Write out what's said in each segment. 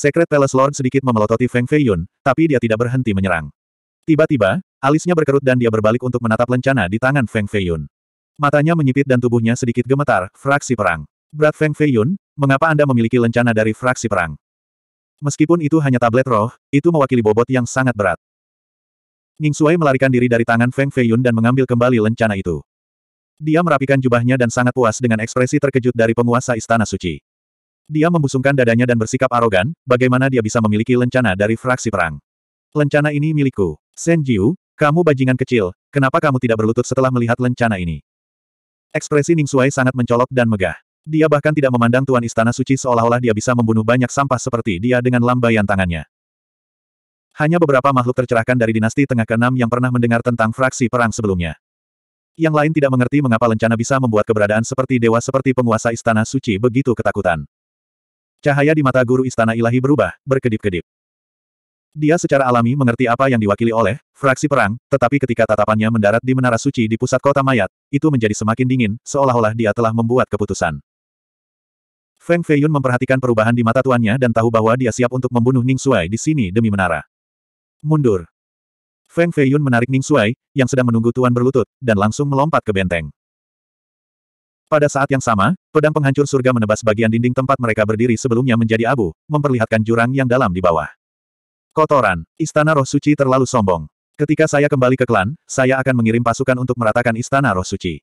Secret Palace Lord sedikit memelototi Feng Feiyun, tapi dia tidak berhenti menyerang. Tiba-tiba, alisnya berkerut dan dia berbalik untuk menatap lencana di tangan Feng Feiyun. Matanya menyipit dan tubuhnya sedikit gemetar, fraksi perang. Berat Feng Feiyun, mengapa Anda memiliki lencana dari fraksi perang? Meskipun itu hanya tablet roh, itu mewakili bobot yang sangat berat. Ning Suai melarikan diri dari tangan Feng Feiyun dan mengambil kembali lencana itu. Dia merapikan jubahnya dan sangat puas dengan ekspresi terkejut dari penguasa Istana Suci. Dia membusungkan dadanya dan bersikap arogan, bagaimana dia bisa memiliki lencana dari fraksi perang. Lencana ini milikku. Shen Jiu, kamu bajingan kecil, kenapa kamu tidak berlutut setelah melihat lencana ini? Ekspresi Ning Shuai sangat mencolok dan megah. Dia bahkan tidak memandang Tuan Istana Suci seolah-olah dia bisa membunuh banyak sampah seperti dia dengan lambaian tangannya. Hanya beberapa makhluk tercerahkan dari dinasti tengah keenam yang pernah mendengar tentang fraksi perang sebelumnya. Yang lain tidak mengerti mengapa lencana bisa membuat keberadaan seperti dewa seperti penguasa istana suci begitu ketakutan. Cahaya di mata guru istana ilahi berubah, berkedip-kedip. Dia secara alami mengerti apa yang diwakili oleh fraksi perang, tetapi ketika tatapannya mendarat di menara suci di pusat kota mayat, itu menjadi semakin dingin, seolah-olah dia telah membuat keputusan. Feng Feiyun memperhatikan perubahan di mata tuannya dan tahu bahwa dia siap untuk membunuh Ning Suai di sini demi menara. Mundur. Feng Feiyun menarik Ning Suai yang sedang menunggu tuan berlutut, dan langsung melompat ke benteng. Pada saat yang sama, pedang penghancur surga menebas bagian dinding tempat mereka berdiri sebelumnya menjadi abu, memperlihatkan jurang yang dalam di bawah. Kotoran, istana roh suci terlalu sombong. Ketika saya kembali ke klan, saya akan mengirim pasukan untuk meratakan istana roh suci.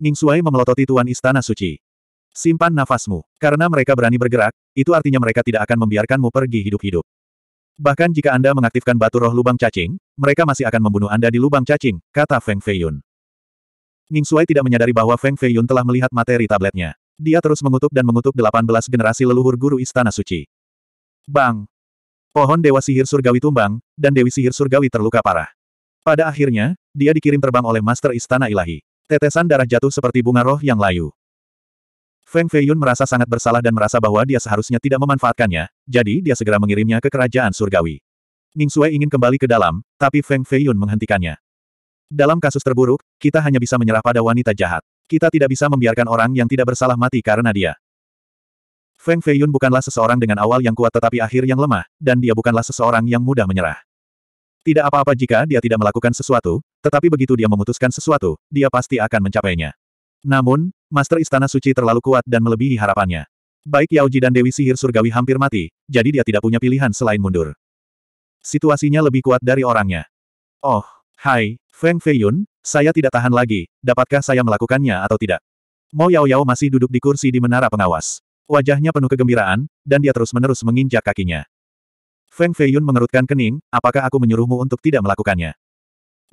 Ning Suai memelototi tuan istana suci. Simpan nafasmu. Karena mereka berani bergerak, itu artinya mereka tidak akan membiarkanmu pergi hidup-hidup. Bahkan jika Anda mengaktifkan batu roh lubang cacing, mereka masih akan membunuh Anda di lubang cacing, kata Feng Feiyun. Ning Suai tidak menyadari bahwa Feng Feiyun telah melihat materi tabletnya. Dia terus mengutuk dan mengutuk 18 generasi leluhur guru Istana Suci. Bang! Pohon Dewa Sihir Surgawi tumbang, dan Dewi Sihir Surgawi terluka parah. Pada akhirnya, dia dikirim terbang oleh Master Istana Ilahi. Tetesan darah jatuh seperti bunga roh yang layu. Feng Feiyun merasa sangat bersalah dan merasa bahwa dia seharusnya tidak memanfaatkannya, jadi dia segera mengirimnya ke kerajaan surgawi. Ning Sui ingin kembali ke dalam, tapi Feng Feiyun menghentikannya. Dalam kasus terburuk, kita hanya bisa menyerah pada wanita jahat. Kita tidak bisa membiarkan orang yang tidak bersalah mati karena dia. Feng Feiyun bukanlah seseorang dengan awal yang kuat tetapi akhir yang lemah, dan dia bukanlah seseorang yang mudah menyerah. Tidak apa-apa jika dia tidak melakukan sesuatu, tetapi begitu dia memutuskan sesuatu, dia pasti akan mencapainya. Namun, Master Istana Suci terlalu kuat dan melebihi harapannya. Baik Yaoji dan Dewi Sihir Surgawi hampir mati, jadi dia tidak punya pilihan selain mundur. Situasinya lebih kuat dari orangnya. Oh, Hai, Feng Feiyun, saya tidak tahan lagi, dapatkah saya melakukannya atau tidak? Mo Yao Yao masih duduk di kursi di menara pengawas. Wajahnya penuh kegembiraan, dan dia terus-menerus menginjak kakinya. Feng Feiyun mengerutkan kening, apakah aku menyuruhmu untuk tidak melakukannya?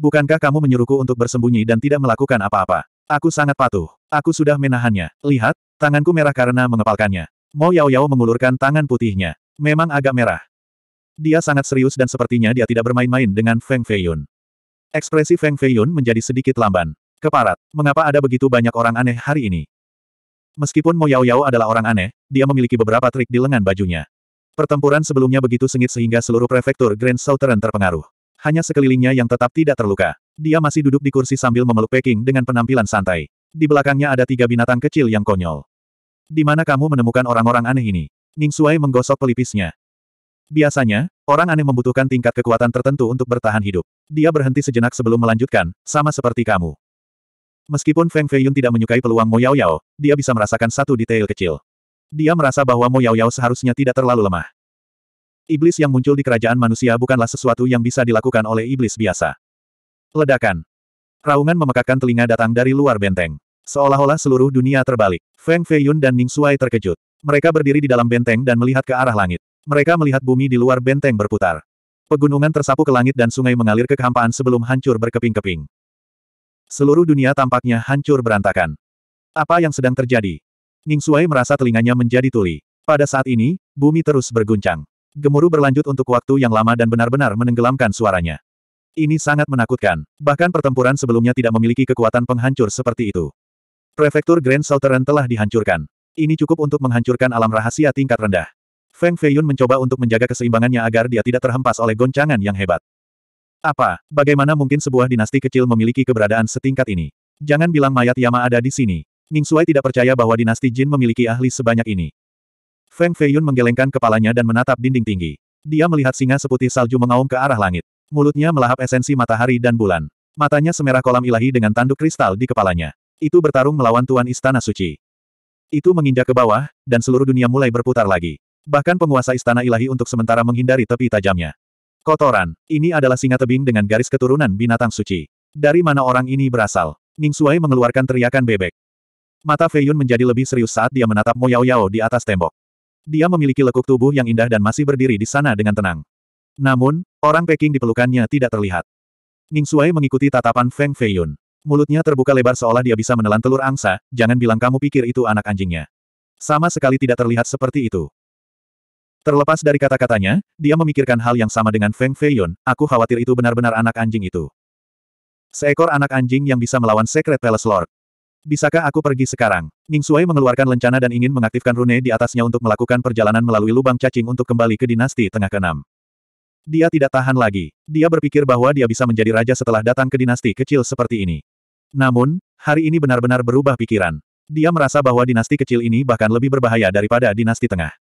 Bukankah kamu menyuruhku untuk bersembunyi dan tidak melakukan apa-apa? Aku sangat patuh. Aku sudah menahannya. Lihat, tanganku merah karena mengepalkannya. Mo Yao Yao mengulurkan tangan putihnya. Memang agak merah. Dia sangat serius dan sepertinya dia tidak bermain-main dengan Feng Feiyun. Ekspresi Feng Feiyun menjadi sedikit lamban. Keparat, mengapa ada begitu banyak orang aneh hari ini? Meskipun Mo Yao Yao adalah orang aneh, dia memiliki beberapa trik di lengan bajunya. Pertempuran sebelumnya begitu sengit sehingga seluruh prefektur Grand Southern terpengaruh. Hanya sekelilingnya yang tetap tidak terluka. Dia masih duduk di kursi sambil memeluk Peking dengan penampilan santai. Di belakangnya ada tiga binatang kecil yang konyol. Di mana kamu menemukan orang-orang aneh ini? Ning Suai menggosok pelipisnya. Biasanya, orang aneh membutuhkan tingkat kekuatan tertentu untuk bertahan hidup. Dia berhenti sejenak sebelum melanjutkan, sama seperti kamu. Meskipun Feng Feiyun tidak menyukai peluang Mo Yao Yao, dia bisa merasakan satu detail kecil. Dia merasa bahwa Mo Yao Yao seharusnya tidak terlalu lemah. Iblis yang muncul di kerajaan manusia bukanlah sesuatu yang bisa dilakukan oleh iblis biasa. Ledakan. Raungan memekakkan telinga datang dari luar benteng. Seolah-olah seluruh dunia terbalik. Feng Feiyun dan Ning Shuai terkejut. Mereka berdiri di dalam benteng dan melihat ke arah langit. Mereka melihat bumi di luar benteng berputar. Pegunungan tersapu ke langit dan sungai mengalir ke kehampaan sebelum hancur berkeping-keping. Seluruh dunia tampaknya hancur berantakan. Apa yang sedang terjadi? Ning Suai merasa telinganya menjadi tuli. Pada saat ini, bumi terus berguncang. Gemuruh berlanjut untuk waktu yang lama dan benar-benar menenggelamkan suaranya. Ini sangat menakutkan. Bahkan pertempuran sebelumnya tidak memiliki kekuatan penghancur seperti itu. Prefektur Grand Southern telah dihancurkan. Ini cukup untuk menghancurkan alam rahasia tingkat rendah. Feng Feiyun mencoba untuk menjaga keseimbangannya agar dia tidak terhempas oleh goncangan yang hebat. Apa, bagaimana mungkin sebuah dinasti kecil memiliki keberadaan setingkat ini? Jangan bilang mayat Yama ada di sini. Ning Suai tidak percaya bahwa dinasti Jin memiliki ahli sebanyak ini. Feng Feiyun menggelengkan kepalanya dan menatap dinding tinggi. Dia melihat singa seputih salju mengaum ke arah langit. Mulutnya melahap esensi matahari dan bulan. Matanya semerah kolam ilahi dengan tanduk kristal di kepalanya. Itu bertarung melawan Tuan Istana Suci. Itu menginjak ke bawah, dan seluruh dunia mulai berputar lagi. Bahkan penguasa istana ilahi untuk sementara menghindari tepi tajamnya. Kotoran. Ini adalah singa tebing dengan garis keturunan binatang suci. Dari mana orang ini berasal? Ning Suai mengeluarkan teriakan bebek. Mata Feiyun menjadi lebih serius saat dia menatap Mo Yao Yao di atas tembok. Dia memiliki lekuk tubuh yang indah dan masih berdiri di sana dengan tenang. Namun, orang Peking di pelukannya tidak terlihat. Ning Suai mengikuti tatapan Feng Feiyun. Mulutnya terbuka lebar seolah dia bisa menelan telur angsa, jangan bilang kamu pikir itu anak anjingnya. Sama sekali tidak terlihat seperti itu. Terlepas dari kata-katanya, dia memikirkan hal yang sama dengan Feng Feiyun. aku khawatir itu benar-benar anak anjing itu. Seekor anak anjing yang bisa melawan Secret Palace Lord. Bisakah aku pergi sekarang? Ning Suai mengeluarkan lencana dan ingin mengaktifkan rune di atasnya untuk melakukan perjalanan melalui lubang cacing untuk kembali ke dinasti tengah keenam. Dia tidak tahan lagi. Dia berpikir bahwa dia bisa menjadi raja setelah datang ke dinasti kecil seperti ini. Namun, hari ini benar-benar berubah pikiran. Dia merasa bahwa dinasti kecil ini bahkan lebih berbahaya daripada dinasti tengah.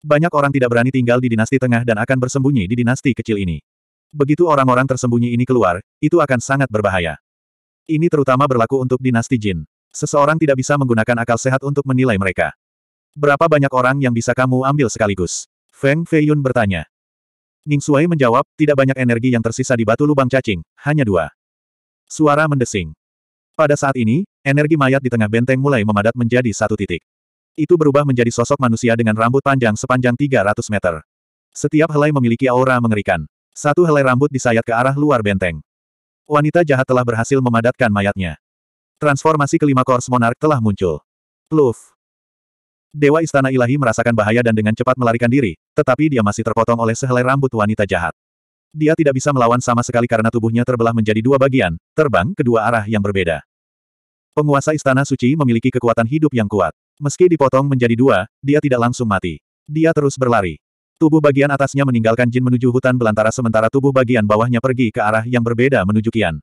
Banyak orang tidak berani tinggal di dinasti tengah dan akan bersembunyi di dinasti kecil ini. Begitu orang-orang tersembunyi ini keluar, itu akan sangat berbahaya. Ini terutama berlaku untuk dinasti Jin. Seseorang tidak bisa menggunakan akal sehat untuk menilai mereka. Berapa banyak orang yang bisa kamu ambil sekaligus? Feng Feiyun bertanya. Ning Suai menjawab, tidak banyak energi yang tersisa di batu lubang cacing, hanya dua. Suara mendesing. Pada saat ini, energi mayat di tengah benteng mulai memadat menjadi satu titik. Itu berubah menjadi sosok manusia dengan rambut panjang sepanjang 300 meter. Setiap helai memiliki aura mengerikan. Satu helai rambut disayat ke arah luar benteng. Wanita jahat telah berhasil memadatkan mayatnya. Transformasi kelima Kors Monark telah muncul. Pluf. Dewa Istana Ilahi merasakan bahaya dan dengan cepat melarikan diri, tetapi dia masih terpotong oleh sehelai rambut wanita jahat. Dia tidak bisa melawan sama sekali karena tubuhnya terbelah menjadi dua bagian, terbang ke dua arah yang berbeda. Penguasa Istana Suci memiliki kekuatan hidup yang kuat. Meski dipotong menjadi dua, dia tidak langsung mati. Dia terus berlari. Tubuh bagian atasnya meninggalkan Jin menuju hutan belantara sementara tubuh bagian bawahnya pergi ke arah yang berbeda menuju Kian.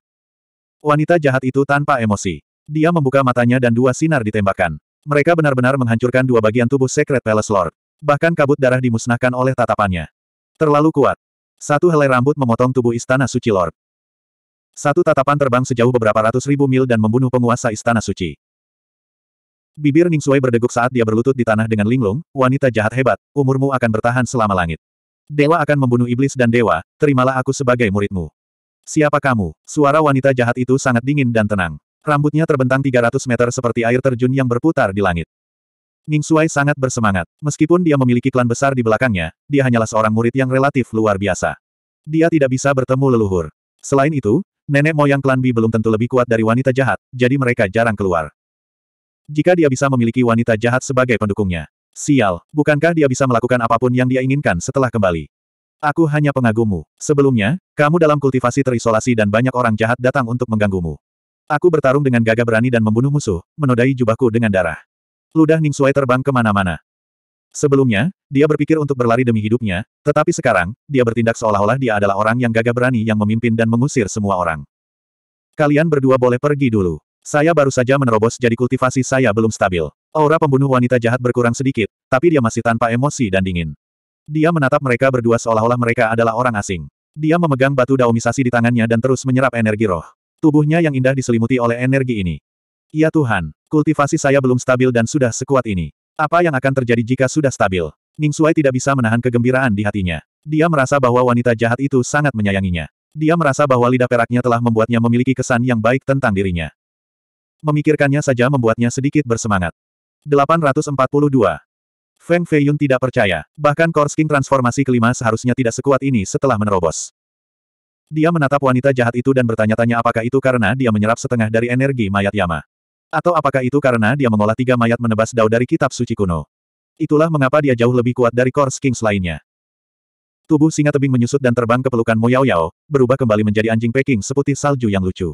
Wanita jahat itu tanpa emosi. Dia membuka matanya dan dua sinar ditembakkan. Mereka benar-benar menghancurkan dua bagian tubuh Secret Palace Lord. Bahkan kabut darah dimusnahkan oleh tatapannya. Terlalu kuat. Satu helai rambut memotong tubuh istana suci Lord. Satu tatapan terbang sejauh beberapa ratus ribu mil dan membunuh penguasa istana suci. Bibir Ning Sui berdeguk saat dia berlutut di tanah dengan linglung, wanita jahat hebat, umurmu akan bertahan selama langit. Dewa akan membunuh iblis dan dewa, terimalah aku sebagai muridmu. Siapa kamu? Suara wanita jahat itu sangat dingin dan tenang. Rambutnya terbentang 300 meter seperti air terjun yang berputar di langit. Ning Suai sangat bersemangat. Meskipun dia memiliki klan besar di belakangnya, dia hanyalah seorang murid yang relatif luar biasa. Dia tidak bisa bertemu leluhur. Selain itu, nenek moyang klan Bi belum tentu lebih kuat dari wanita jahat, jadi mereka jarang keluar. Jika dia bisa memiliki wanita jahat sebagai pendukungnya. Sial, bukankah dia bisa melakukan apapun yang dia inginkan setelah kembali? Aku hanya pengagumu. Sebelumnya, kamu dalam kultivasi terisolasi dan banyak orang jahat datang untuk mengganggumu. Aku bertarung dengan gagah berani dan membunuh musuh, menodai jubahku dengan darah. Ludah Ning Suai terbang kemana-mana. Sebelumnya, dia berpikir untuk berlari demi hidupnya, tetapi sekarang, dia bertindak seolah-olah dia adalah orang yang gagah berani yang memimpin dan mengusir semua orang. Kalian berdua boleh pergi dulu. Saya baru saja menerobos jadi kultivasi saya belum stabil. Aura pembunuh wanita jahat berkurang sedikit, tapi dia masih tanpa emosi dan dingin. Dia menatap mereka berdua seolah-olah mereka adalah orang asing. Dia memegang batu daumisasi di tangannya dan terus menyerap energi roh. Tubuhnya yang indah diselimuti oleh energi ini. Ya Tuhan, kultivasi saya belum stabil dan sudah sekuat ini. Apa yang akan terjadi jika sudah stabil? Ning Suai tidak bisa menahan kegembiraan di hatinya. Dia merasa bahwa wanita jahat itu sangat menyayanginya. Dia merasa bahwa lidah peraknya telah membuatnya memiliki kesan yang baik tentang dirinya. Memikirkannya saja membuatnya sedikit bersemangat. 842. Feng Feiyun tidak percaya, bahkan King transformasi kelima seharusnya tidak sekuat ini setelah menerobos. Dia menatap wanita jahat itu dan bertanya-tanya apakah itu karena dia menyerap setengah dari energi mayat Yama. Atau apakah itu karena dia mengolah tiga mayat menebas dao dari kitab suci kuno. Itulah mengapa dia jauh lebih kuat dari Kors Kings lainnya. Tubuh singa tebing menyusut dan terbang ke pelukan Mo Yao Yao, berubah kembali menjadi anjing Peking seputih salju yang lucu.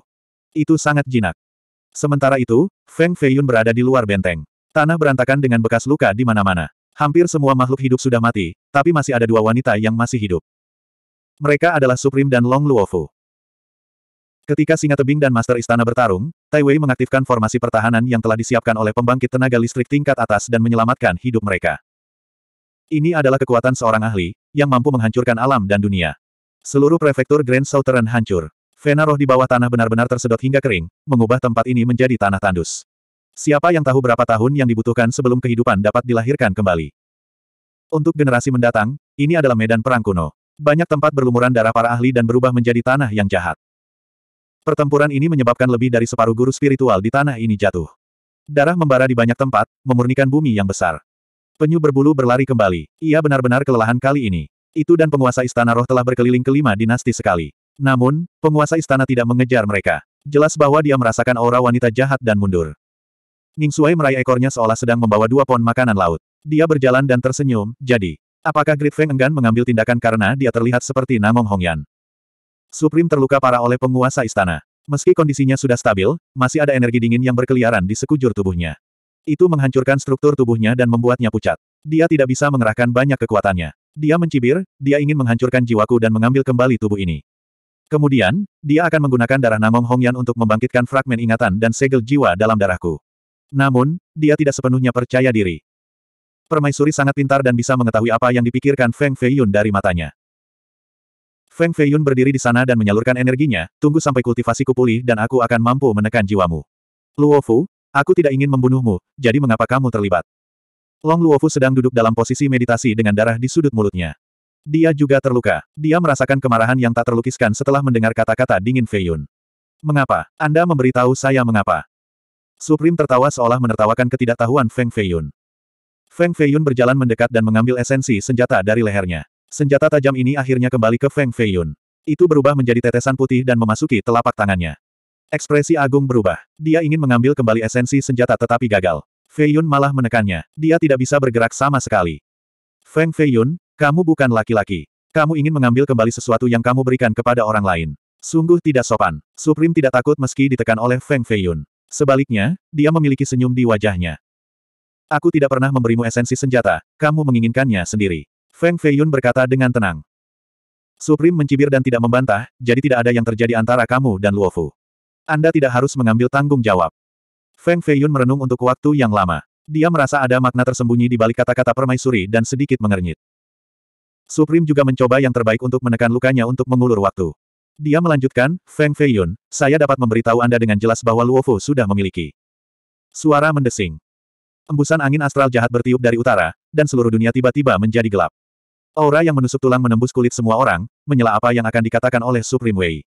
Itu sangat jinak. Sementara itu, Feng Feiyun berada di luar benteng. Tanah berantakan dengan bekas luka di mana-mana. Hampir semua makhluk hidup sudah mati, tapi masih ada dua wanita yang masih hidup. Mereka adalah Supreme dan Long Luofu. Ketika singa tebing dan Master Istana bertarung, Tai Wei mengaktifkan formasi pertahanan yang telah disiapkan oleh pembangkit tenaga listrik tingkat atas dan menyelamatkan hidup mereka. Ini adalah kekuatan seorang ahli, yang mampu menghancurkan alam dan dunia. Seluruh prefektur Grand Southern hancur. Vena roh di bawah tanah benar-benar tersedot hingga kering, mengubah tempat ini menjadi tanah tandus. Siapa yang tahu berapa tahun yang dibutuhkan sebelum kehidupan dapat dilahirkan kembali. Untuk generasi mendatang, ini adalah medan perang kuno. Banyak tempat berlumuran darah para ahli dan berubah menjadi tanah yang jahat. Pertempuran ini menyebabkan lebih dari separuh guru spiritual di tanah ini jatuh. Darah membara di banyak tempat, memurnikan bumi yang besar. Penyu berbulu berlari kembali. Ia benar-benar kelelahan kali ini. Itu dan penguasa istana roh telah berkeliling kelima dinasti sekali. Namun, penguasa istana tidak mengejar mereka. Jelas bahwa dia merasakan aura wanita jahat dan mundur. Ning Suai meraih ekornya seolah sedang membawa dua pohon makanan laut. Dia berjalan dan tersenyum, jadi. Apakah Great Feng enggan mengambil tindakan karena dia terlihat seperti Namong Hongyan? Supreme terluka parah oleh penguasa istana. Meski kondisinya sudah stabil, masih ada energi dingin yang berkeliaran di sekujur tubuhnya. Itu menghancurkan struktur tubuhnya dan membuatnya pucat. Dia tidak bisa mengerahkan banyak kekuatannya. Dia mencibir, dia ingin menghancurkan jiwaku dan mengambil kembali tubuh ini. Kemudian, dia akan menggunakan darah Namong Hongyan untuk membangkitkan fragmen ingatan dan segel jiwa dalam darahku. Namun, dia tidak sepenuhnya percaya diri. Permaisuri sangat pintar dan bisa mengetahui apa yang dipikirkan Feng Feiyun dari matanya. Feng Feiyun berdiri di sana dan menyalurkan energinya, tunggu sampai kultivasiku pulih dan aku akan mampu menekan jiwamu. Luofu, aku tidak ingin membunuhmu, jadi mengapa kamu terlibat? Long Luofu sedang duduk dalam posisi meditasi dengan darah di sudut mulutnya. Dia juga terluka. Dia merasakan kemarahan yang tak terlukiskan setelah mendengar kata-kata dingin Feiyun. Mengapa? Anda memberitahu saya mengapa? Supreme tertawa seolah menertawakan ketidaktahuan Feng Feiyun. Feng Feiyun berjalan mendekat dan mengambil esensi senjata dari lehernya. Senjata tajam ini akhirnya kembali ke Feng Feiyun. Itu berubah menjadi tetesan putih dan memasuki telapak tangannya. Ekspresi Agung berubah. Dia ingin mengambil kembali esensi senjata tetapi gagal. Feiyun malah menekannya. Dia tidak bisa bergerak sama sekali. Feng Feiyun, kamu bukan laki-laki. Kamu ingin mengambil kembali sesuatu yang kamu berikan kepada orang lain. Sungguh tidak sopan. Supreme tidak takut meski ditekan oleh Feng Feiyun. Sebaliknya, dia memiliki senyum di wajahnya. Aku tidak pernah memberimu esensi senjata, kamu menginginkannya sendiri. Feng Feiyun berkata dengan tenang. Supreme mencibir dan tidak membantah, jadi tidak ada yang terjadi antara kamu dan Luofu. Anda tidak harus mengambil tanggung jawab. Feng Feiyun merenung untuk waktu yang lama. Dia merasa ada makna tersembunyi di balik kata-kata permaisuri dan sedikit mengernyit. Supreme juga mencoba yang terbaik untuk menekan lukanya untuk mengulur waktu. Dia melanjutkan, Feng Feiyun, saya dapat memberitahu Anda dengan jelas bahwa Luofu sudah memiliki. Suara mendesing. Embusan angin astral jahat bertiup dari utara, dan seluruh dunia tiba-tiba menjadi gelap. Aura yang menusuk tulang menembus kulit semua orang, menyela apa yang akan dikatakan oleh Supreme Wei.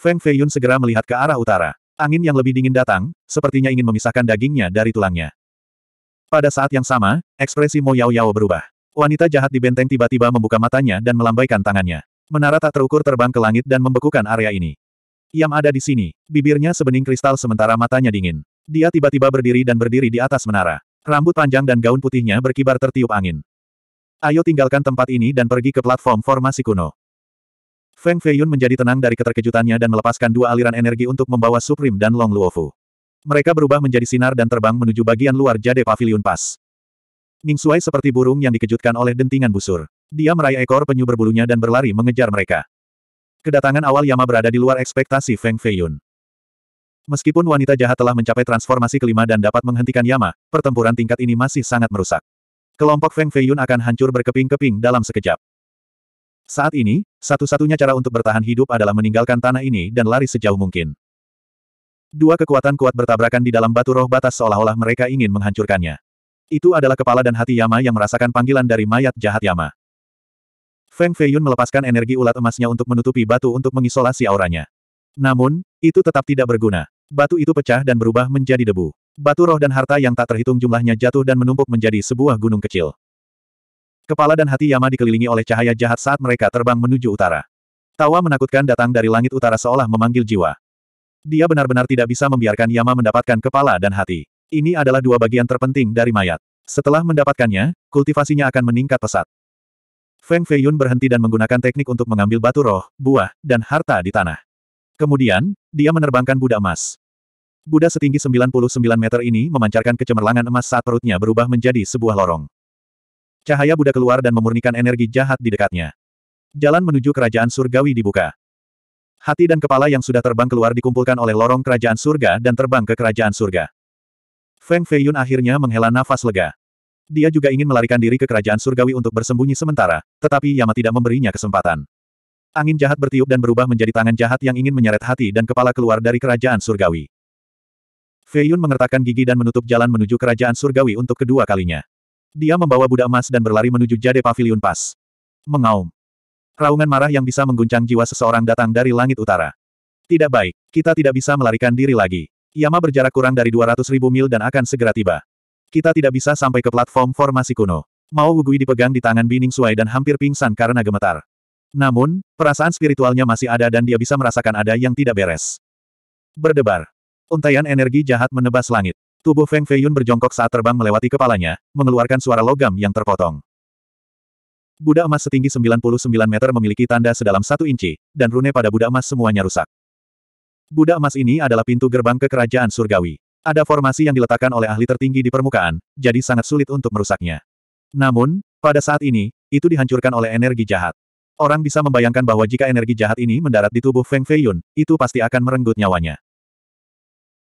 Feng Feiyun segera melihat ke arah utara. Angin yang lebih dingin datang, sepertinya ingin memisahkan dagingnya dari tulangnya. Pada saat yang sama, ekspresi Mo Yao Yao berubah. Wanita jahat di benteng tiba-tiba membuka matanya dan melambaikan tangannya. Menara tak terukur terbang ke langit dan membekukan area ini. Yang ada di sini, bibirnya sebening kristal sementara matanya dingin. Dia tiba-tiba berdiri dan berdiri di atas menara. Rambut panjang dan gaun putihnya berkibar tertiup angin. Ayo tinggalkan tempat ini dan pergi ke platform formasi kuno. Feng Feiyun menjadi tenang dari keterkejutannya dan melepaskan dua aliran energi untuk membawa Supreme dan Long Luofu. Mereka berubah menjadi sinar dan terbang menuju bagian luar Jade Pavilion Pass. Ning Suai seperti burung yang dikejutkan oleh dentingan busur. Dia meraih ekor penyu berbulunya dan berlari mengejar mereka. Kedatangan awal Yama berada di luar ekspektasi Feng Feiyun. Meskipun wanita jahat telah mencapai transformasi kelima dan dapat menghentikan Yama, pertempuran tingkat ini masih sangat merusak. Kelompok Feng Feiyun akan hancur berkeping-keping dalam sekejap. Saat ini, satu-satunya cara untuk bertahan hidup adalah meninggalkan tanah ini dan lari sejauh mungkin. Dua kekuatan kuat bertabrakan di dalam batu roh batas seolah-olah mereka ingin menghancurkannya. Itu adalah kepala dan hati Yama yang merasakan panggilan dari mayat jahat Yama. Feng Feiyun melepaskan energi ulat emasnya untuk menutupi batu untuk mengisolasi auranya. Namun, itu tetap tidak berguna. Batu itu pecah dan berubah menjadi debu. Batu roh dan harta yang tak terhitung jumlahnya jatuh dan menumpuk menjadi sebuah gunung kecil. Kepala dan hati Yama dikelilingi oleh cahaya jahat saat mereka terbang menuju utara. Tawa menakutkan datang dari langit utara seolah memanggil jiwa. Dia benar-benar tidak bisa membiarkan Yama mendapatkan kepala dan hati. Ini adalah dua bagian terpenting dari mayat. Setelah mendapatkannya, kultivasinya akan meningkat pesat. Feng Feiyun berhenti dan menggunakan teknik untuk mengambil batu roh, buah, dan harta di tanah. Kemudian, dia menerbangkan Buddha emas. Buddha setinggi 99 meter ini memancarkan kecemerlangan emas saat perutnya berubah menjadi sebuah lorong. Cahaya Buddha keluar dan memurnikan energi jahat di dekatnya. Jalan menuju kerajaan surgawi dibuka. Hati dan kepala yang sudah terbang keluar dikumpulkan oleh lorong kerajaan surga dan terbang ke kerajaan surga. Feng Feiyun akhirnya menghela nafas lega. Dia juga ingin melarikan diri ke kerajaan surgawi untuk bersembunyi sementara, tetapi Yama tidak memberinya kesempatan. Angin jahat bertiup dan berubah menjadi tangan jahat yang ingin menyeret hati dan kepala keluar dari kerajaan surgawi. Feiyun mengertakkan gigi dan menutup jalan menuju kerajaan surgawi untuk kedua kalinya. Dia membawa budak emas dan berlari menuju jade pavilion pas. Mengaum. Raungan marah yang bisa mengguncang jiwa seseorang datang dari langit utara. Tidak baik, kita tidak bisa melarikan diri lagi. Yama berjarak kurang dari 200 ribu mil dan akan segera tiba. Kita tidak bisa sampai ke platform formasi kuno. Mao Wugui dipegang di tangan Bining Suai dan hampir pingsan karena gemetar. Namun, perasaan spiritualnya masih ada dan dia bisa merasakan ada yang tidak beres. Berdebar. Untaian energi jahat menebas langit. Tubuh Feng Feiyun berjongkok saat terbang melewati kepalanya, mengeluarkan suara logam yang terpotong. Buddha emas setinggi 99 meter memiliki tanda sedalam satu inci, dan rune pada Buddha emas semuanya rusak. Buddha emas ini adalah pintu gerbang ke kerajaan surgawi. Ada formasi yang diletakkan oleh ahli tertinggi di permukaan, jadi sangat sulit untuk merusaknya. Namun, pada saat ini, itu dihancurkan oleh energi jahat. Orang bisa membayangkan bahwa jika energi jahat ini mendarat di tubuh Feng Feiyun, itu pasti akan merenggut nyawanya.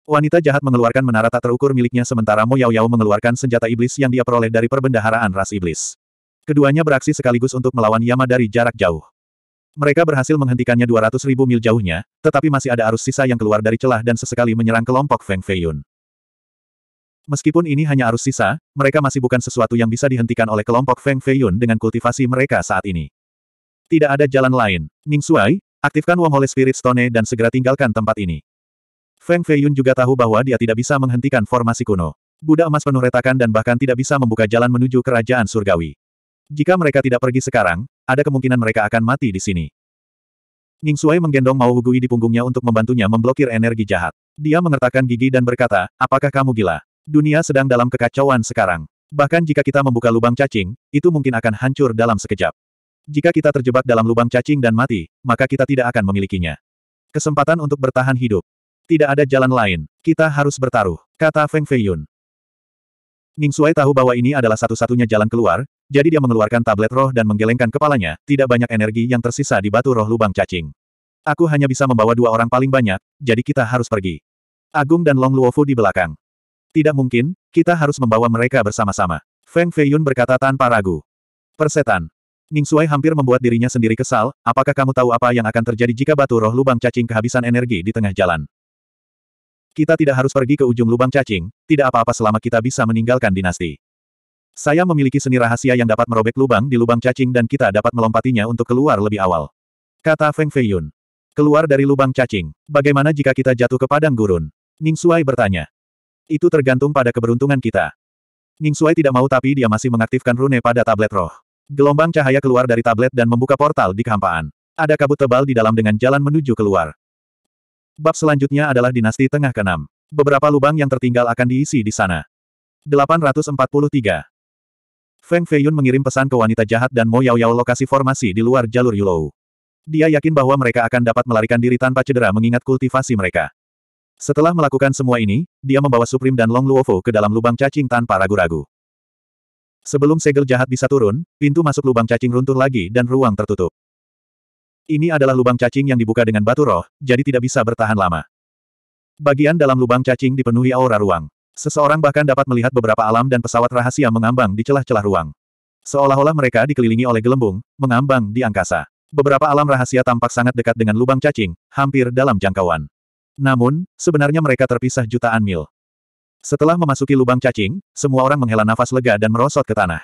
Wanita jahat mengeluarkan menara tak terukur miliknya sementara Mo Yao Yao mengeluarkan senjata iblis yang dia peroleh dari perbendaharaan ras iblis. Keduanya beraksi sekaligus untuk melawan Yama dari jarak jauh. Mereka berhasil menghentikannya 200 ribu mil jauhnya, tetapi masih ada arus sisa yang keluar dari celah dan sesekali menyerang kelompok Feng Feiyun. Meskipun ini hanya arus sisa, mereka masih bukan sesuatu yang bisa dihentikan oleh kelompok Feng Feiyun dengan kultivasi mereka saat ini. Tidak ada jalan lain. Ning Suai, aktifkan Wong Hole Spirit Stone dan segera tinggalkan tempat ini. Feng Feiyun juga tahu bahwa dia tidak bisa menghentikan formasi kuno. Buddha emas penuh retakan dan bahkan tidak bisa membuka jalan menuju kerajaan surgawi. Jika mereka tidak pergi sekarang, ada kemungkinan mereka akan mati di sini. Ning Shuai menggendong Mao Hugui di punggungnya untuk membantunya memblokir energi jahat. Dia mengertakkan gigi dan berkata, apakah kamu gila? Dunia sedang dalam kekacauan sekarang. Bahkan jika kita membuka lubang cacing, itu mungkin akan hancur dalam sekejap. Jika kita terjebak dalam lubang cacing dan mati, maka kita tidak akan memilikinya. Kesempatan untuk bertahan hidup. Tidak ada jalan lain, kita harus bertaruh, kata Feng Feiyun. Ning Shuai tahu bahwa ini adalah satu-satunya jalan keluar, jadi dia mengeluarkan tablet roh dan menggelengkan kepalanya, tidak banyak energi yang tersisa di batu roh lubang cacing. Aku hanya bisa membawa dua orang paling banyak, jadi kita harus pergi. Agung dan Long Luofu di belakang. Tidak mungkin, kita harus membawa mereka bersama-sama. Feng Feiyun berkata tanpa ragu. Persetan. Ning Suai hampir membuat dirinya sendiri kesal, apakah kamu tahu apa yang akan terjadi jika batu roh lubang cacing kehabisan energi di tengah jalan? Kita tidak harus pergi ke ujung lubang cacing, tidak apa-apa selama kita bisa meninggalkan dinasti. Saya memiliki seni rahasia yang dapat merobek lubang di lubang cacing dan kita dapat melompatinya untuk keluar lebih awal. Kata Feng Feiyun. Keluar dari lubang cacing. Bagaimana jika kita jatuh ke padang gurun? Ning Suai bertanya. Itu tergantung pada keberuntungan kita. Ning Suai tidak mau tapi dia masih mengaktifkan rune pada tablet roh. Gelombang cahaya keluar dari tablet dan membuka portal di kehampaan. Ada kabut tebal di dalam dengan jalan menuju keluar. Bab selanjutnya adalah dinasti tengah keenam. Beberapa lubang yang tertinggal akan diisi di sana. 843. Feng Feiyun mengirim pesan ke wanita jahat dan Mo Yao Yao lokasi formasi di luar jalur Yulou. Dia yakin bahwa mereka akan dapat melarikan diri tanpa cedera mengingat kultivasi mereka. Setelah melakukan semua ini, dia membawa Supreme dan Long Luofo ke dalam lubang cacing tanpa ragu-ragu. Sebelum segel jahat bisa turun, pintu masuk lubang cacing runtuh lagi dan ruang tertutup. Ini adalah lubang cacing yang dibuka dengan batu roh, jadi tidak bisa bertahan lama. Bagian dalam lubang cacing dipenuhi aura ruang. Seseorang bahkan dapat melihat beberapa alam dan pesawat rahasia mengambang di celah-celah ruang. Seolah-olah mereka dikelilingi oleh gelembung, mengambang di angkasa. Beberapa alam rahasia tampak sangat dekat dengan lubang cacing, hampir dalam jangkauan. Namun, sebenarnya mereka terpisah jutaan mil. Setelah memasuki lubang cacing, semua orang menghela nafas lega dan merosot ke tanah.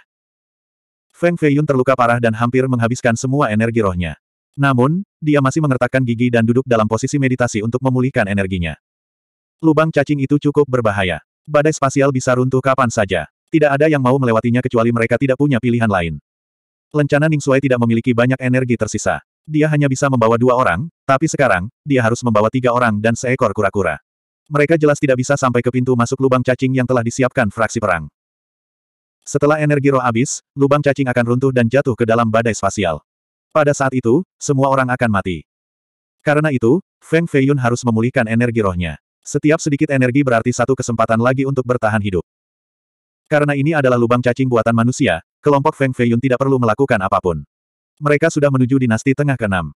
Feng Feiyun terluka parah dan hampir menghabiskan semua energi rohnya. Namun, dia masih mengertakkan gigi dan duduk dalam posisi meditasi untuk memulihkan energinya. Lubang cacing itu cukup berbahaya. Badai spasial bisa runtuh kapan saja. Tidak ada yang mau melewatinya kecuali mereka tidak punya pilihan lain. Lencana Ning Suai tidak memiliki banyak energi tersisa. Dia hanya bisa membawa dua orang, tapi sekarang, dia harus membawa tiga orang dan seekor kura-kura. Mereka jelas tidak bisa sampai ke pintu masuk lubang cacing yang telah disiapkan fraksi perang. Setelah energi roh habis, lubang cacing akan runtuh dan jatuh ke dalam badai spasial. Pada saat itu, semua orang akan mati. Karena itu, Feng Feiyun harus memulihkan energi rohnya. Setiap sedikit energi berarti satu kesempatan lagi untuk bertahan hidup. Karena ini adalah lubang cacing buatan manusia, kelompok Feng Feiyun tidak perlu melakukan apapun. Mereka sudah menuju dinasti tengah ke-6.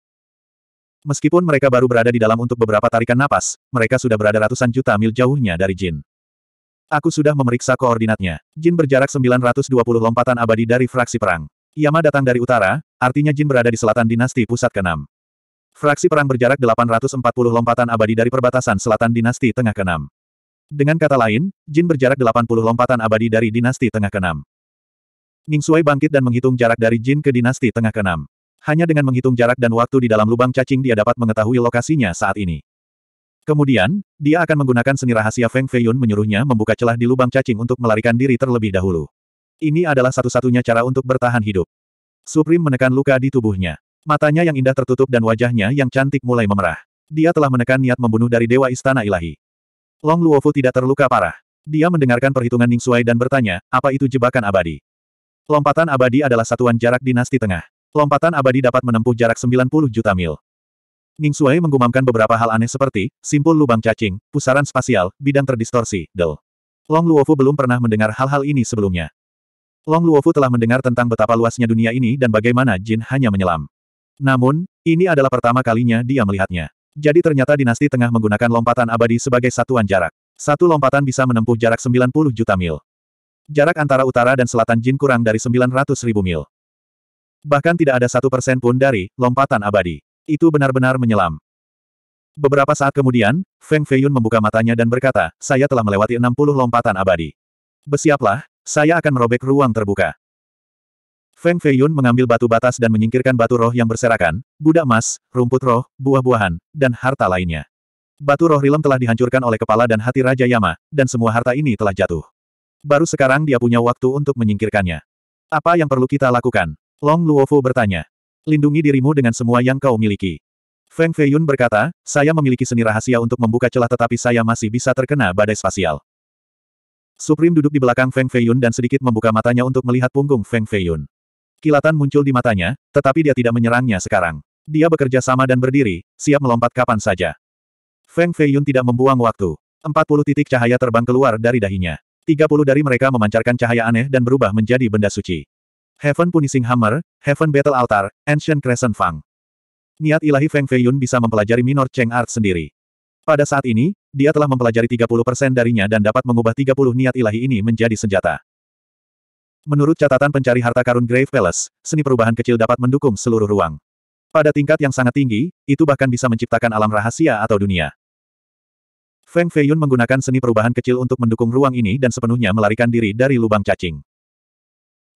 Meskipun mereka baru berada di dalam untuk beberapa tarikan napas, mereka sudah berada ratusan juta mil jauhnya dari Jin. Aku sudah memeriksa koordinatnya. Jin berjarak 920 lompatan abadi dari fraksi perang. Yama datang dari utara, artinya Jin berada di selatan dinasti pusat ke-6. Fraksi perang berjarak 840 lompatan abadi dari perbatasan selatan dinasti tengah ke-6. Dengan kata lain, Jin berjarak 80 lompatan abadi dari dinasti tengah ke-6. Ning Suai bangkit dan menghitung jarak dari Jin ke dinasti tengah ke-6. Hanya dengan menghitung jarak dan waktu di dalam lubang cacing dia dapat mengetahui lokasinya saat ini. Kemudian, dia akan menggunakan seni rahasia Feng Feiyun menyuruhnya membuka celah di lubang cacing untuk melarikan diri terlebih dahulu. Ini adalah satu-satunya cara untuk bertahan hidup. Supreme menekan luka di tubuhnya. Matanya yang indah tertutup dan wajahnya yang cantik mulai memerah. Dia telah menekan niat membunuh dari Dewa Istana Ilahi. Long Luofu tidak terluka parah. Dia mendengarkan perhitungan Ning Suai dan bertanya, apa itu jebakan abadi? Lompatan abadi adalah satuan jarak dinasti tengah. Lompatan abadi dapat menempuh jarak 90 juta mil. Ning Suai menggumamkan beberapa hal aneh seperti, simpul lubang cacing, pusaran spasial, bidang terdistorsi, del. Long Luofu belum pernah mendengar hal-hal ini sebelumnya. Long Luofu telah mendengar tentang betapa luasnya dunia ini dan bagaimana Jin hanya menyelam. Namun, ini adalah pertama kalinya dia melihatnya. Jadi ternyata dinasti tengah menggunakan lompatan abadi sebagai satuan jarak. Satu lompatan bisa menempuh jarak 90 juta mil. Jarak antara utara dan selatan Jin kurang dari 900 ribu mil. Bahkan tidak ada satu persen pun dari lompatan abadi. Itu benar-benar menyelam. Beberapa saat kemudian, Feng Feiyun membuka matanya dan berkata, saya telah melewati 60 lompatan abadi. Besiaplah, saya akan merobek ruang terbuka. Feng Feiyun mengambil batu batas dan menyingkirkan batu roh yang berserakan, budak emas, rumput roh, buah-buahan, dan harta lainnya. Batu roh rilem telah dihancurkan oleh kepala dan hati Raja Yama, dan semua harta ini telah jatuh. Baru sekarang dia punya waktu untuk menyingkirkannya. Apa yang perlu kita lakukan? Long Luofu bertanya. Lindungi dirimu dengan semua yang kau miliki. Feng Feiyun berkata, saya memiliki seni rahasia untuk membuka celah tetapi saya masih bisa terkena badai spasial. Supreme duduk di belakang Feng Feiyun dan sedikit membuka matanya untuk melihat punggung Feng Feiyun. Kilatan muncul di matanya, tetapi dia tidak menyerangnya sekarang. Dia bekerja sama dan berdiri, siap melompat kapan saja. Feng Feiyun tidak membuang waktu. Empat puluh titik cahaya terbang keluar dari dahinya. Tiga puluh dari mereka memancarkan cahaya aneh dan berubah menjadi benda suci. Heaven Punishing Hammer, Heaven Battle Altar, Ancient Crescent Fang. Niat ilahi Feng Feiyun bisa mempelajari minor Cheng Art sendiri. Pada saat ini, dia telah mempelajari 30% darinya dan dapat mengubah 30 niat ilahi ini menjadi senjata. Menurut catatan pencari harta karun Grave Palace, seni perubahan kecil dapat mendukung seluruh ruang. Pada tingkat yang sangat tinggi, itu bahkan bisa menciptakan alam rahasia atau dunia. Feng Feiyun menggunakan seni perubahan kecil untuk mendukung ruang ini dan sepenuhnya melarikan diri dari lubang cacing.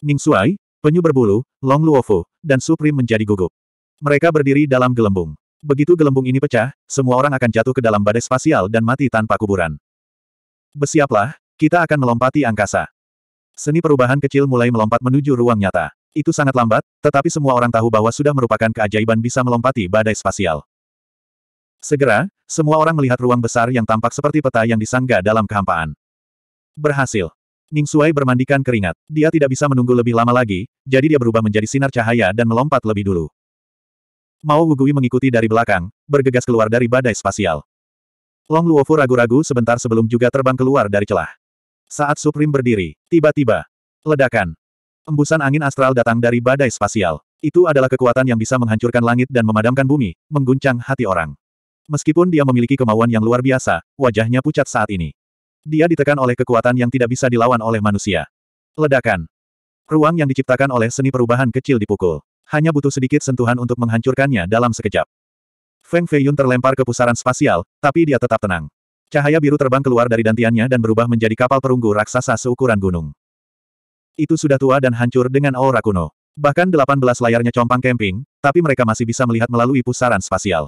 Ning Suai, penyu berbulu, Long Luofu, dan Supreme menjadi gugup. Mereka berdiri dalam gelembung. Begitu gelembung ini pecah, semua orang akan jatuh ke dalam badai spasial dan mati tanpa kuburan. Bersiaplah, kita akan melompati angkasa. Seni perubahan kecil mulai melompat menuju ruang nyata. Itu sangat lambat, tetapi semua orang tahu bahwa sudah merupakan keajaiban bisa melompati badai spasial. Segera, semua orang melihat ruang besar yang tampak seperti peta yang disangga dalam kehampaan. Berhasil. Ning Suai bermandikan keringat. Dia tidak bisa menunggu lebih lama lagi, jadi dia berubah menjadi sinar cahaya dan melompat lebih dulu. Mao Wugui mengikuti dari belakang, bergegas keluar dari badai spasial. Long Luofu ragu-ragu sebentar sebelum juga terbang keluar dari celah. Saat Supreme berdiri, tiba-tiba, ledakan. Embusan angin astral datang dari badai spasial. Itu adalah kekuatan yang bisa menghancurkan langit dan memadamkan bumi, mengguncang hati orang. Meskipun dia memiliki kemauan yang luar biasa, wajahnya pucat saat ini. Dia ditekan oleh kekuatan yang tidak bisa dilawan oleh manusia. Ledakan. Ruang yang diciptakan oleh seni perubahan kecil dipukul. Hanya butuh sedikit sentuhan untuk menghancurkannya dalam sekejap. Feng Feiyun terlempar ke pusaran spasial, tapi dia tetap tenang. Cahaya biru terbang keluar dari dantiannya dan berubah menjadi kapal perunggu raksasa seukuran gunung. Itu sudah tua dan hancur dengan aura kuno. Bahkan 18 layarnya compang camping, tapi mereka masih bisa melihat melalui pusaran spasial.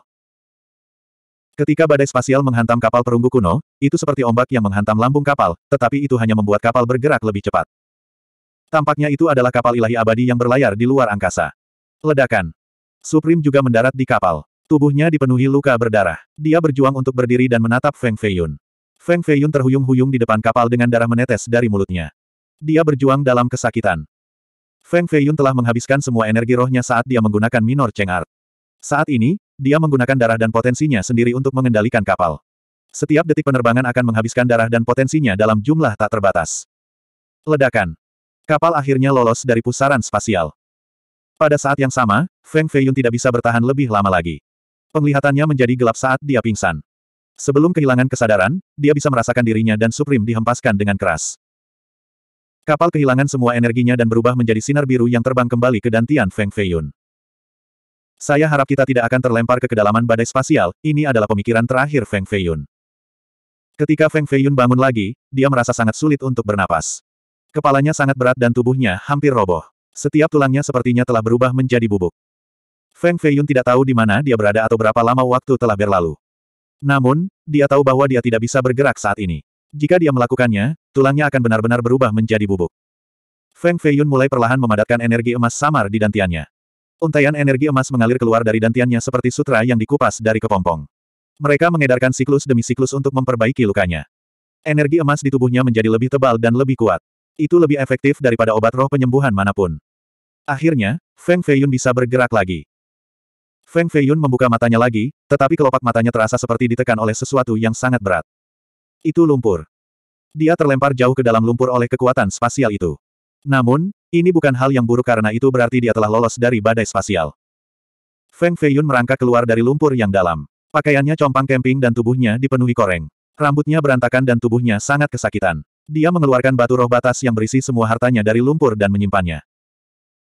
Ketika badai spasial menghantam kapal perunggu kuno, itu seperti ombak yang menghantam lambung kapal, tetapi itu hanya membuat kapal bergerak lebih cepat. Tampaknya itu adalah kapal ilahi abadi yang berlayar di luar angkasa. Ledakan. Supreme juga mendarat di kapal. Tubuhnya dipenuhi luka berdarah. Dia berjuang untuk berdiri dan menatap Feng Feiyun. Feng Feiyun terhuyung-huyung di depan kapal dengan darah menetes dari mulutnya. Dia berjuang dalam kesakitan. Feng Feiyun telah menghabiskan semua energi rohnya saat dia menggunakan minor Cheng Art. Saat ini, dia menggunakan darah dan potensinya sendiri untuk mengendalikan kapal. Setiap detik penerbangan akan menghabiskan darah dan potensinya dalam jumlah tak terbatas. Ledakan. Kapal akhirnya lolos dari pusaran spasial. Pada saat yang sama, Feng Feiyun tidak bisa bertahan lebih lama lagi. Penglihatannya menjadi gelap saat dia pingsan. Sebelum kehilangan kesadaran, dia bisa merasakan dirinya dan Supreme dihempaskan dengan keras. Kapal kehilangan semua energinya dan berubah menjadi sinar biru yang terbang kembali ke Dantian Feng Feiyun. Saya harap kita tidak akan terlempar ke kedalaman badai spasial, ini adalah pemikiran terakhir Feng Feiyun. Ketika Feng Feiyun bangun lagi, dia merasa sangat sulit untuk bernapas. Kepalanya sangat berat dan tubuhnya hampir roboh. Setiap tulangnya sepertinya telah berubah menjadi bubuk. Feng Feiyun tidak tahu di mana dia berada atau berapa lama waktu telah berlalu. Namun, dia tahu bahwa dia tidak bisa bergerak saat ini. Jika dia melakukannya, tulangnya akan benar-benar berubah menjadi bubuk. Feng Feiyun mulai perlahan memadatkan energi emas samar di dantiannya. Untaian energi emas mengalir keluar dari dantiannya seperti sutra yang dikupas dari kepompong. Mereka mengedarkan siklus demi siklus untuk memperbaiki lukanya. Energi emas di tubuhnya menjadi lebih tebal dan lebih kuat. Itu lebih efektif daripada obat roh penyembuhan manapun. Akhirnya, Feng Feiyun bisa bergerak lagi. Feng Feiyun membuka matanya lagi, tetapi kelopak matanya terasa seperti ditekan oleh sesuatu yang sangat berat. Itu lumpur. Dia terlempar jauh ke dalam lumpur oleh kekuatan spasial itu. Namun, ini bukan hal yang buruk karena itu berarti dia telah lolos dari badai spasial. Feng Feiyun merangkak keluar dari lumpur yang dalam. Pakaiannya compang kemping dan tubuhnya dipenuhi koreng. Rambutnya berantakan dan tubuhnya sangat kesakitan. Dia mengeluarkan batu roh batas yang berisi semua hartanya dari lumpur dan menyimpannya.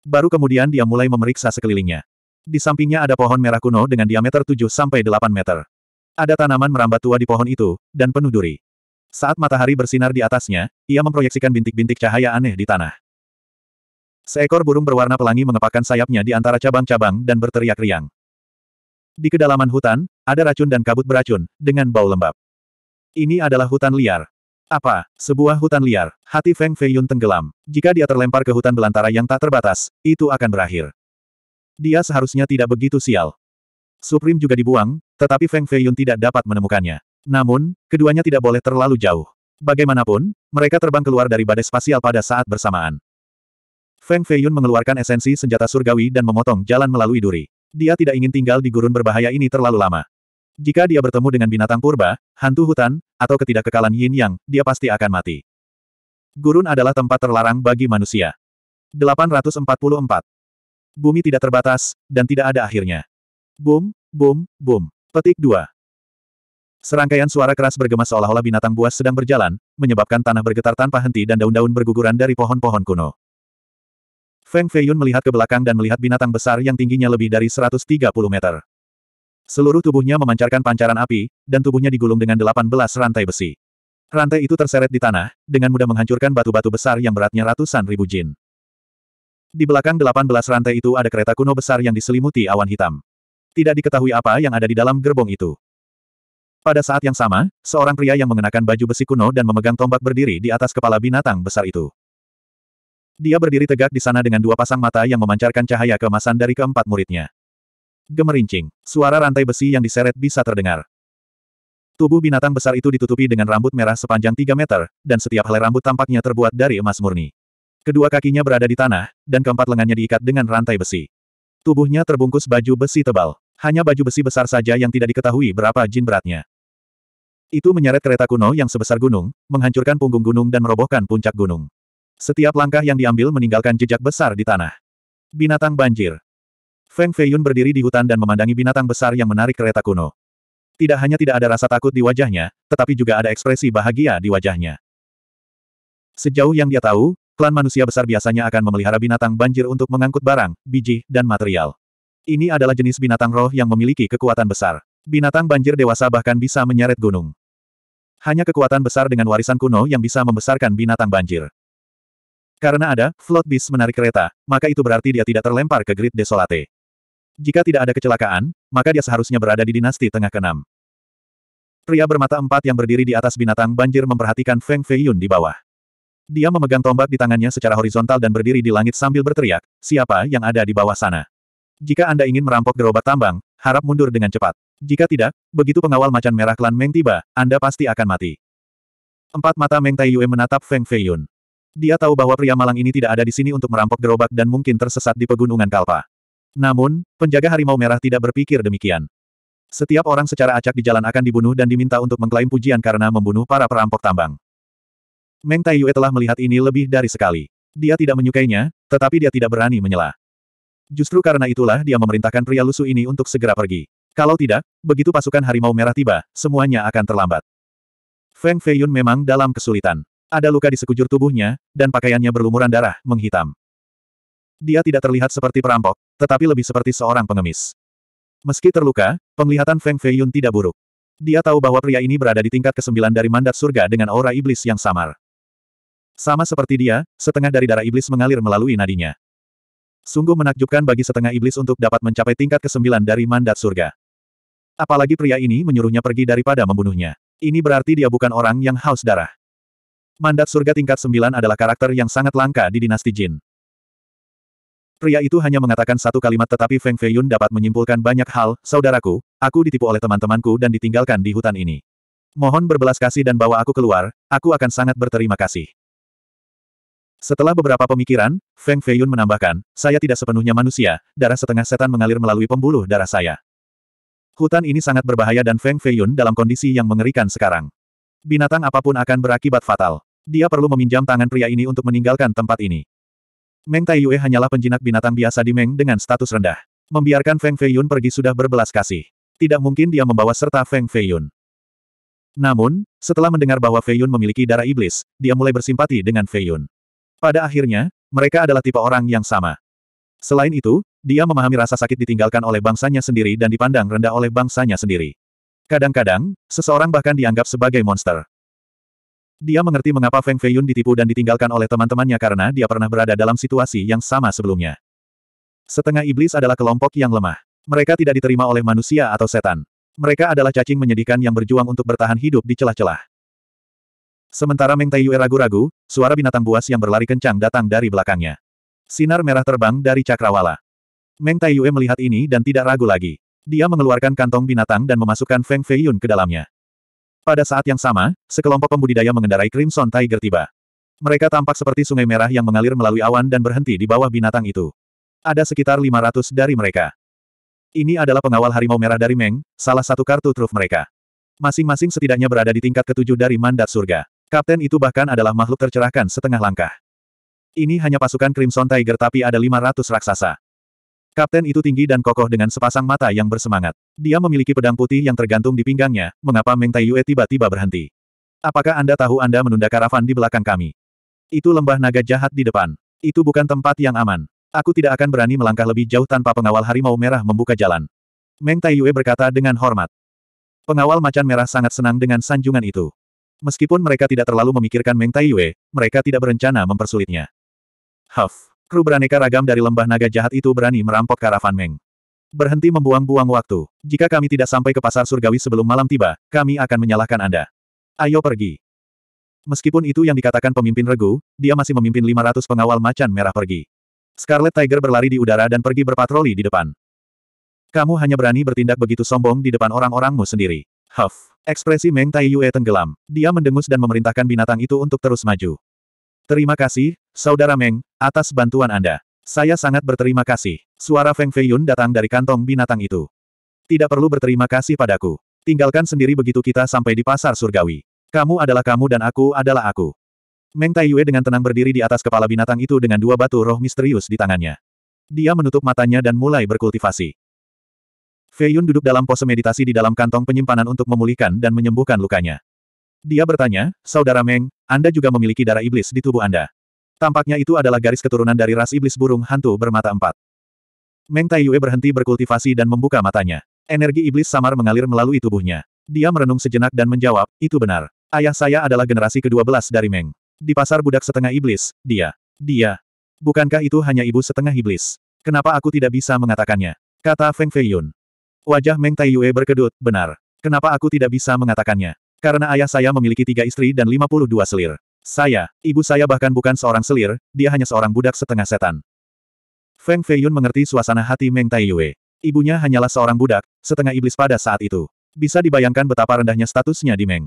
Baru kemudian dia mulai memeriksa sekelilingnya. Di sampingnya ada pohon merah kuno dengan diameter 7-8 meter. Ada tanaman merambat tua di pohon itu, dan penuh duri. Saat matahari bersinar di atasnya, ia memproyeksikan bintik-bintik cahaya aneh di tanah. Seekor burung berwarna pelangi mengepakkan sayapnya di antara cabang-cabang dan berteriak riang. Di kedalaman hutan, ada racun dan kabut beracun, dengan bau lembab. Ini adalah hutan liar. Apa? Sebuah hutan liar. Hati Feng Feiyun tenggelam. Jika dia terlempar ke hutan belantara yang tak terbatas, itu akan berakhir. Dia seharusnya tidak begitu sial. Supreme juga dibuang, tetapi Feng Feiyun tidak dapat menemukannya. Namun, keduanya tidak boleh terlalu jauh. Bagaimanapun, mereka terbang keluar dari badai spasial pada saat bersamaan. Feng Feiyun mengeluarkan esensi senjata surgawi dan memotong jalan melalui duri. Dia tidak ingin tinggal di gurun berbahaya ini terlalu lama. Jika dia bertemu dengan binatang purba, hantu hutan, atau ketidakkekalan yin yang, dia pasti akan mati. Gurun adalah tempat terlarang bagi manusia. 844 Bumi tidak terbatas, dan tidak ada akhirnya. Boom, boom, boom. Petik 2. Serangkaian suara keras bergema seolah-olah binatang buas sedang berjalan, menyebabkan tanah bergetar tanpa henti dan daun-daun berguguran dari pohon-pohon kuno. Feng Feiyun melihat ke belakang dan melihat binatang besar yang tingginya lebih dari 130 meter. Seluruh tubuhnya memancarkan pancaran api, dan tubuhnya digulung dengan 18 rantai besi. Rantai itu terseret di tanah, dengan mudah menghancurkan batu-batu besar yang beratnya ratusan ribu jin. Di belakang 18 rantai itu ada kereta kuno besar yang diselimuti awan hitam. Tidak diketahui apa yang ada di dalam gerbong itu. Pada saat yang sama, seorang pria yang mengenakan baju besi kuno dan memegang tombak berdiri di atas kepala binatang besar itu. Dia berdiri tegak di sana dengan dua pasang mata yang memancarkan cahaya keemasan dari keempat muridnya. Gemerincing, suara rantai besi yang diseret bisa terdengar. Tubuh binatang besar itu ditutupi dengan rambut merah sepanjang 3 meter, dan setiap helai rambut tampaknya terbuat dari emas murni. Kedua kakinya berada di tanah, dan keempat lengannya diikat dengan rantai besi. Tubuhnya terbungkus baju besi tebal. Hanya baju besi besar saja yang tidak diketahui berapa jin beratnya. Itu menyeret kereta kuno yang sebesar gunung, menghancurkan punggung gunung dan merobohkan puncak gunung. Setiap langkah yang diambil meninggalkan jejak besar di tanah. Binatang banjir. Feng Feiyun berdiri di hutan dan memandangi binatang besar yang menarik kereta kuno. Tidak hanya tidak ada rasa takut di wajahnya, tetapi juga ada ekspresi bahagia di wajahnya. Sejauh yang dia tahu, klan manusia besar biasanya akan memelihara binatang banjir untuk mengangkut barang, biji, dan material. Ini adalah jenis binatang roh yang memiliki kekuatan besar. Binatang banjir dewasa bahkan bisa menyeret gunung. Hanya kekuatan besar dengan warisan kuno yang bisa membesarkan binatang banjir. Karena ada, float beast menarik kereta, maka itu berarti dia tidak terlempar ke grid desolate. Jika tidak ada kecelakaan, maka dia seharusnya berada di dinasti tengah keenam. Pria bermata empat yang berdiri di atas binatang banjir memperhatikan Feng Feiyun di bawah. Dia memegang tombak di tangannya secara horizontal dan berdiri di langit sambil berteriak, siapa yang ada di bawah sana? Jika Anda ingin merampok gerobak tambang, harap mundur dengan cepat. Jika tidak, begitu pengawal macan merah klan Meng tiba, Anda pasti akan mati. Empat mata Meng Tai Yue menatap Feng Feiyun. Dia tahu bahwa pria malang ini tidak ada di sini untuk merampok gerobak dan mungkin tersesat di pegunungan Kalpa. Namun, penjaga harimau merah tidak berpikir demikian. Setiap orang secara acak di jalan akan dibunuh dan diminta untuk mengklaim pujian karena membunuh para perampok tambang. Meng Taiyue telah melihat ini lebih dari sekali. Dia tidak menyukainya, tetapi dia tidak berani menyela. Justru karena itulah dia memerintahkan pria lusuh ini untuk segera pergi. Kalau tidak, begitu pasukan harimau merah tiba, semuanya akan terlambat. Feng Feiyun memang dalam kesulitan. Ada luka di sekujur tubuhnya, dan pakaiannya berlumuran darah, menghitam. Dia tidak terlihat seperti perampok, tetapi lebih seperti seorang pengemis. Meski terluka, penglihatan Feng Feiyun tidak buruk. Dia tahu bahwa pria ini berada di tingkat ke-9 dari mandat surga dengan aura iblis yang samar. Sama seperti dia, setengah dari darah iblis mengalir melalui nadinya. Sungguh menakjubkan bagi setengah iblis untuk dapat mencapai tingkat kesembilan dari mandat surga. Apalagi pria ini menyuruhnya pergi daripada membunuhnya. Ini berarti dia bukan orang yang haus darah. Mandat surga tingkat sembilan adalah karakter yang sangat langka di dinasti Jin. Pria itu hanya mengatakan satu kalimat tetapi Feng Feiyun dapat menyimpulkan banyak hal, saudaraku, aku ditipu oleh teman-temanku dan ditinggalkan di hutan ini. Mohon berbelas kasih dan bawa aku keluar, aku akan sangat berterima kasih. Setelah beberapa pemikiran, Feng Feiyun menambahkan, saya tidak sepenuhnya manusia, darah setengah setan mengalir melalui pembuluh darah saya. Hutan ini sangat berbahaya dan Feng Feiyun dalam kondisi yang mengerikan sekarang. Binatang apapun akan berakibat fatal. Dia perlu meminjam tangan pria ini untuk meninggalkan tempat ini. Meng Yue hanyalah penjinak binatang biasa di Meng dengan status rendah. Membiarkan Feng Feiyun pergi sudah berbelas kasih. Tidak mungkin dia membawa serta Feng Feiyun. Namun, setelah mendengar bahwa Feiyun memiliki darah iblis, dia mulai bersimpati dengan Feiyun. Pada akhirnya, mereka adalah tipe orang yang sama. Selain itu, dia memahami rasa sakit ditinggalkan oleh bangsanya sendiri dan dipandang rendah oleh bangsanya sendiri. Kadang-kadang, seseorang bahkan dianggap sebagai monster. Dia mengerti mengapa Feng Feiyun ditipu dan ditinggalkan oleh teman-temannya karena dia pernah berada dalam situasi yang sama sebelumnya. Setengah iblis adalah kelompok yang lemah. Mereka tidak diterima oleh manusia atau setan. Mereka adalah cacing menyedihkan yang berjuang untuk bertahan hidup di celah-celah. Sementara Meng Taiyue ragu-ragu, suara binatang buas yang berlari kencang datang dari belakangnya. Sinar merah terbang dari cakrawala. Meng Taiyue melihat ini dan tidak ragu lagi. Dia mengeluarkan kantong binatang dan memasukkan Feng Feiyun ke dalamnya. Pada saat yang sama, sekelompok pembudidaya mengendarai Crimson Tiger tiba. Mereka tampak seperti sungai merah yang mengalir melalui awan dan berhenti di bawah binatang itu. Ada sekitar 500 dari mereka. Ini adalah pengawal harimau merah dari Meng, salah satu kartu truf mereka. Masing-masing setidaknya berada di tingkat ketujuh dari mandat surga. Kapten itu bahkan adalah makhluk tercerahkan setengah langkah. Ini hanya pasukan Crimson Tiger tapi ada 500 raksasa. Kapten itu tinggi dan kokoh dengan sepasang mata yang bersemangat. Dia memiliki pedang putih yang tergantung di pinggangnya, mengapa Meng Yue tiba-tiba berhenti. Apakah Anda tahu Anda menunda karavan di belakang kami? Itu lembah naga jahat di depan. Itu bukan tempat yang aman. Aku tidak akan berani melangkah lebih jauh tanpa pengawal harimau merah membuka jalan. Meng Yue berkata dengan hormat. Pengawal macan merah sangat senang dengan sanjungan itu. Meskipun mereka tidak terlalu memikirkan Meng Taiyue, mereka tidak berencana mempersulitnya. Huff! Kru beraneka ragam dari lembah naga jahat itu berani merampok karavan Meng. Berhenti membuang-buang waktu. Jika kami tidak sampai ke pasar surgawi sebelum malam tiba, kami akan menyalahkan Anda. Ayo pergi. Meskipun itu yang dikatakan pemimpin regu, dia masih memimpin 500 pengawal macan merah pergi. Scarlet Tiger berlari di udara dan pergi berpatroli di depan. Kamu hanya berani bertindak begitu sombong di depan orang-orangmu sendiri. Huff. Ekspresi Meng Tai Yue tenggelam. Dia mendengus dan memerintahkan binatang itu untuk terus maju. Terima kasih, Saudara Meng, atas bantuan Anda. Saya sangat berterima kasih. Suara Feng Feiyun datang dari kantong binatang itu. Tidak perlu berterima kasih padaku. Tinggalkan sendiri begitu kita sampai di pasar surgawi. Kamu adalah kamu dan aku adalah aku. Meng Tai Yue dengan tenang berdiri di atas kepala binatang itu dengan dua batu roh misterius di tangannya. Dia menutup matanya dan mulai berkultivasi. Fei Yun duduk dalam pose meditasi di dalam kantong penyimpanan untuk memulihkan dan menyembuhkan lukanya. Dia bertanya, Saudara Meng, Anda juga memiliki darah iblis di tubuh Anda. Tampaknya itu adalah garis keturunan dari ras iblis burung hantu bermata empat. Meng Taiyue berhenti berkultivasi dan membuka matanya. Energi iblis samar mengalir melalui tubuhnya. Dia merenung sejenak dan menjawab, itu benar. Ayah saya adalah generasi ke-12 dari Meng. Di pasar budak setengah iblis, dia. Dia. Bukankah itu hanya ibu setengah iblis? Kenapa aku tidak bisa mengatakannya? Kata Feng Feiyun. Wajah Meng Tai Yue berkedut, benar. Kenapa aku tidak bisa mengatakannya? Karena ayah saya memiliki tiga istri dan 52 selir. Saya, ibu saya bahkan bukan seorang selir, dia hanya seorang budak setengah setan. Feng Feiyun mengerti suasana hati Meng Tai Yue. Ibunya hanyalah seorang budak, setengah iblis pada saat itu. Bisa dibayangkan betapa rendahnya statusnya di Meng.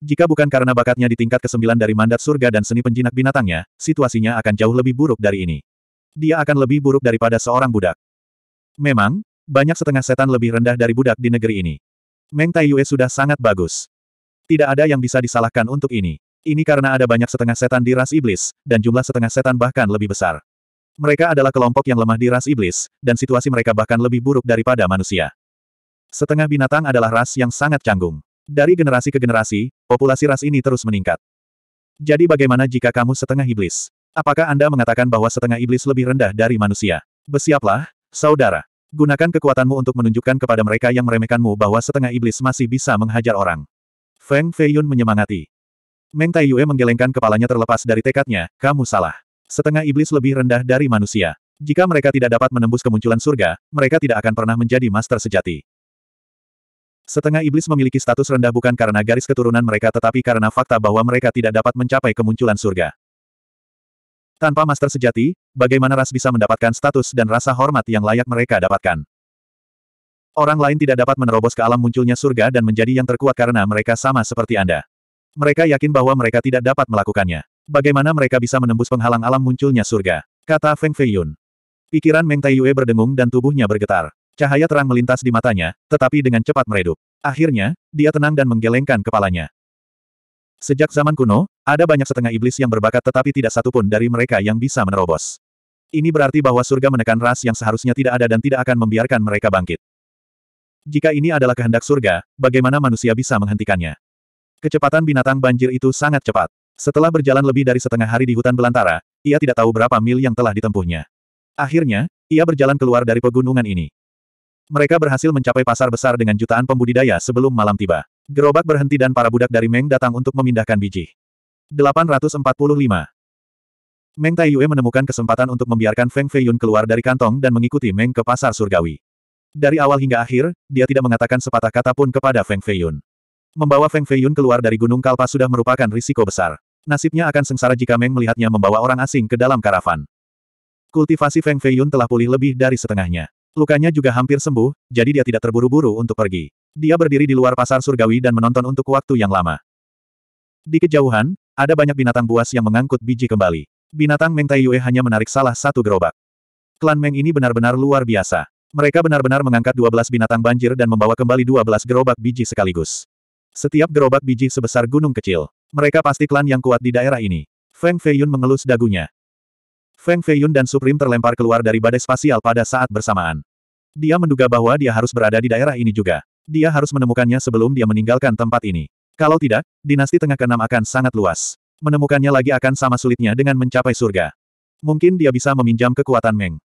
Jika bukan karena bakatnya di tingkat ke-9 dari mandat surga dan seni penjinak binatangnya, situasinya akan jauh lebih buruk dari ini. Dia akan lebih buruk daripada seorang budak. Memang, banyak setengah setan lebih rendah dari budak di negeri ini. Meng Tai Yue sudah sangat bagus. Tidak ada yang bisa disalahkan untuk ini. Ini karena ada banyak setengah setan di ras iblis, dan jumlah setengah setan bahkan lebih besar. Mereka adalah kelompok yang lemah di ras iblis, dan situasi mereka bahkan lebih buruk daripada manusia. Setengah binatang adalah ras yang sangat canggung. Dari generasi ke generasi, populasi ras ini terus meningkat. Jadi bagaimana jika kamu setengah iblis? Apakah Anda mengatakan bahwa setengah iblis lebih rendah dari manusia? Bersiaplah, saudara. Gunakan kekuatanmu untuk menunjukkan kepada mereka yang meremehkanmu bahwa setengah iblis masih bisa menghajar orang. Feng Feiyun menyemangati. Meng Taiyue menggelengkan kepalanya terlepas dari tekadnya, kamu salah. Setengah iblis lebih rendah dari manusia. Jika mereka tidak dapat menembus kemunculan surga, mereka tidak akan pernah menjadi master sejati. Setengah iblis memiliki status rendah bukan karena garis keturunan mereka tetapi karena fakta bahwa mereka tidak dapat mencapai kemunculan surga. Tanpa master sejati, bagaimana ras bisa mendapatkan status dan rasa hormat yang layak mereka dapatkan? Orang lain tidak dapat menerobos ke alam munculnya surga dan menjadi yang terkuat karena mereka sama seperti Anda. Mereka yakin bahwa mereka tidak dapat melakukannya. Bagaimana mereka bisa menembus penghalang alam munculnya surga? Kata Feng Feiyun. Pikiran Meng Taiyue berdengung dan tubuhnya bergetar. Cahaya terang melintas di matanya, tetapi dengan cepat meredup. Akhirnya, dia tenang dan menggelengkan kepalanya. Sejak zaman kuno, ada banyak setengah iblis yang berbakat tetapi tidak satupun dari mereka yang bisa menerobos. Ini berarti bahwa surga menekan ras yang seharusnya tidak ada dan tidak akan membiarkan mereka bangkit. Jika ini adalah kehendak surga, bagaimana manusia bisa menghentikannya? Kecepatan binatang banjir itu sangat cepat. Setelah berjalan lebih dari setengah hari di hutan belantara, ia tidak tahu berapa mil yang telah ditempuhnya. Akhirnya, ia berjalan keluar dari pegunungan ini. Mereka berhasil mencapai pasar besar dengan jutaan pembudidaya sebelum malam tiba. Gerobak berhenti dan para budak dari Meng datang untuk memindahkan biji. 845. Meng Taiyue menemukan kesempatan untuk membiarkan Feng Feiyun keluar dari kantong dan mengikuti Meng ke pasar surgawi. Dari awal hingga akhir, dia tidak mengatakan sepatah kata pun kepada Feng Feiyun. Membawa Feng Feiyun keluar dari Gunung Kalpa sudah merupakan risiko besar. Nasibnya akan sengsara jika Meng melihatnya membawa orang asing ke dalam karavan. Kultivasi Feng Feiyun telah pulih lebih dari setengahnya. Lukanya juga hampir sembuh, jadi dia tidak terburu-buru untuk pergi. Dia berdiri di luar pasar surgawi dan menonton untuk waktu yang lama. Di kejauhan, ada banyak binatang buas yang mengangkut biji kembali. Binatang Meng Taiyue hanya menarik salah satu gerobak. Klan Meng ini benar-benar luar biasa. Mereka benar-benar mengangkat 12 binatang banjir dan membawa kembali 12 gerobak biji sekaligus. Setiap gerobak biji sebesar gunung kecil. Mereka pasti klan yang kuat di daerah ini. Feng Feiyun mengelus dagunya. Feng Feiyun dan Supreme terlempar keluar dari badai spasial pada saat bersamaan. Dia menduga bahwa dia harus berada di daerah ini juga. Dia harus menemukannya sebelum dia meninggalkan tempat ini. Kalau tidak, dinasti tengah keenam akan sangat luas. Menemukannya lagi akan sama sulitnya dengan mencapai surga. Mungkin dia bisa meminjam kekuatan Meng.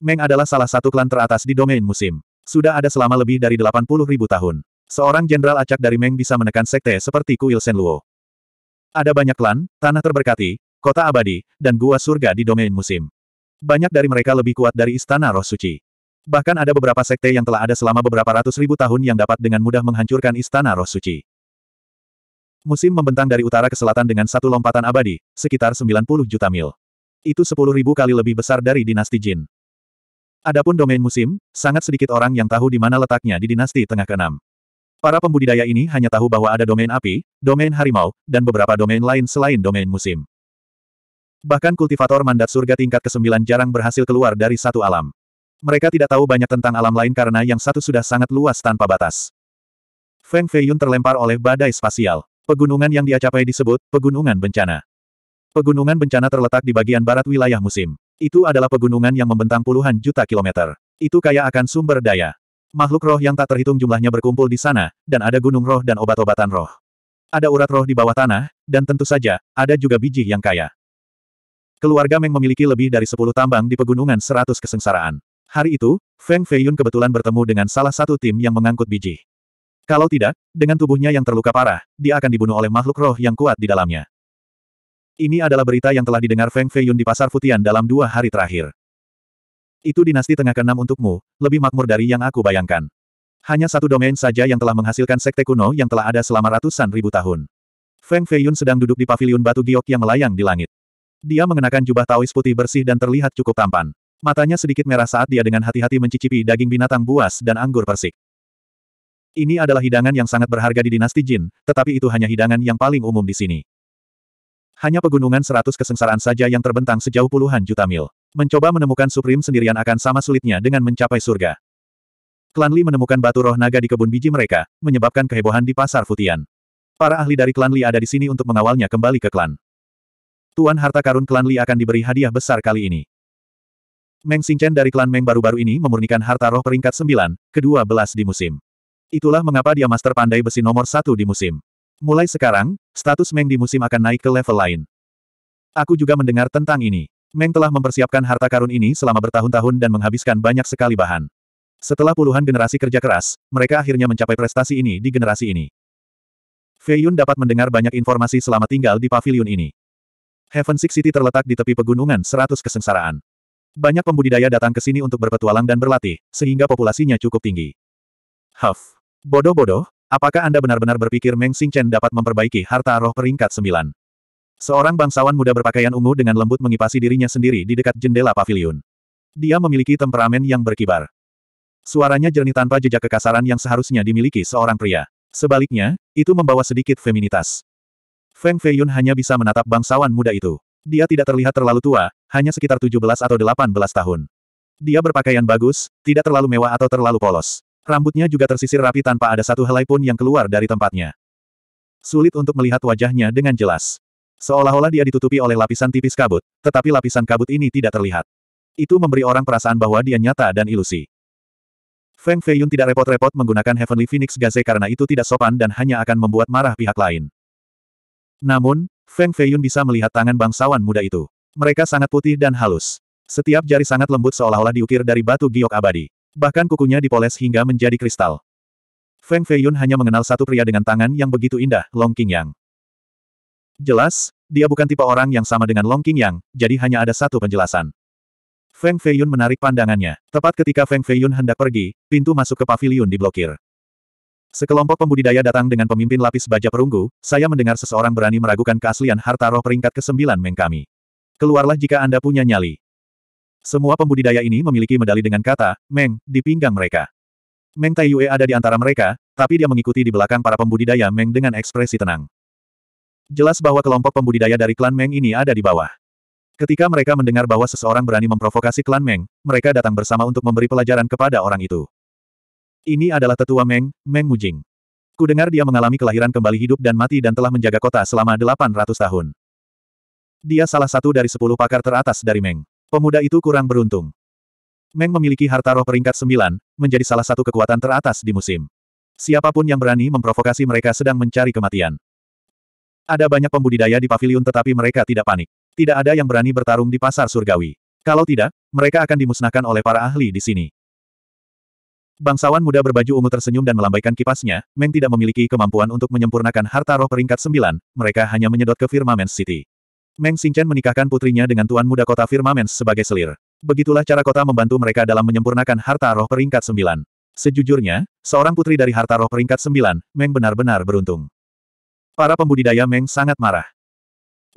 Meng adalah salah satu klan teratas di domain musim. Sudah ada selama lebih dari 80 ribu tahun. Seorang jenderal acak dari Meng bisa menekan sekte seperti Kuil Senluo. Ada banyak klan, tanah terberkati, kota abadi, dan gua surga di domain musim. Banyak dari mereka lebih kuat dari Istana Roh Suci. Bahkan ada beberapa sekte yang telah ada selama beberapa ratus ribu tahun yang dapat dengan mudah menghancurkan istana roh suci. Musim membentang dari utara ke selatan dengan satu lompatan abadi, sekitar 90 juta mil. Itu 10.000 kali lebih besar dari dinasti Jin. Adapun domain musim, sangat sedikit orang yang tahu di mana letaknya di dinasti tengah ke-6. Para pembudidaya ini hanya tahu bahwa ada domain api, domain harimau, dan beberapa domain lain selain domain musim. Bahkan kultivator mandat surga tingkat ke-9 jarang berhasil keluar dari satu alam. Mereka tidak tahu banyak tentang alam lain karena yang satu sudah sangat luas tanpa batas. Feng Feiyun terlempar oleh badai spasial. Pegunungan yang dia capai disebut, Pegunungan Bencana. Pegunungan bencana terletak di bagian barat wilayah musim. Itu adalah pegunungan yang membentang puluhan juta kilometer. Itu kaya akan sumber daya. Makhluk roh yang tak terhitung jumlahnya berkumpul di sana, dan ada gunung roh dan obat-obatan roh. Ada urat roh di bawah tanah, dan tentu saja, ada juga biji yang kaya. Keluarga Meng memiliki lebih dari 10 tambang di pegunungan 100 kesengsaraan. Hari itu, Feng Feiyun kebetulan bertemu dengan salah satu tim yang mengangkut biji. Kalau tidak, dengan tubuhnya yang terluka parah, dia akan dibunuh oleh makhluk roh yang kuat di dalamnya. Ini adalah berita yang telah didengar Feng Feiyun di pasar Futian dalam dua hari terakhir. Itu dinasti tengah keenam untukmu, lebih makmur dari yang aku bayangkan. Hanya satu domain saja yang telah menghasilkan sekte kuno yang telah ada selama ratusan ribu tahun. Feng Feiyun sedang duduk di paviliun batu giok yang melayang di langit. Dia mengenakan jubah taois putih bersih dan terlihat cukup tampan. Matanya sedikit merah saat dia dengan hati-hati mencicipi daging binatang buas dan anggur persik. Ini adalah hidangan yang sangat berharga di dinasti Jin, tetapi itu hanya hidangan yang paling umum di sini. Hanya pegunungan seratus kesengsaraan saja yang terbentang sejauh puluhan juta mil. Mencoba menemukan Supreme sendirian akan sama sulitnya dengan mencapai surga. Klan Li menemukan batu roh naga di kebun biji mereka, menyebabkan kehebohan di pasar Futian. Para ahli dari klan Li ada di sini untuk mengawalnya kembali ke klan. Tuan harta karun klan Li akan diberi hadiah besar kali ini. Meng Xingchen dari klan Meng baru-baru ini memurnikan harta roh peringkat 9, kedua belas di musim. Itulah mengapa dia master pandai besi nomor satu di musim. Mulai sekarang, status Meng di musim akan naik ke level lain. Aku juga mendengar tentang ini. Meng telah mempersiapkan harta karun ini selama bertahun-tahun dan menghabiskan banyak sekali bahan. Setelah puluhan generasi kerja keras, mereka akhirnya mencapai prestasi ini di generasi ini. Fei Yun dapat mendengar banyak informasi selama tinggal di pavilion ini. Heaven Six City terletak di tepi pegunungan seratus kesengsaraan. Banyak pembudidaya datang ke sini untuk berpetualang dan berlatih, sehingga populasinya cukup tinggi. Huff. Bodoh-bodoh, apakah Anda benar-benar berpikir Meng Xingchen dapat memperbaiki harta roh peringkat Sembilan? Seorang bangsawan muda berpakaian ungu dengan lembut mengipasi dirinya sendiri di dekat jendela pavilion. Dia memiliki temperamen yang berkibar. Suaranya jernih tanpa jejak kekasaran yang seharusnya dimiliki seorang pria. Sebaliknya, itu membawa sedikit feminitas. Feng Feiyun hanya bisa menatap bangsawan muda itu. Dia tidak terlihat terlalu tua, hanya sekitar 17 atau 18 tahun. Dia berpakaian bagus, tidak terlalu mewah atau terlalu polos. Rambutnya juga tersisir rapi tanpa ada satu helai pun yang keluar dari tempatnya. Sulit untuk melihat wajahnya dengan jelas. Seolah-olah dia ditutupi oleh lapisan tipis kabut, tetapi lapisan kabut ini tidak terlihat. Itu memberi orang perasaan bahwa dia nyata dan ilusi. Feng Feiyun tidak repot-repot menggunakan Heavenly Phoenix Gaze karena itu tidak sopan dan hanya akan membuat marah pihak lain. Namun, Feng Feiyun bisa melihat tangan bangsawan muda itu. Mereka sangat putih dan halus. Setiap jari sangat lembut seolah-olah diukir dari batu giok abadi. Bahkan kukunya dipoles hingga menjadi kristal. Feng Feiyun hanya mengenal satu pria dengan tangan yang begitu indah, Long King Yang. Jelas, dia bukan tipe orang yang sama dengan Long King Yang, jadi hanya ada satu penjelasan. Feng Feiyun menarik pandangannya. Tepat ketika Feng Feiyun hendak pergi, pintu masuk ke pavilion diblokir. Sekelompok pembudidaya datang dengan pemimpin lapis baja perunggu, saya mendengar seseorang berani meragukan keaslian harta roh peringkat ke-9 Meng kami. Keluarlah jika Anda punya nyali. Semua pembudidaya ini memiliki medali dengan kata, Meng, di pinggang mereka. Meng Tai Yue ada di antara mereka, tapi dia mengikuti di belakang para pembudidaya Meng dengan ekspresi tenang. Jelas bahwa kelompok pembudidaya dari klan Meng ini ada di bawah. Ketika mereka mendengar bahwa seseorang berani memprovokasi klan Meng, mereka datang bersama untuk memberi pelajaran kepada orang itu. Ini adalah tetua Meng, Meng Mujing. Ku dengar dia mengalami kelahiran kembali hidup dan mati dan telah menjaga kota selama 800 tahun. Dia salah satu dari sepuluh pakar teratas dari Meng. Pemuda itu kurang beruntung. Meng memiliki harta roh peringkat sembilan, menjadi salah satu kekuatan teratas di musim. Siapapun yang berani memprovokasi mereka sedang mencari kematian. Ada banyak pembudidaya di pavilion tetapi mereka tidak panik. Tidak ada yang berani bertarung di pasar surgawi. Kalau tidak, mereka akan dimusnahkan oleh para ahli di sini. Bangsawan muda berbaju ungu tersenyum dan melambaikan kipasnya, Meng tidak memiliki kemampuan untuk menyempurnakan harta roh peringkat sembilan, mereka hanya menyedot ke Firmament City. Meng Xingchen menikahkan putrinya dengan tuan muda kota Firmament sebagai selir. Begitulah cara kota membantu mereka dalam menyempurnakan harta roh peringkat sembilan. Sejujurnya, seorang putri dari harta roh peringkat sembilan, Meng benar-benar beruntung. Para pembudidaya Meng sangat marah.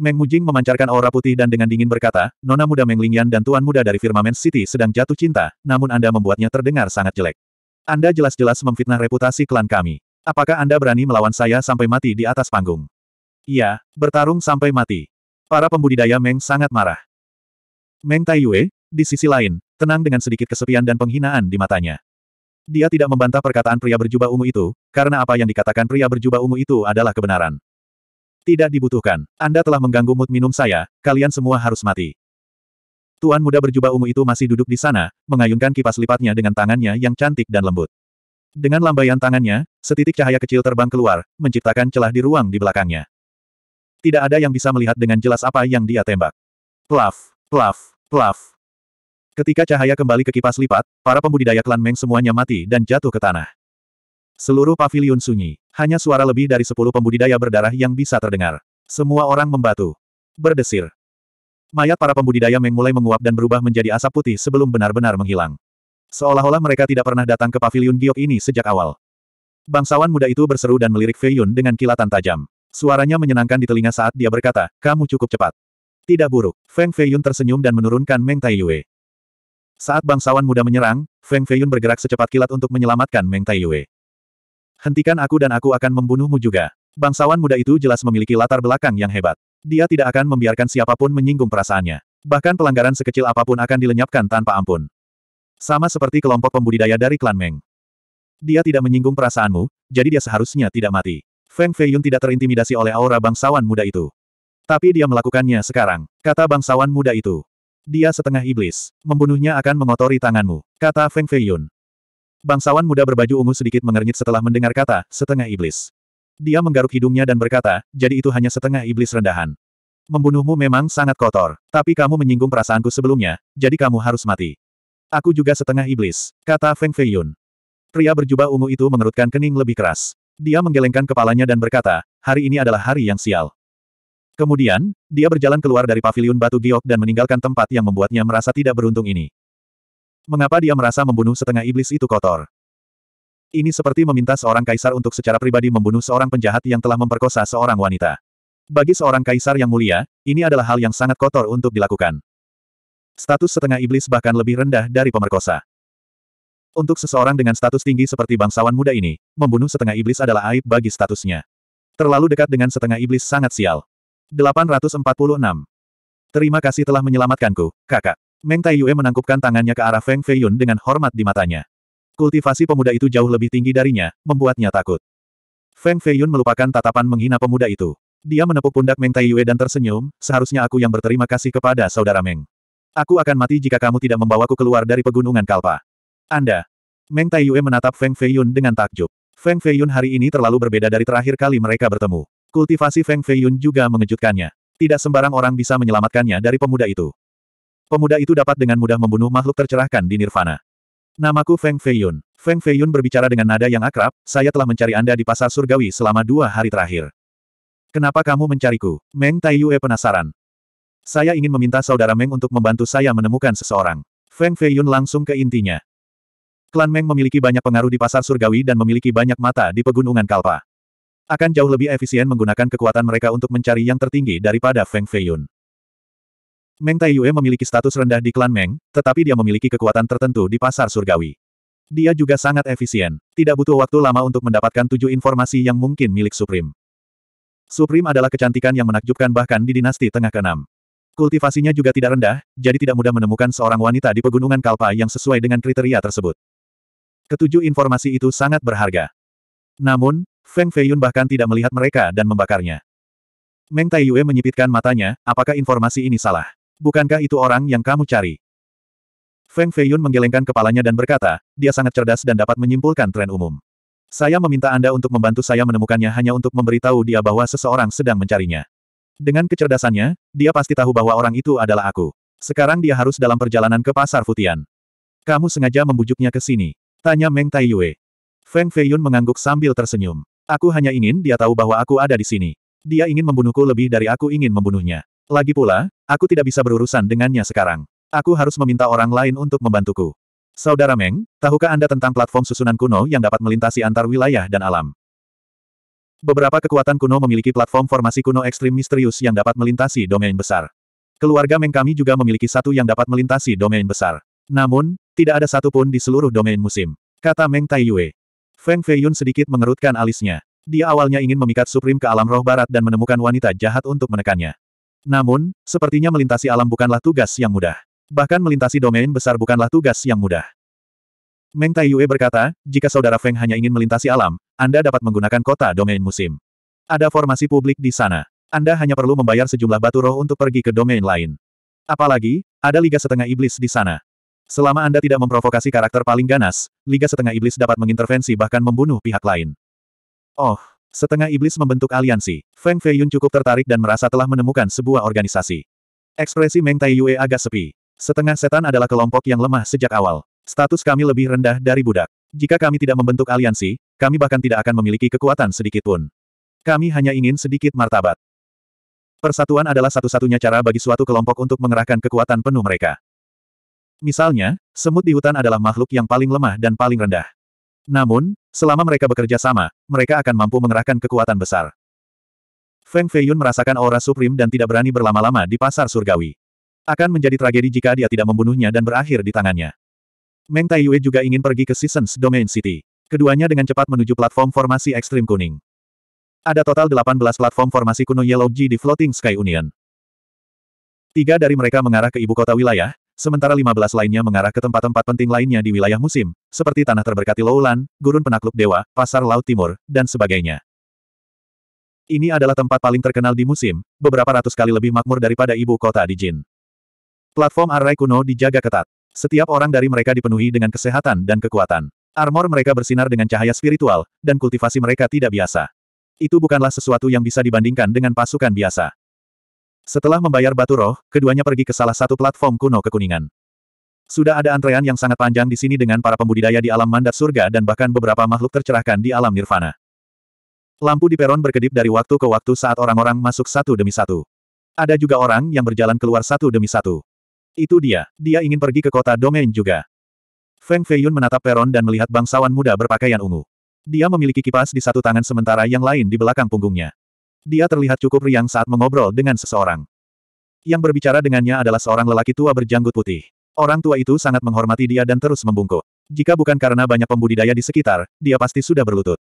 Meng Mujing memancarkan aura putih dan dengan dingin berkata, Nona muda Meng Lingyan dan Tuan muda dari Firmament City sedang jatuh cinta, namun Anda membuatnya terdengar sangat jelek. Anda jelas-jelas memfitnah reputasi klan kami. Apakah Anda berani melawan saya sampai mati di atas panggung? Iya, bertarung sampai mati. Para pembudidaya Meng sangat marah. Meng Taiyue, di sisi lain, tenang dengan sedikit kesepian dan penghinaan di matanya. Dia tidak membantah perkataan pria berjubah ungu itu, karena apa yang dikatakan pria berjubah ungu itu adalah kebenaran. Tidak dibutuhkan. Anda telah mengganggu mood minum saya, kalian semua harus mati. Tuan muda berjubah ungu itu masih duduk di sana, mengayunkan kipas lipatnya dengan tangannya yang cantik dan lembut. Dengan lambaian tangannya, setitik cahaya kecil terbang keluar, menciptakan celah di ruang di belakangnya. Tidak ada yang bisa melihat dengan jelas apa yang dia tembak. Plaf, plaf, plaf. Ketika cahaya kembali ke kipas lipat, para pembudidaya klan Meng semuanya mati dan jatuh ke tanah. Seluruh pavilion sunyi, hanya suara lebih dari sepuluh pembudidaya berdarah yang bisa terdengar. Semua orang membatu. Berdesir. Mayat para pembudidaya Meng mulai menguap dan berubah menjadi asap putih sebelum benar-benar menghilang. Seolah-olah mereka tidak pernah datang ke pavilion giok ini sejak awal. Bangsawan muda itu berseru dan melirik Feiyun dengan kilatan tajam. Suaranya menyenangkan di telinga saat dia berkata, kamu cukup cepat. Tidak buruk, Feng Feiyun tersenyum dan menurunkan Meng Taiyue. Saat bangsawan muda menyerang, Feng Feiyun bergerak secepat kilat untuk menyelamatkan Meng Taiyue. Hentikan aku dan aku akan membunuhmu juga. Bangsawan muda itu jelas memiliki latar belakang yang hebat. Dia tidak akan membiarkan siapapun menyinggung perasaannya. Bahkan pelanggaran sekecil apapun akan dilenyapkan tanpa ampun. Sama seperti kelompok pembudidaya dari klan Meng. Dia tidak menyinggung perasaanmu, jadi dia seharusnya tidak mati. Feng Feiyun tidak terintimidasi oleh aura bangsawan muda itu. Tapi dia melakukannya sekarang, kata bangsawan muda itu. Dia setengah iblis. Membunuhnya akan mengotori tanganmu, kata Feng Feiyun. Bangsawan muda berbaju ungu sedikit mengernyit setelah mendengar kata, setengah iblis. Dia menggaruk hidungnya dan berkata, jadi itu hanya setengah iblis rendahan. Membunuhmu memang sangat kotor, tapi kamu menyinggung perasaanku sebelumnya, jadi kamu harus mati. Aku juga setengah iblis, kata Feng Feiyun. Pria berjubah ungu itu mengerutkan kening lebih keras. Dia menggelengkan kepalanya dan berkata, hari ini adalah hari yang sial. Kemudian, dia berjalan keluar dari paviliun batu giok dan meninggalkan tempat yang membuatnya merasa tidak beruntung ini. Mengapa dia merasa membunuh setengah iblis itu kotor? Ini seperti meminta seorang kaisar untuk secara pribadi membunuh seorang penjahat yang telah memperkosa seorang wanita. Bagi seorang kaisar yang mulia, ini adalah hal yang sangat kotor untuk dilakukan. Status setengah iblis bahkan lebih rendah dari pemerkosa. Untuk seseorang dengan status tinggi seperti bangsawan muda ini, membunuh setengah iblis adalah aib bagi statusnya. Terlalu dekat dengan setengah iblis sangat sial. 846. Terima kasih telah menyelamatkanku, kakak. Meng Taiyue menangkupkan tangannya ke arah Feng Feiyun dengan hormat di matanya. Kultivasi pemuda itu jauh lebih tinggi darinya, membuatnya takut. Feng Feiyun melupakan tatapan menghina pemuda itu. Dia menepuk pundak Meng Tai Yue dan tersenyum, seharusnya aku yang berterima kasih kepada saudara Meng. Aku akan mati jika kamu tidak membawaku keluar dari pegunungan Kalpa. Anda. Meng Tai Yue menatap Feng Feiyun dengan takjub. Feng Feiyun hari ini terlalu berbeda dari terakhir kali mereka bertemu. Kultivasi Feng Feiyun juga mengejutkannya. Tidak sembarang orang bisa menyelamatkannya dari pemuda itu. Pemuda itu dapat dengan mudah membunuh makhluk tercerahkan di Nirvana. Namaku Feng Feiyun. Feng Feiyun berbicara dengan nada yang akrab, saya telah mencari Anda di pasar surgawi selama dua hari terakhir. Kenapa kamu mencariku? Meng Taiyue penasaran. Saya ingin meminta saudara Meng untuk membantu saya menemukan seseorang. Feng Feiyun langsung ke intinya. Klan Meng memiliki banyak pengaruh di pasar surgawi dan memiliki banyak mata di pegunungan Kalpa. Akan jauh lebih efisien menggunakan kekuatan mereka untuk mencari yang tertinggi daripada Feng Feiyun. Meng Taiyue memiliki status rendah di klan Meng, tetapi dia memiliki kekuatan tertentu di pasar surgawi. Dia juga sangat efisien. Tidak butuh waktu lama untuk mendapatkan tujuh informasi yang mungkin milik Supreme. Supreme adalah kecantikan yang menakjubkan bahkan di dinasti tengah ke Kultivasinya juga tidak rendah, jadi tidak mudah menemukan seorang wanita di pegunungan Kalpa yang sesuai dengan kriteria tersebut. Ketujuh informasi itu sangat berharga. Namun, Feng Feiyun bahkan tidak melihat mereka dan membakarnya. Meng Taiyue menyipitkan matanya, apakah informasi ini salah? Bukankah itu orang yang kamu cari? Feng Feiyun menggelengkan kepalanya dan berkata, dia sangat cerdas dan dapat menyimpulkan tren umum. Saya meminta Anda untuk membantu saya menemukannya hanya untuk memberitahu dia bahwa seseorang sedang mencarinya. Dengan kecerdasannya, dia pasti tahu bahwa orang itu adalah aku. Sekarang dia harus dalam perjalanan ke pasar Futian. Kamu sengaja membujuknya ke sini. Tanya Meng Tai Yue. Feng Feiyun mengangguk sambil tersenyum. Aku hanya ingin dia tahu bahwa aku ada di sini. Dia ingin membunuhku lebih dari aku ingin membunuhnya. Lagi pula, aku tidak bisa berurusan dengannya sekarang. Aku harus meminta orang lain untuk membantuku. Saudara Meng, tahukah Anda tentang platform susunan kuno yang dapat melintasi antar wilayah dan alam? Beberapa kekuatan kuno memiliki platform formasi kuno ekstrim misterius yang dapat melintasi domain besar. Keluarga Meng kami juga memiliki satu yang dapat melintasi domain besar. Namun, tidak ada satu pun di seluruh domain musim. Kata Meng Taiyue. Feng Feiyun sedikit mengerutkan alisnya. Dia awalnya ingin memikat Supreme ke alam roh barat dan menemukan wanita jahat untuk menekannya. Namun, sepertinya melintasi alam bukanlah tugas yang mudah. Bahkan melintasi domain besar bukanlah tugas yang mudah. Meng Taiyue berkata, jika saudara Feng hanya ingin melintasi alam, Anda dapat menggunakan kota domain musim. Ada formasi publik di sana. Anda hanya perlu membayar sejumlah batu roh untuk pergi ke domain lain. Apalagi, ada Liga Setengah Iblis di sana. Selama Anda tidak memprovokasi karakter paling ganas, Liga Setengah Iblis dapat mengintervensi bahkan membunuh pihak lain. Oh, Setengah iblis membentuk aliansi. Feng Feiyun cukup tertarik dan merasa telah menemukan sebuah organisasi. Ekspresi Meng Tai Yue agak sepi. Setengah setan adalah kelompok yang lemah sejak awal. Status kami lebih rendah dari budak. Jika kami tidak membentuk aliansi, kami bahkan tidak akan memiliki kekuatan sedikit pun. Kami hanya ingin sedikit martabat. Persatuan adalah satu-satunya cara bagi suatu kelompok untuk mengerahkan kekuatan penuh mereka. Misalnya, semut di hutan adalah makhluk yang paling lemah dan paling rendah. Namun, selama mereka bekerja sama, mereka akan mampu mengerahkan kekuatan besar. Feng Feiyun merasakan aura supreme dan tidak berani berlama-lama di pasar surgawi. Akan menjadi tragedi jika dia tidak membunuhnya dan berakhir di tangannya. Meng Taiyue juga ingin pergi ke Seasons Domain City. Keduanya dengan cepat menuju platform formasi ekstrim kuning. Ada total 18 platform formasi kuno Yellow G di Floating Sky Union. Tiga dari mereka mengarah ke ibu kota wilayah, sementara 15 lainnya mengarah ke tempat-tempat penting lainnya di wilayah musim, seperti tanah terberkati Lowland, gurun penakluk dewa, pasar laut timur, dan sebagainya. Ini adalah tempat paling terkenal di musim, beberapa ratus kali lebih makmur daripada ibu kota di Jin. Platform arai kuno dijaga ketat. Setiap orang dari mereka dipenuhi dengan kesehatan dan kekuatan. Armor mereka bersinar dengan cahaya spiritual, dan kultivasi mereka tidak biasa. Itu bukanlah sesuatu yang bisa dibandingkan dengan pasukan biasa. Setelah membayar batu roh, keduanya pergi ke salah satu platform kuno kekuningan. Sudah ada antrean yang sangat panjang di sini dengan para pembudidaya di alam mandat surga dan bahkan beberapa makhluk tercerahkan di alam nirvana. Lampu di peron berkedip dari waktu ke waktu saat orang-orang masuk satu demi satu. Ada juga orang yang berjalan keluar satu demi satu. Itu dia, dia ingin pergi ke kota domain juga. Feng Feiyun menatap peron dan melihat bangsawan muda berpakaian ungu. Dia memiliki kipas di satu tangan sementara yang lain di belakang punggungnya. Dia terlihat cukup riang saat mengobrol dengan seseorang. Yang berbicara dengannya adalah seorang lelaki tua berjanggut putih. Orang tua itu sangat menghormati dia dan terus membungkuk. Jika bukan karena banyak pembudidaya di sekitar, dia pasti sudah berlutut.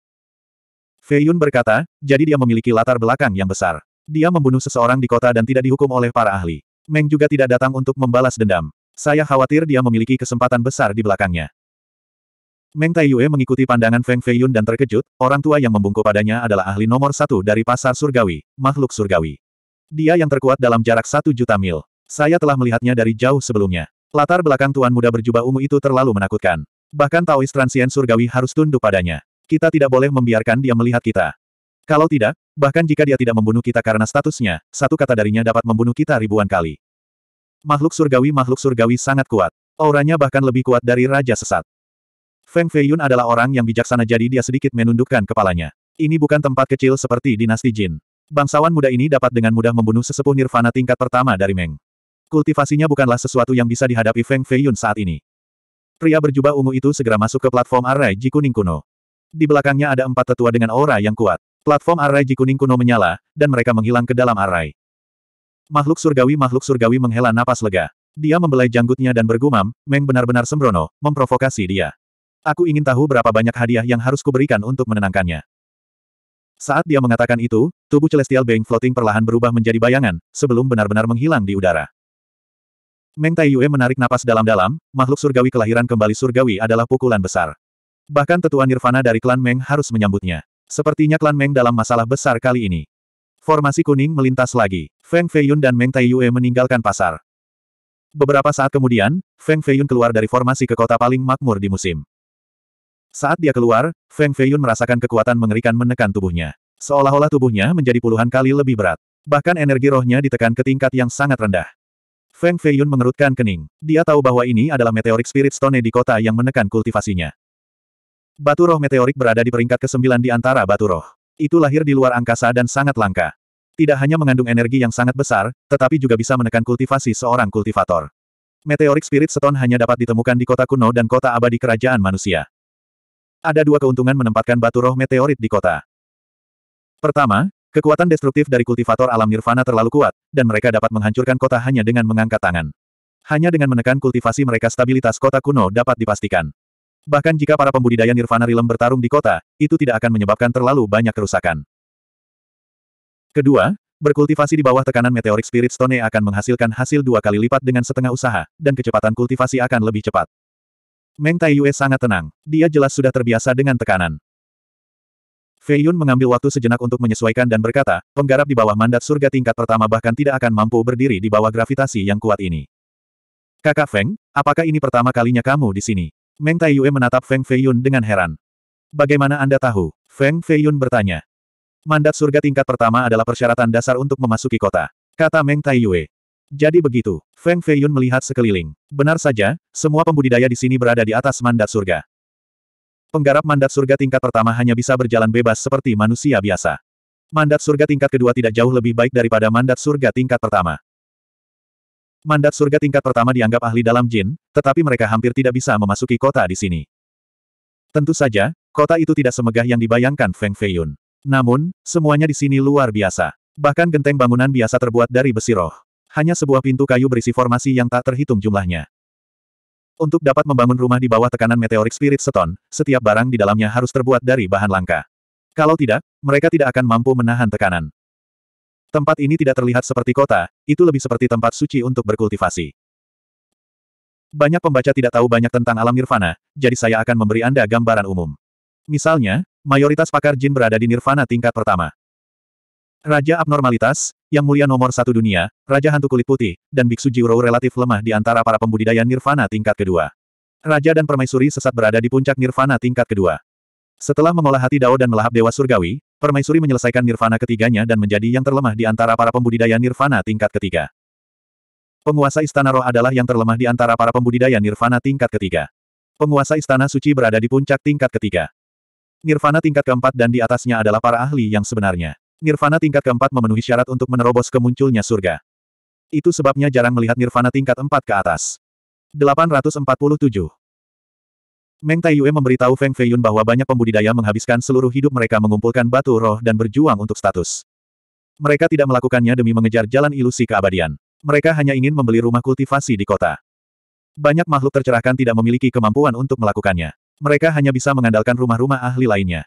Fei Yun berkata, jadi dia memiliki latar belakang yang besar. Dia membunuh seseorang di kota dan tidak dihukum oleh para ahli. Meng juga tidak datang untuk membalas dendam. Saya khawatir dia memiliki kesempatan besar di belakangnya. Meng Taiyue mengikuti pandangan Feng Feiyun dan terkejut, orang tua yang membungkuk padanya adalah ahli nomor satu dari pasar surgawi, makhluk surgawi. Dia yang terkuat dalam jarak satu juta mil. Saya telah melihatnya dari jauh sebelumnya. Latar belakang tuan muda berjubah ungu itu terlalu menakutkan. Bahkan Taois transien surgawi harus tunduk padanya. Kita tidak boleh membiarkan dia melihat kita. Kalau tidak, bahkan jika dia tidak membunuh kita karena statusnya, satu kata darinya dapat membunuh kita ribuan kali. Makhluk surgawi Makhluk surgawi sangat kuat. Auranya bahkan lebih kuat dari Raja Sesat. Feng Feiyun adalah orang yang bijaksana jadi dia sedikit menundukkan kepalanya. Ini bukan tempat kecil seperti dinasti Jin. Bangsawan muda ini dapat dengan mudah membunuh sesepuh nirvana tingkat pertama dari Meng. Kultivasinya bukanlah sesuatu yang bisa dihadapi Feng Feiyun saat ini. Pria berjubah ungu itu segera masuk ke platform array Ji Kuning Kuno. Di belakangnya ada empat tetua dengan aura yang kuat. Platform array Ji Kuning Kuno menyala, dan mereka menghilang ke dalam array. Makhluk surgawi-makhluk surgawi menghela napas lega. Dia membelai janggutnya dan bergumam, Meng benar-benar sembrono, memprovokasi dia. Aku ingin tahu berapa banyak hadiah yang harus kuberikan untuk menenangkannya. Saat dia mengatakan itu, tubuh Celestial Being Floating perlahan berubah menjadi bayangan, sebelum benar-benar menghilang di udara. Meng Tai Yue menarik napas dalam-dalam, makhluk surgawi kelahiran kembali surgawi adalah pukulan besar. Bahkan tetua nirvana dari klan Meng harus menyambutnya. Sepertinya klan Meng dalam masalah besar kali ini. Formasi kuning melintas lagi. Feng Feiyun dan Meng Tai Yue meninggalkan pasar. Beberapa saat kemudian, Feng Feiyun keluar dari formasi ke kota paling makmur di musim. Saat dia keluar, Feng Feiyun merasakan kekuatan mengerikan menekan tubuhnya. Seolah-olah tubuhnya menjadi puluhan kali lebih berat. Bahkan energi rohnya ditekan ke tingkat yang sangat rendah. Feng Feiyun mengerutkan kening. Dia tahu bahwa ini adalah meteorik spirit stone di kota yang menekan kultivasinya. Batu roh meteorik berada di peringkat ke-9 di antara batu roh. Itu lahir di luar angkasa dan sangat langka. Tidak hanya mengandung energi yang sangat besar, tetapi juga bisa menekan kultivasi seorang kultivator. Meteorik spirit stone hanya dapat ditemukan di kota kuno dan kota abadi kerajaan manusia. Ada dua keuntungan menempatkan batu roh meteorit di kota. Pertama, kekuatan destruktif dari kultivator alam nirvana terlalu kuat, dan mereka dapat menghancurkan kota hanya dengan mengangkat tangan. Hanya dengan menekan kultivasi mereka stabilitas kota kuno dapat dipastikan. Bahkan jika para pembudidaya nirvana rilem bertarung di kota, itu tidak akan menyebabkan terlalu banyak kerusakan. Kedua, Berkultivasi di bawah tekanan meteorik Spirit Stone akan menghasilkan hasil dua kali lipat dengan setengah usaha, dan kecepatan kultivasi akan lebih cepat. Meng Taiyue sangat tenang. Dia jelas sudah terbiasa dengan tekanan. Fei Yun mengambil waktu sejenak untuk menyesuaikan dan berkata, penggarap di bawah mandat surga tingkat pertama bahkan tidak akan mampu berdiri di bawah gravitasi yang kuat ini. Kakak Feng, apakah ini pertama kalinya kamu di sini? Meng Taiyue menatap Feng Fei Yun dengan heran. Bagaimana Anda tahu? Feng Fei Yun bertanya. Mandat surga tingkat pertama adalah persyaratan dasar untuk memasuki kota. Kata Meng Taiyue. Jadi begitu, Feng Feiyun melihat sekeliling. Benar saja, semua pembudidaya di sini berada di atas mandat surga. Penggarap mandat surga tingkat pertama hanya bisa berjalan bebas seperti manusia biasa. Mandat surga tingkat kedua tidak jauh lebih baik daripada mandat surga tingkat pertama. Mandat surga tingkat pertama dianggap ahli dalam jin, tetapi mereka hampir tidak bisa memasuki kota di sini. Tentu saja, kota itu tidak semegah yang dibayangkan Feng Feiyun. Namun, semuanya di sini luar biasa. Bahkan genteng bangunan biasa terbuat dari besi roh. Hanya sebuah pintu kayu berisi formasi yang tak terhitung jumlahnya. Untuk dapat membangun rumah di bawah tekanan meteorik spirit seton, setiap barang di dalamnya harus terbuat dari bahan langka. Kalau tidak, mereka tidak akan mampu menahan tekanan. Tempat ini tidak terlihat seperti kota, itu lebih seperti tempat suci untuk berkultivasi. Banyak pembaca tidak tahu banyak tentang alam nirvana, jadi saya akan memberi Anda gambaran umum. Misalnya, mayoritas pakar jin berada di nirvana tingkat pertama. Raja Abnormalitas, Yang Mulia Nomor Satu Dunia, Raja Hantu Kulit Putih, dan Biksu Jiurou relatif lemah di antara para pembudidaya Nirvana tingkat kedua. Raja dan Permaisuri sesat berada di puncak Nirvana tingkat kedua. Setelah mengolah hati Dao dan melahap Dewa Surgawi, Permaisuri menyelesaikan Nirvana ketiganya dan menjadi yang terlemah di antara para pembudidaya Nirvana tingkat ketiga. Penguasa Istana Roh adalah yang terlemah di antara para pembudidaya Nirvana tingkat ketiga. Penguasa Istana Suci berada di puncak tingkat ketiga. Nirvana tingkat keempat dan di atasnya adalah para ahli yang sebenarnya. Nirvana tingkat keempat memenuhi syarat untuk menerobos kemunculnya surga. Itu sebabnya jarang melihat nirvana tingkat empat ke atas. 847. Meng Taiyue memberitahu Feng Feiyun bahwa banyak pembudidaya menghabiskan seluruh hidup mereka mengumpulkan batu roh dan berjuang untuk status. Mereka tidak melakukannya demi mengejar jalan ilusi keabadian. Mereka hanya ingin membeli rumah kultivasi di kota. Banyak makhluk tercerahkan tidak memiliki kemampuan untuk melakukannya. Mereka hanya bisa mengandalkan rumah-rumah ahli lainnya.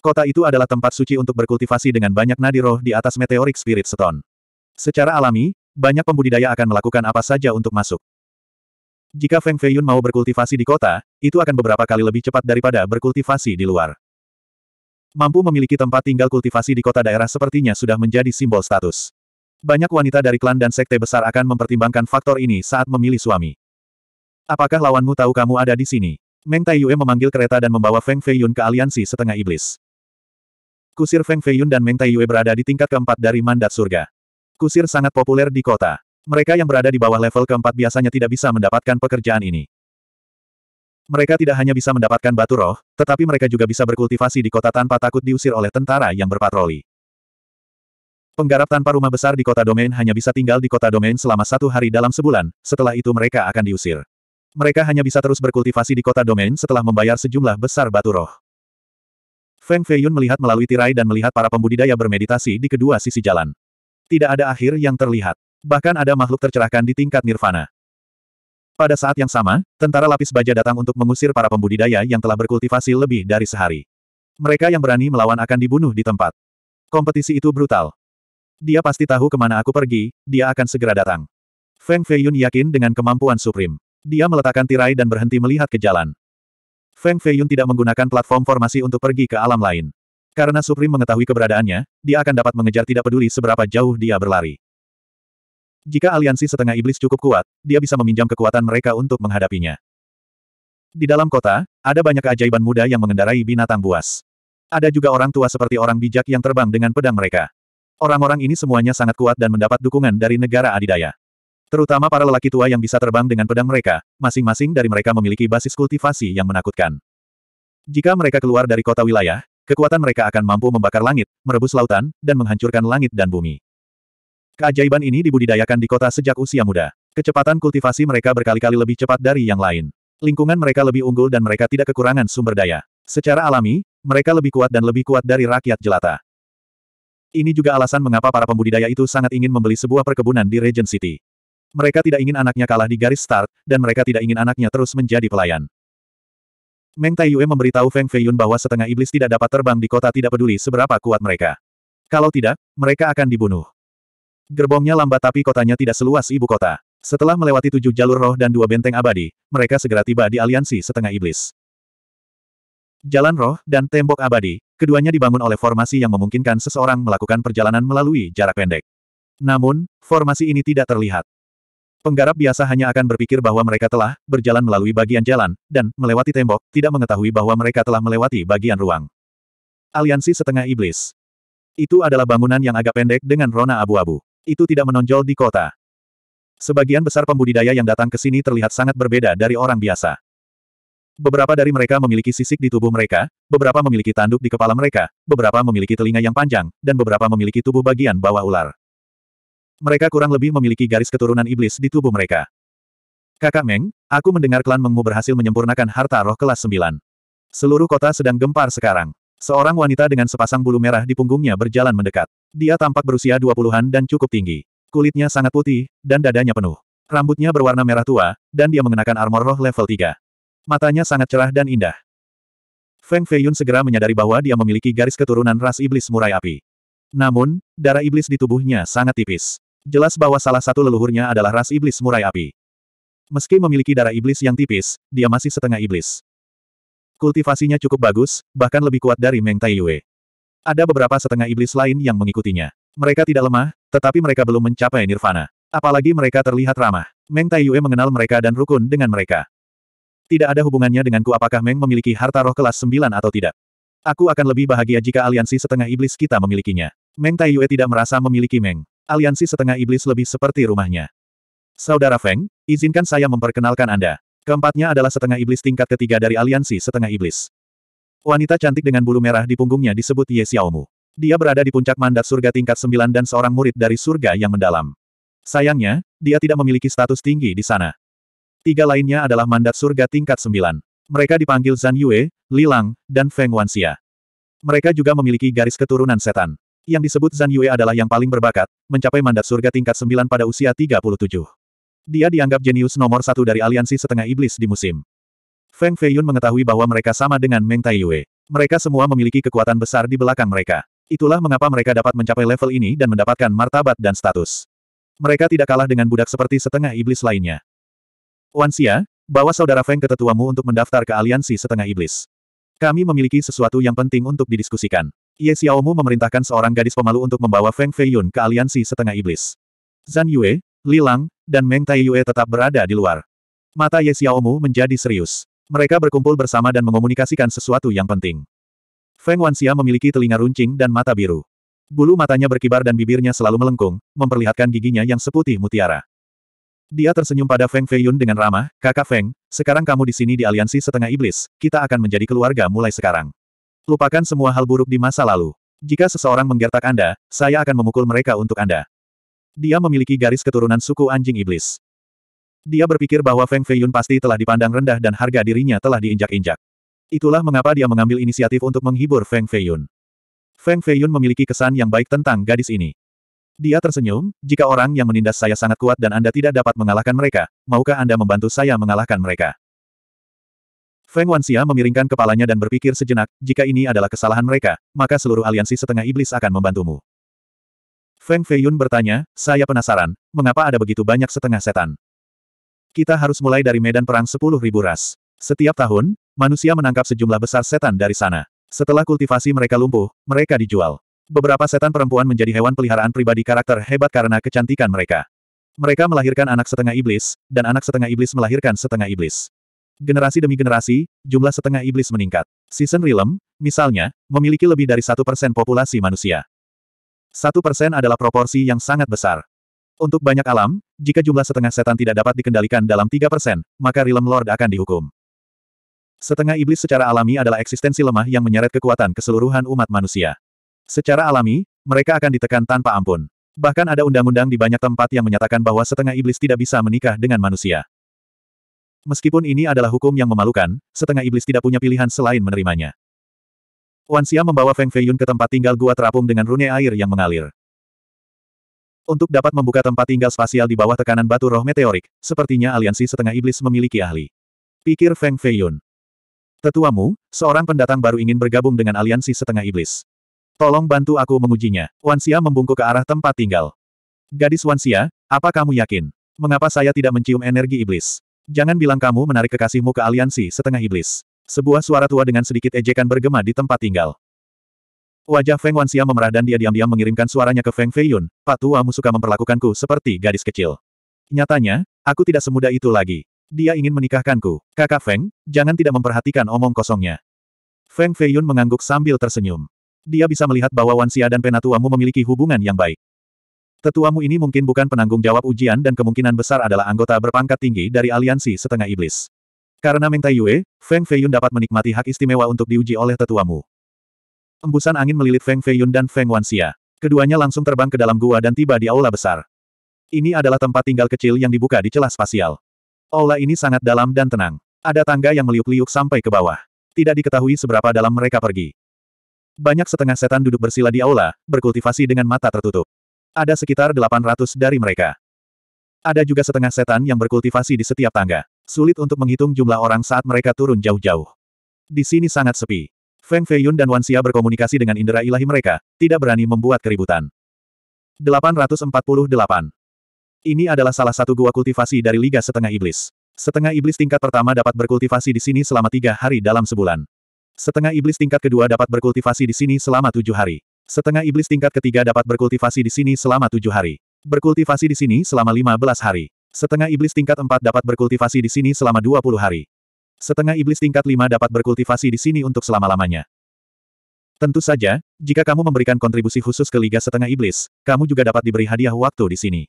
Kota itu adalah tempat suci untuk berkultivasi dengan banyak nadi roh di atas meteorik spirit stone. Secara alami, banyak pembudidaya akan melakukan apa saja untuk masuk. Jika Feng Feiyun mau berkultivasi di kota, itu akan beberapa kali lebih cepat daripada berkultivasi di luar. Mampu memiliki tempat tinggal kultivasi di kota daerah sepertinya sudah menjadi simbol status. Banyak wanita dari klan dan sekte besar akan mempertimbangkan faktor ini saat memilih suami. Apakah lawanmu tahu kamu ada di sini? Meng Taiyue memanggil kereta dan membawa Feng Feiyun ke aliansi setengah iblis. Kusir Feng Feiyun dan Meng Taiyue berada di tingkat keempat dari mandat surga. Kusir sangat populer di kota. Mereka yang berada di bawah level keempat biasanya tidak bisa mendapatkan pekerjaan ini. Mereka tidak hanya bisa mendapatkan batu roh, tetapi mereka juga bisa berkultivasi di kota tanpa takut diusir oleh tentara yang berpatroli. Penggarap tanpa rumah besar di kota domain hanya bisa tinggal di kota domain selama satu hari dalam sebulan, setelah itu mereka akan diusir. Mereka hanya bisa terus berkultivasi di kota domain setelah membayar sejumlah besar batu roh. Feng Feiyun melihat melalui tirai dan melihat para pembudidaya bermeditasi di kedua sisi jalan. Tidak ada akhir yang terlihat. Bahkan ada makhluk tercerahkan di tingkat nirvana. Pada saat yang sama, tentara lapis baja datang untuk mengusir para pembudidaya yang telah berkultivasi lebih dari sehari. Mereka yang berani melawan akan dibunuh di tempat. Kompetisi itu brutal. Dia pasti tahu kemana aku pergi, dia akan segera datang. Feng Feiyun yakin dengan kemampuan Supreme. Dia meletakkan tirai dan berhenti melihat ke jalan. Feng Feiyun tidak menggunakan platform formasi untuk pergi ke alam lain. Karena Supreme mengetahui keberadaannya, dia akan dapat mengejar tidak peduli seberapa jauh dia berlari. Jika aliansi setengah iblis cukup kuat, dia bisa meminjam kekuatan mereka untuk menghadapinya. Di dalam kota, ada banyak keajaiban muda yang mengendarai binatang buas. Ada juga orang tua seperti orang bijak yang terbang dengan pedang mereka. Orang-orang ini semuanya sangat kuat dan mendapat dukungan dari negara adidaya. Terutama para lelaki tua yang bisa terbang dengan pedang mereka, masing-masing dari mereka memiliki basis kultivasi yang menakutkan. Jika mereka keluar dari kota wilayah, kekuatan mereka akan mampu membakar langit, merebus lautan, dan menghancurkan langit dan bumi. Keajaiban ini dibudidayakan di kota sejak usia muda. Kecepatan kultivasi mereka berkali-kali lebih cepat dari yang lain. Lingkungan mereka lebih unggul dan mereka tidak kekurangan sumber daya. Secara alami, mereka lebih kuat dan lebih kuat dari rakyat jelata. Ini juga alasan mengapa para pembudidaya itu sangat ingin membeli sebuah perkebunan di Regent City. Mereka tidak ingin anaknya kalah di garis start, dan mereka tidak ingin anaknya terus menjadi pelayan. Meng Taiyue memberitahu Feng Feiyun bahwa setengah iblis tidak dapat terbang di kota tidak peduli seberapa kuat mereka. Kalau tidak, mereka akan dibunuh. Gerbongnya lambat tapi kotanya tidak seluas ibu kota. Setelah melewati tujuh jalur roh dan dua benteng abadi, mereka segera tiba di aliansi setengah iblis. Jalan roh dan tembok abadi, keduanya dibangun oleh formasi yang memungkinkan seseorang melakukan perjalanan melalui jarak pendek. Namun, formasi ini tidak terlihat. Penggarap biasa hanya akan berpikir bahwa mereka telah berjalan melalui bagian jalan, dan melewati tembok, tidak mengetahui bahwa mereka telah melewati bagian ruang. Aliansi Setengah Iblis Itu adalah bangunan yang agak pendek dengan rona abu-abu. Itu tidak menonjol di kota. Sebagian besar pembudidaya yang datang ke sini terlihat sangat berbeda dari orang biasa. Beberapa dari mereka memiliki sisik di tubuh mereka, beberapa memiliki tanduk di kepala mereka, beberapa memiliki telinga yang panjang, dan beberapa memiliki tubuh bagian bawah ular. Mereka kurang lebih memiliki garis keturunan iblis di tubuh mereka. Kakak Meng, aku mendengar klan Mengmu berhasil menyempurnakan harta roh kelas 9. Seluruh kota sedang gempar sekarang. Seorang wanita dengan sepasang bulu merah di punggungnya berjalan mendekat. Dia tampak berusia dua puluhan dan cukup tinggi. Kulitnya sangat putih, dan dadanya penuh. Rambutnya berwarna merah tua, dan dia mengenakan armor roh level 3. Matanya sangat cerah dan indah. Feng Feiyun segera menyadari bahwa dia memiliki garis keturunan ras iblis murai api. Namun, darah iblis di tubuhnya sangat tipis. Jelas bahwa salah satu leluhurnya adalah ras iblis murai api. Meski memiliki darah iblis yang tipis, dia masih setengah iblis. Kultivasinya cukup bagus, bahkan lebih kuat dari Meng Tai Yue. Ada beberapa setengah iblis lain yang mengikutinya. Mereka tidak lemah, tetapi mereka belum mencapai nirvana. Apalagi mereka terlihat ramah. Meng Tai Yue mengenal mereka dan rukun dengan mereka. Tidak ada hubungannya denganku apakah Meng memiliki harta roh kelas 9 atau tidak. Aku akan lebih bahagia jika aliansi setengah iblis kita memilikinya. Meng Tai Yue tidak merasa memiliki Meng aliansi setengah iblis lebih seperti rumahnya. Saudara Feng, izinkan saya memperkenalkan Anda. Keempatnya adalah setengah iblis tingkat ketiga dari aliansi setengah iblis. Wanita cantik dengan bulu merah di punggungnya disebut Ye Xiaomu. Dia berada di puncak mandat surga tingkat sembilan dan seorang murid dari surga yang mendalam. Sayangnya, dia tidak memiliki status tinggi di sana. Tiga lainnya adalah mandat surga tingkat sembilan. Mereka dipanggil Zan Yue, Li Lang, dan Feng Wanxia. Mereka juga memiliki garis keturunan setan. Yang disebut Zan Yue adalah yang paling berbakat, mencapai mandat surga tingkat 9 pada usia 37. Dia dianggap jenius nomor satu dari aliansi setengah iblis di musim. Feng Feiyun mengetahui bahwa mereka sama dengan Meng Tai Yue. Mereka semua memiliki kekuatan besar di belakang mereka. Itulah mengapa mereka dapat mencapai level ini dan mendapatkan martabat dan status. Mereka tidak kalah dengan budak seperti setengah iblis lainnya. Wan Xia, bawa saudara Feng ke tetuamu untuk mendaftar ke aliansi setengah iblis. Kami memiliki sesuatu yang penting untuk didiskusikan. Ye Xiaomu memerintahkan seorang gadis pemalu untuk membawa Feng Feiyun ke aliansi setengah iblis. Zan Yue, Li Lang, dan Meng Tai Yue tetap berada di luar. Mata Ye Xiaomu menjadi serius. Mereka berkumpul bersama dan mengomunikasikan sesuatu yang penting. Feng Wanxia memiliki telinga runcing dan mata biru. Bulu matanya berkibar dan bibirnya selalu melengkung, memperlihatkan giginya yang seputih mutiara. Dia tersenyum pada Feng Feiyun dengan ramah, kakak Feng, sekarang kamu di sini di aliansi setengah iblis, kita akan menjadi keluarga mulai sekarang. Lupakan semua hal buruk di masa lalu. Jika seseorang menggertak Anda, saya akan memukul mereka untuk Anda. Dia memiliki garis keturunan suku anjing iblis. Dia berpikir bahwa Feng Feiyun pasti telah dipandang rendah dan harga dirinya telah diinjak-injak. Itulah mengapa dia mengambil inisiatif untuk menghibur Feng Feiyun. Feng Feiyun memiliki kesan yang baik tentang gadis ini. Dia tersenyum, jika orang yang menindas saya sangat kuat dan Anda tidak dapat mengalahkan mereka, maukah Anda membantu saya mengalahkan mereka? Feng Wanxia memiringkan kepalanya dan berpikir sejenak, jika ini adalah kesalahan mereka, maka seluruh aliansi setengah iblis akan membantumu. Feng Feiyun bertanya, saya penasaran, mengapa ada begitu banyak setengah setan? Kita harus mulai dari medan perang 10.000 ras. Setiap tahun, manusia menangkap sejumlah besar setan dari sana. Setelah kultivasi mereka lumpuh, mereka dijual. Beberapa setan perempuan menjadi hewan peliharaan pribadi karakter hebat karena kecantikan mereka. Mereka melahirkan anak setengah iblis, dan anak setengah iblis melahirkan setengah iblis. Generasi demi generasi, jumlah setengah iblis meningkat. Season Realm, misalnya, memiliki lebih dari satu persen populasi manusia. Satu persen adalah proporsi yang sangat besar. Untuk banyak alam, jika jumlah setengah setan tidak dapat dikendalikan dalam tiga persen, maka Realm Lord akan dihukum. Setengah iblis secara alami adalah eksistensi lemah yang menyeret kekuatan keseluruhan umat manusia. Secara alami, mereka akan ditekan tanpa ampun. Bahkan ada undang-undang di banyak tempat yang menyatakan bahwa setengah iblis tidak bisa menikah dengan manusia. Meskipun ini adalah hukum yang memalukan, setengah iblis tidak punya pilihan selain menerimanya. Xia membawa Feng Feiyun ke tempat tinggal gua terapung dengan rune air yang mengalir. Untuk dapat membuka tempat tinggal spasial di bawah tekanan batu roh meteorik, sepertinya aliansi setengah iblis memiliki ahli. Pikir Feng Feiyun. Tetuamu, seorang pendatang baru ingin bergabung dengan aliansi setengah iblis. Tolong bantu aku mengujinya. Xia membungkuk ke arah tempat tinggal. Gadis Xia, apa kamu yakin? Mengapa saya tidak mencium energi iblis? Jangan bilang kamu menarik kekasihmu ke aliansi setengah iblis. Sebuah suara tua dengan sedikit ejekan bergema di tempat tinggal. Wajah Feng Wanxia memerah dan dia diam-diam mengirimkan suaranya ke Feng Feiyun, Pak tuamu suka memperlakukanku seperti gadis kecil. Nyatanya, aku tidak semudah itu lagi. Dia ingin menikahkanku. Kakak Feng, jangan tidak memperhatikan omong kosongnya. Feng Feiyun mengangguk sambil tersenyum. Dia bisa melihat bahwa Wansia dan Penatuamu memiliki hubungan yang baik. Tetuamu ini mungkin bukan penanggung jawab ujian dan kemungkinan besar adalah anggota berpangkat tinggi dari aliansi setengah iblis. Karena Meng Yue, Feng Feiyun dapat menikmati hak istimewa untuk diuji oleh tetuamu. Embusan angin melilit Feng Feiyun dan Feng Wan Xia. Keduanya langsung terbang ke dalam gua dan tiba di aula besar. Ini adalah tempat tinggal kecil yang dibuka di celah spasial. Aula ini sangat dalam dan tenang. Ada tangga yang meliuk-liuk sampai ke bawah. Tidak diketahui seberapa dalam mereka pergi. Banyak setengah setan duduk bersila di aula, berkultivasi dengan mata tertutup. Ada sekitar 800 dari mereka. Ada juga setengah setan yang berkultivasi di setiap tangga. Sulit untuk menghitung jumlah orang saat mereka turun jauh-jauh. Di sini sangat sepi. Feng Feiyun dan Wan Wanxia berkomunikasi dengan indera ilahi mereka, tidak berani membuat keributan. 848. Ini adalah salah satu gua kultivasi dari Liga Setengah Iblis. Setengah Iblis tingkat pertama dapat berkultivasi di sini selama tiga hari dalam sebulan. Setengah Iblis tingkat kedua dapat berkultivasi di sini selama tujuh hari. Setengah iblis tingkat ketiga dapat berkultivasi di sini selama tujuh hari. Berkultivasi di sini selama lima belas hari. Setengah iblis tingkat empat dapat berkultivasi di sini selama dua puluh hari. Setengah iblis tingkat lima dapat berkultivasi di sini untuk selama-lamanya. Tentu saja, jika kamu memberikan kontribusi khusus ke Liga Setengah Iblis, kamu juga dapat diberi hadiah waktu di sini.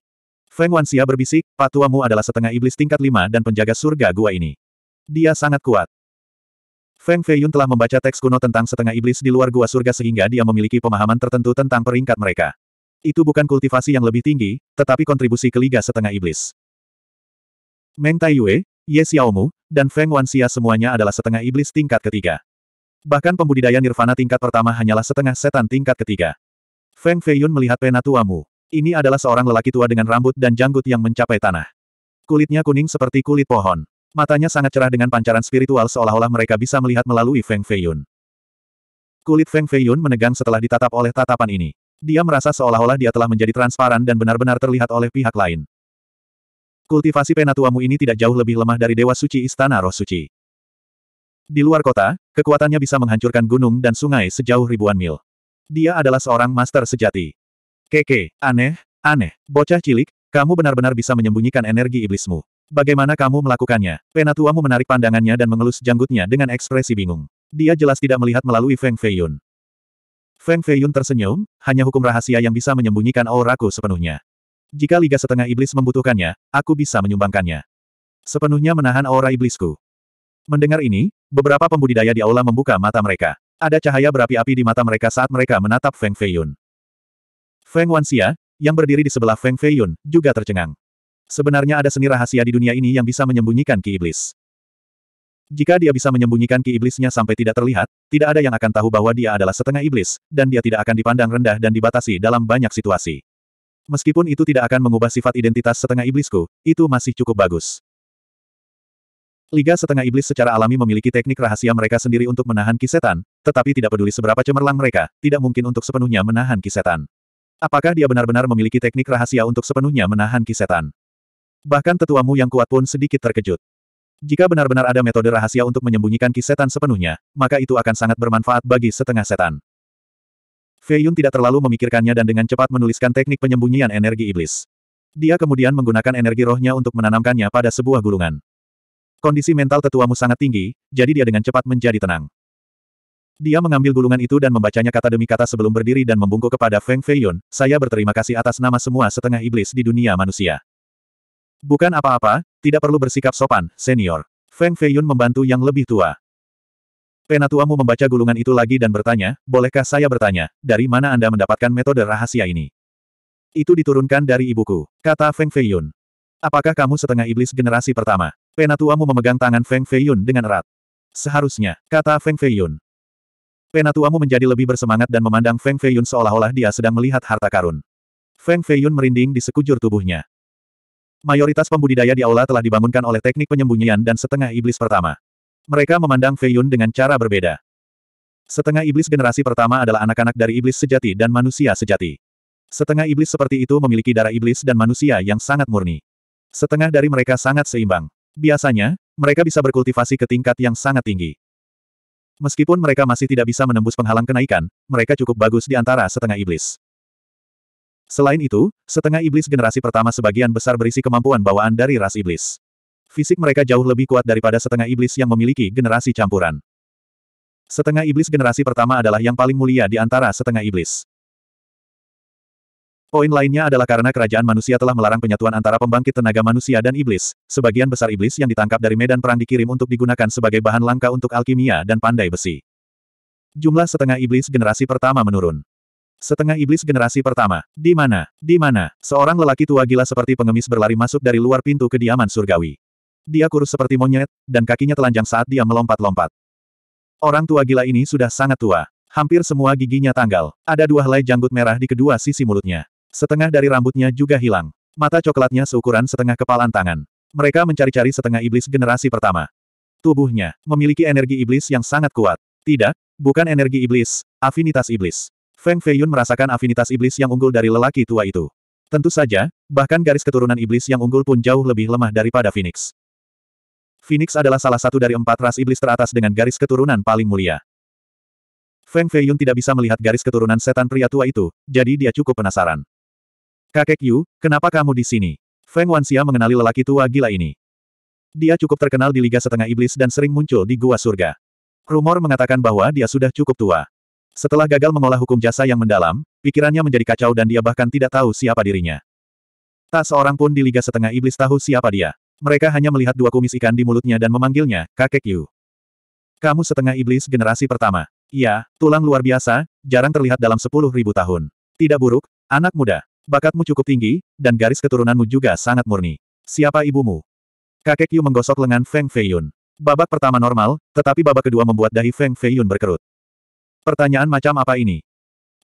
Feng Wanxia berbisik, patuamu adalah setengah iblis tingkat lima dan penjaga surga gua ini. Dia sangat kuat. Feng Feiyun telah membaca teks kuno tentang setengah iblis di luar gua surga sehingga dia memiliki pemahaman tertentu tentang peringkat mereka. Itu bukan kultivasi yang lebih tinggi, tetapi kontribusi ke Liga Setengah Iblis. Meng Taiyue, Ye Xiaomu, dan Feng Wanxia semuanya adalah setengah iblis tingkat ketiga. Bahkan pembudidaya nirvana tingkat pertama hanyalah setengah setan tingkat ketiga. Feng Feiyun melihat Penatua Mu. Ini adalah seorang lelaki tua dengan rambut dan janggut yang mencapai tanah. Kulitnya kuning seperti kulit pohon. Matanya sangat cerah dengan pancaran spiritual seolah-olah mereka bisa melihat melalui Feng Feiyun. Kulit Feng Feiyun menegang setelah ditatap oleh tatapan ini. Dia merasa seolah-olah dia telah menjadi transparan dan benar-benar terlihat oleh pihak lain. Kultivasi penatuamu ini tidak jauh lebih lemah dari Dewa Suci Istana Roh Suci. Di luar kota, kekuatannya bisa menghancurkan gunung dan sungai sejauh ribuan mil. Dia adalah seorang master sejati. Keke, aneh, aneh, bocah cilik, kamu benar-benar bisa menyembunyikan energi iblismu. Bagaimana kamu melakukannya? Penatuamu menarik pandangannya dan mengelus janggutnya dengan ekspresi bingung. Dia jelas tidak melihat melalui Feng Feiyun. Feng Feiyun tersenyum, hanya hukum rahasia yang bisa menyembunyikan auraku sepenuhnya. Jika Liga Setengah Iblis membutuhkannya, aku bisa menyumbangkannya. Sepenuhnya menahan aura iblisku. Mendengar ini, beberapa pembudidaya di aula membuka mata mereka. Ada cahaya berapi-api di mata mereka saat mereka menatap Feng Feiyun. Feng Wanxia, yang berdiri di sebelah Feng Feiyun, juga tercengang. Sebenarnya ada seni rahasia di dunia ini yang bisa menyembunyikan ki iblis. Jika dia bisa menyembunyikan ki iblisnya sampai tidak terlihat, tidak ada yang akan tahu bahwa dia adalah setengah iblis, dan dia tidak akan dipandang rendah dan dibatasi dalam banyak situasi. Meskipun itu tidak akan mengubah sifat identitas setengah iblisku, itu masih cukup bagus. Liga setengah iblis secara alami memiliki teknik rahasia mereka sendiri untuk menahan kisetan, tetapi tidak peduli seberapa cemerlang mereka, tidak mungkin untuk sepenuhnya menahan kisetan. Apakah dia benar-benar memiliki teknik rahasia untuk sepenuhnya menahan kisetan? Bahkan tetuamu yang kuat pun sedikit terkejut. Jika benar-benar ada metode rahasia untuk menyembunyikan ki setan sepenuhnya, maka itu akan sangat bermanfaat bagi setengah setan. Fei Yun tidak terlalu memikirkannya dan dengan cepat menuliskan teknik penyembunyian energi iblis. Dia kemudian menggunakan energi rohnya untuk menanamkannya pada sebuah gulungan. Kondisi mental tetuamu sangat tinggi, jadi dia dengan cepat menjadi tenang. Dia mengambil gulungan itu dan membacanya kata demi kata sebelum berdiri dan membungkuk kepada Feng Feiyun, saya berterima kasih atas nama semua setengah iblis di dunia manusia. Bukan apa-apa, tidak perlu bersikap sopan, senior. Feng Feiyun membantu yang lebih tua. Penatuamu membaca gulungan itu lagi dan bertanya, bolehkah saya bertanya, dari mana Anda mendapatkan metode rahasia ini? Itu diturunkan dari ibuku, kata Feng Feiyun. Apakah kamu setengah iblis generasi pertama? Penatuamu memegang tangan Feng Feiyun dengan erat. Seharusnya, kata Feng Feiyun. Penatuamu menjadi lebih bersemangat dan memandang Feng Feiyun seolah-olah dia sedang melihat harta karun. Feng Feiyun merinding di sekujur tubuhnya. Mayoritas pembudidaya di aula telah dibangunkan oleh teknik penyembunyian dan setengah iblis pertama. Mereka memandang Fei Yun dengan cara berbeda. Setengah iblis generasi pertama adalah anak-anak dari iblis sejati dan manusia sejati. Setengah iblis seperti itu memiliki darah iblis dan manusia yang sangat murni. Setengah dari mereka sangat seimbang. Biasanya, mereka bisa berkultivasi ke tingkat yang sangat tinggi. Meskipun mereka masih tidak bisa menembus penghalang kenaikan, mereka cukup bagus di antara setengah iblis. Selain itu, setengah iblis generasi pertama sebagian besar berisi kemampuan bawaan dari ras iblis. Fisik mereka jauh lebih kuat daripada setengah iblis yang memiliki generasi campuran. Setengah iblis generasi pertama adalah yang paling mulia di antara setengah iblis. Poin lainnya adalah karena kerajaan manusia telah melarang penyatuan antara pembangkit tenaga manusia dan iblis. Sebagian besar iblis yang ditangkap dari medan perang dikirim untuk digunakan sebagai bahan langka untuk alkimia dan pandai besi. Jumlah setengah iblis generasi pertama menurun. Setengah iblis generasi pertama. Di mana? Di mana? Seorang lelaki tua gila seperti pengemis berlari masuk dari luar pintu kediaman surgawi. Dia kurus seperti monyet, dan kakinya telanjang saat dia melompat-lompat. Orang tua gila ini sudah sangat tua. Hampir semua giginya tanggal. Ada dua helai janggut merah di kedua sisi mulutnya. Setengah dari rambutnya juga hilang. Mata coklatnya seukuran setengah kepalan tangan. Mereka mencari-cari setengah iblis generasi pertama. Tubuhnya memiliki energi iblis yang sangat kuat. Tidak, bukan energi iblis, afinitas iblis. Feng Feiyun merasakan afinitas iblis yang unggul dari lelaki tua itu. Tentu saja, bahkan garis keturunan iblis yang unggul pun jauh lebih lemah daripada Phoenix. Phoenix adalah salah satu dari empat ras iblis teratas dengan garis keturunan paling mulia. Feng Feiyun tidak bisa melihat garis keturunan setan pria tua itu, jadi dia cukup penasaran. Kakek Yu, kenapa kamu di sini? Feng Wanxia mengenali lelaki tua gila ini. Dia cukup terkenal di Liga Setengah Iblis dan sering muncul di Gua Surga. Rumor mengatakan bahwa dia sudah cukup tua. Setelah gagal mengolah hukum jasa yang mendalam, pikirannya menjadi kacau dan dia bahkan tidak tahu siapa dirinya. Tak seorang pun di Liga Setengah Iblis tahu siapa dia. Mereka hanya melihat dua kumis ikan di mulutnya dan memanggilnya, kakek Yu. Kamu setengah iblis generasi pertama. Iya, tulang luar biasa, jarang terlihat dalam sepuluh ribu tahun. Tidak buruk, anak muda. Bakatmu cukup tinggi, dan garis keturunanmu juga sangat murni. Siapa ibumu? Kakek Yu menggosok lengan Feng Feiyun. Babak pertama normal, tetapi babak kedua membuat dahi Feng Feiyun berkerut. Pertanyaan macam apa ini?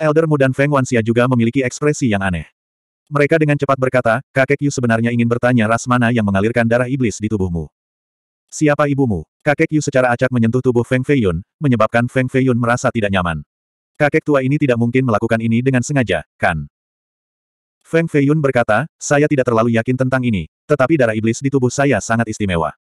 Elder Mu dan Feng Wanxia juga memiliki ekspresi yang aneh. Mereka dengan cepat berkata, kakek Yu sebenarnya ingin bertanya ras mana yang mengalirkan darah iblis di tubuhmu. Siapa ibumu? Kakek Yu secara acak menyentuh tubuh Feng Feiyun, menyebabkan Feng Feiyun merasa tidak nyaman. Kakek tua ini tidak mungkin melakukan ini dengan sengaja, kan? Feng Feiyun berkata, saya tidak terlalu yakin tentang ini, tetapi darah iblis di tubuh saya sangat istimewa.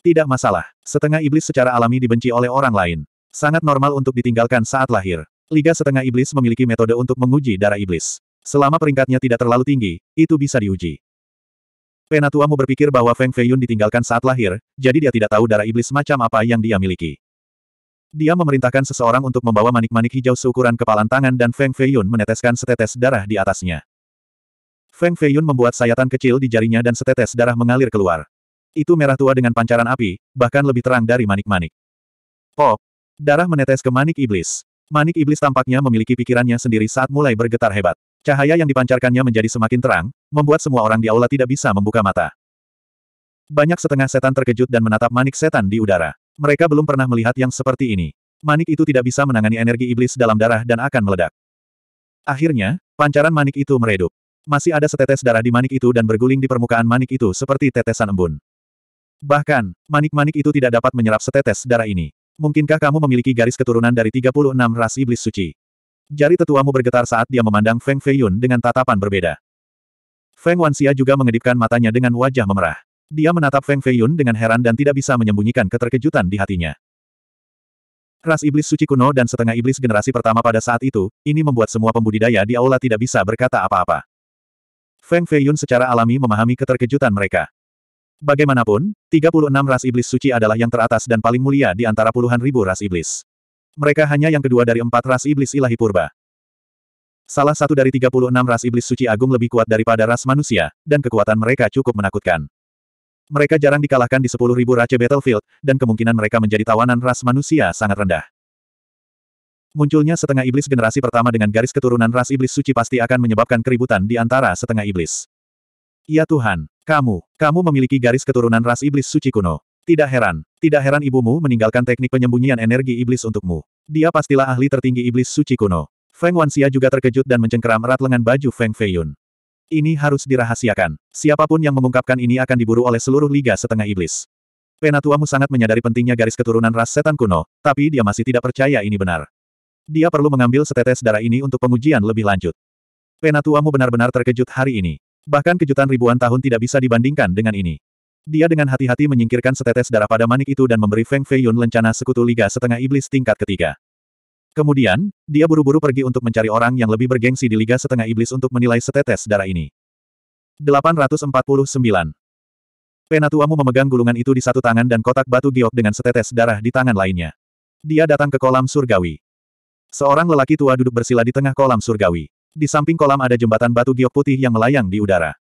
Tidak masalah, setengah iblis secara alami dibenci oleh orang lain. Sangat normal untuk ditinggalkan saat lahir. Liga Setengah Iblis memiliki metode untuk menguji darah iblis. Selama peringkatnya tidak terlalu tinggi, itu bisa diuji. Penatuamu berpikir bahwa Feng Feiyun ditinggalkan saat lahir, jadi dia tidak tahu darah iblis macam apa yang dia miliki. Dia memerintahkan seseorang untuk membawa manik-manik hijau seukuran kepalan tangan dan Feng Feiyun meneteskan setetes darah di atasnya. Feng Feiyun membuat sayatan kecil di jarinya dan setetes darah mengalir keluar. Itu merah tua dengan pancaran api, bahkan lebih terang dari manik-manik. Pop, Darah menetes ke manik iblis. Manik iblis tampaknya memiliki pikirannya sendiri saat mulai bergetar hebat. Cahaya yang dipancarkannya menjadi semakin terang, membuat semua orang di aula tidak bisa membuka mata. Banyak setengah setan terkejut dan menatap manik setan di udara. Mereka belum pernah melihat yang seperti ini. Manik itu tidak bisa menangani energi iblis dalam darah dan akan meledak. Akhirnya, pancaran manik itu meredup. Masih ada setetes darah di manik itu dan berguling di permukaan manik itu seperti tetesan embun. Bahkan, manik-manik itu tidak dapat menyerap setetes darah ini. Mungkinkah kamu memiliki garis keturunan dari 36 ras iblis suci? Jari tetuamu bergetar saat dia memandang Feng Feiyun dengan tatapan berbeda. Feng Wanxia juga mengedipkan matanya dengan wajah memerah. Dia menatap Feng Feiyun dengan heran dan tidak bisa menyembunyikan keterkejutan di hatinya. Ras iblis suci kuno dan setengah iblis generasi pertama pada saat itu, ini membuat semua pembudidaya di aula tidak bisa berkata apa-apa. Feng Feiyun secara alami memahami keterkejutan mereka. Bagaimanapun, 36 ras iblis suci adalah yang teratas dan paling mulia di antara puluhan ribu ras iblis. Mereka hanya yang kedua dari empat ras iblis ilahi purba. Salah satu dari 36 ras iblis suci agung lebih kuat daripada ras manusia, dan kekuatan mereka cukup menakutkan. Mereka jarang dikalahkan di 10.000 race battlefield, dan kemungkinan mereka menjadi tawanan ras manusia sangat rendah. Munculnya setengah iblis generasi pertama dengan garis keturunan ras iblis suci pasti akan menyebabkan keributan di antara setengah iblis. Ya Tuhan, kamu, kamu memiliki garis keturunan ras iblis suci kuno. Tidak heran, tidak heran ibumu meninggalkan teknik penyembunyian energi iblis untukmu. Dia pastilah ahli tertinggi iblis suci kuno. Feng Wanxia juga terkejut dan mencengkeram erat lengan baju Feng Feiyun. Ini harus dirahasiakan. Siapapun yang mengungkapkan ini akan diburu oleh seluruh liga setengah iblis. Penatuamu sangat menyadari pentingnya garis keturunan ras setan kuno, tapi dia masih tidak percaya ini benar. Dia perlu mengambil setetes darah ini untuk pengujian lebih lanjut. Penatuamu benar-benar terkejut hari ini. Bahkan kejutan ribuan tahun tidak bisa dibandingkan dengan ini. Dia dengan hati-hati menyingkirkan setetes darah pada manik itu dan memberi Feng Fei Yun lencana sekutu Liga Setengah Iblis tingkat ketiga. Kemudian, dia buru-buru pergi untuk mencari orang yang lebih bergengsi di Liga Setengah Iblis untuk menilai setetes darah ini. 849. Penatuamu memegang gulungan itu di satu tangan dan kotak batu giok dengan setetes darah di tangan lainnya. Dia datang ke kolam surgawi. Seorang lelaki tua duduk bersila di tengah kolam surgawi. Di samping kolam ada jembatan batu giok putih yang melayang di udara.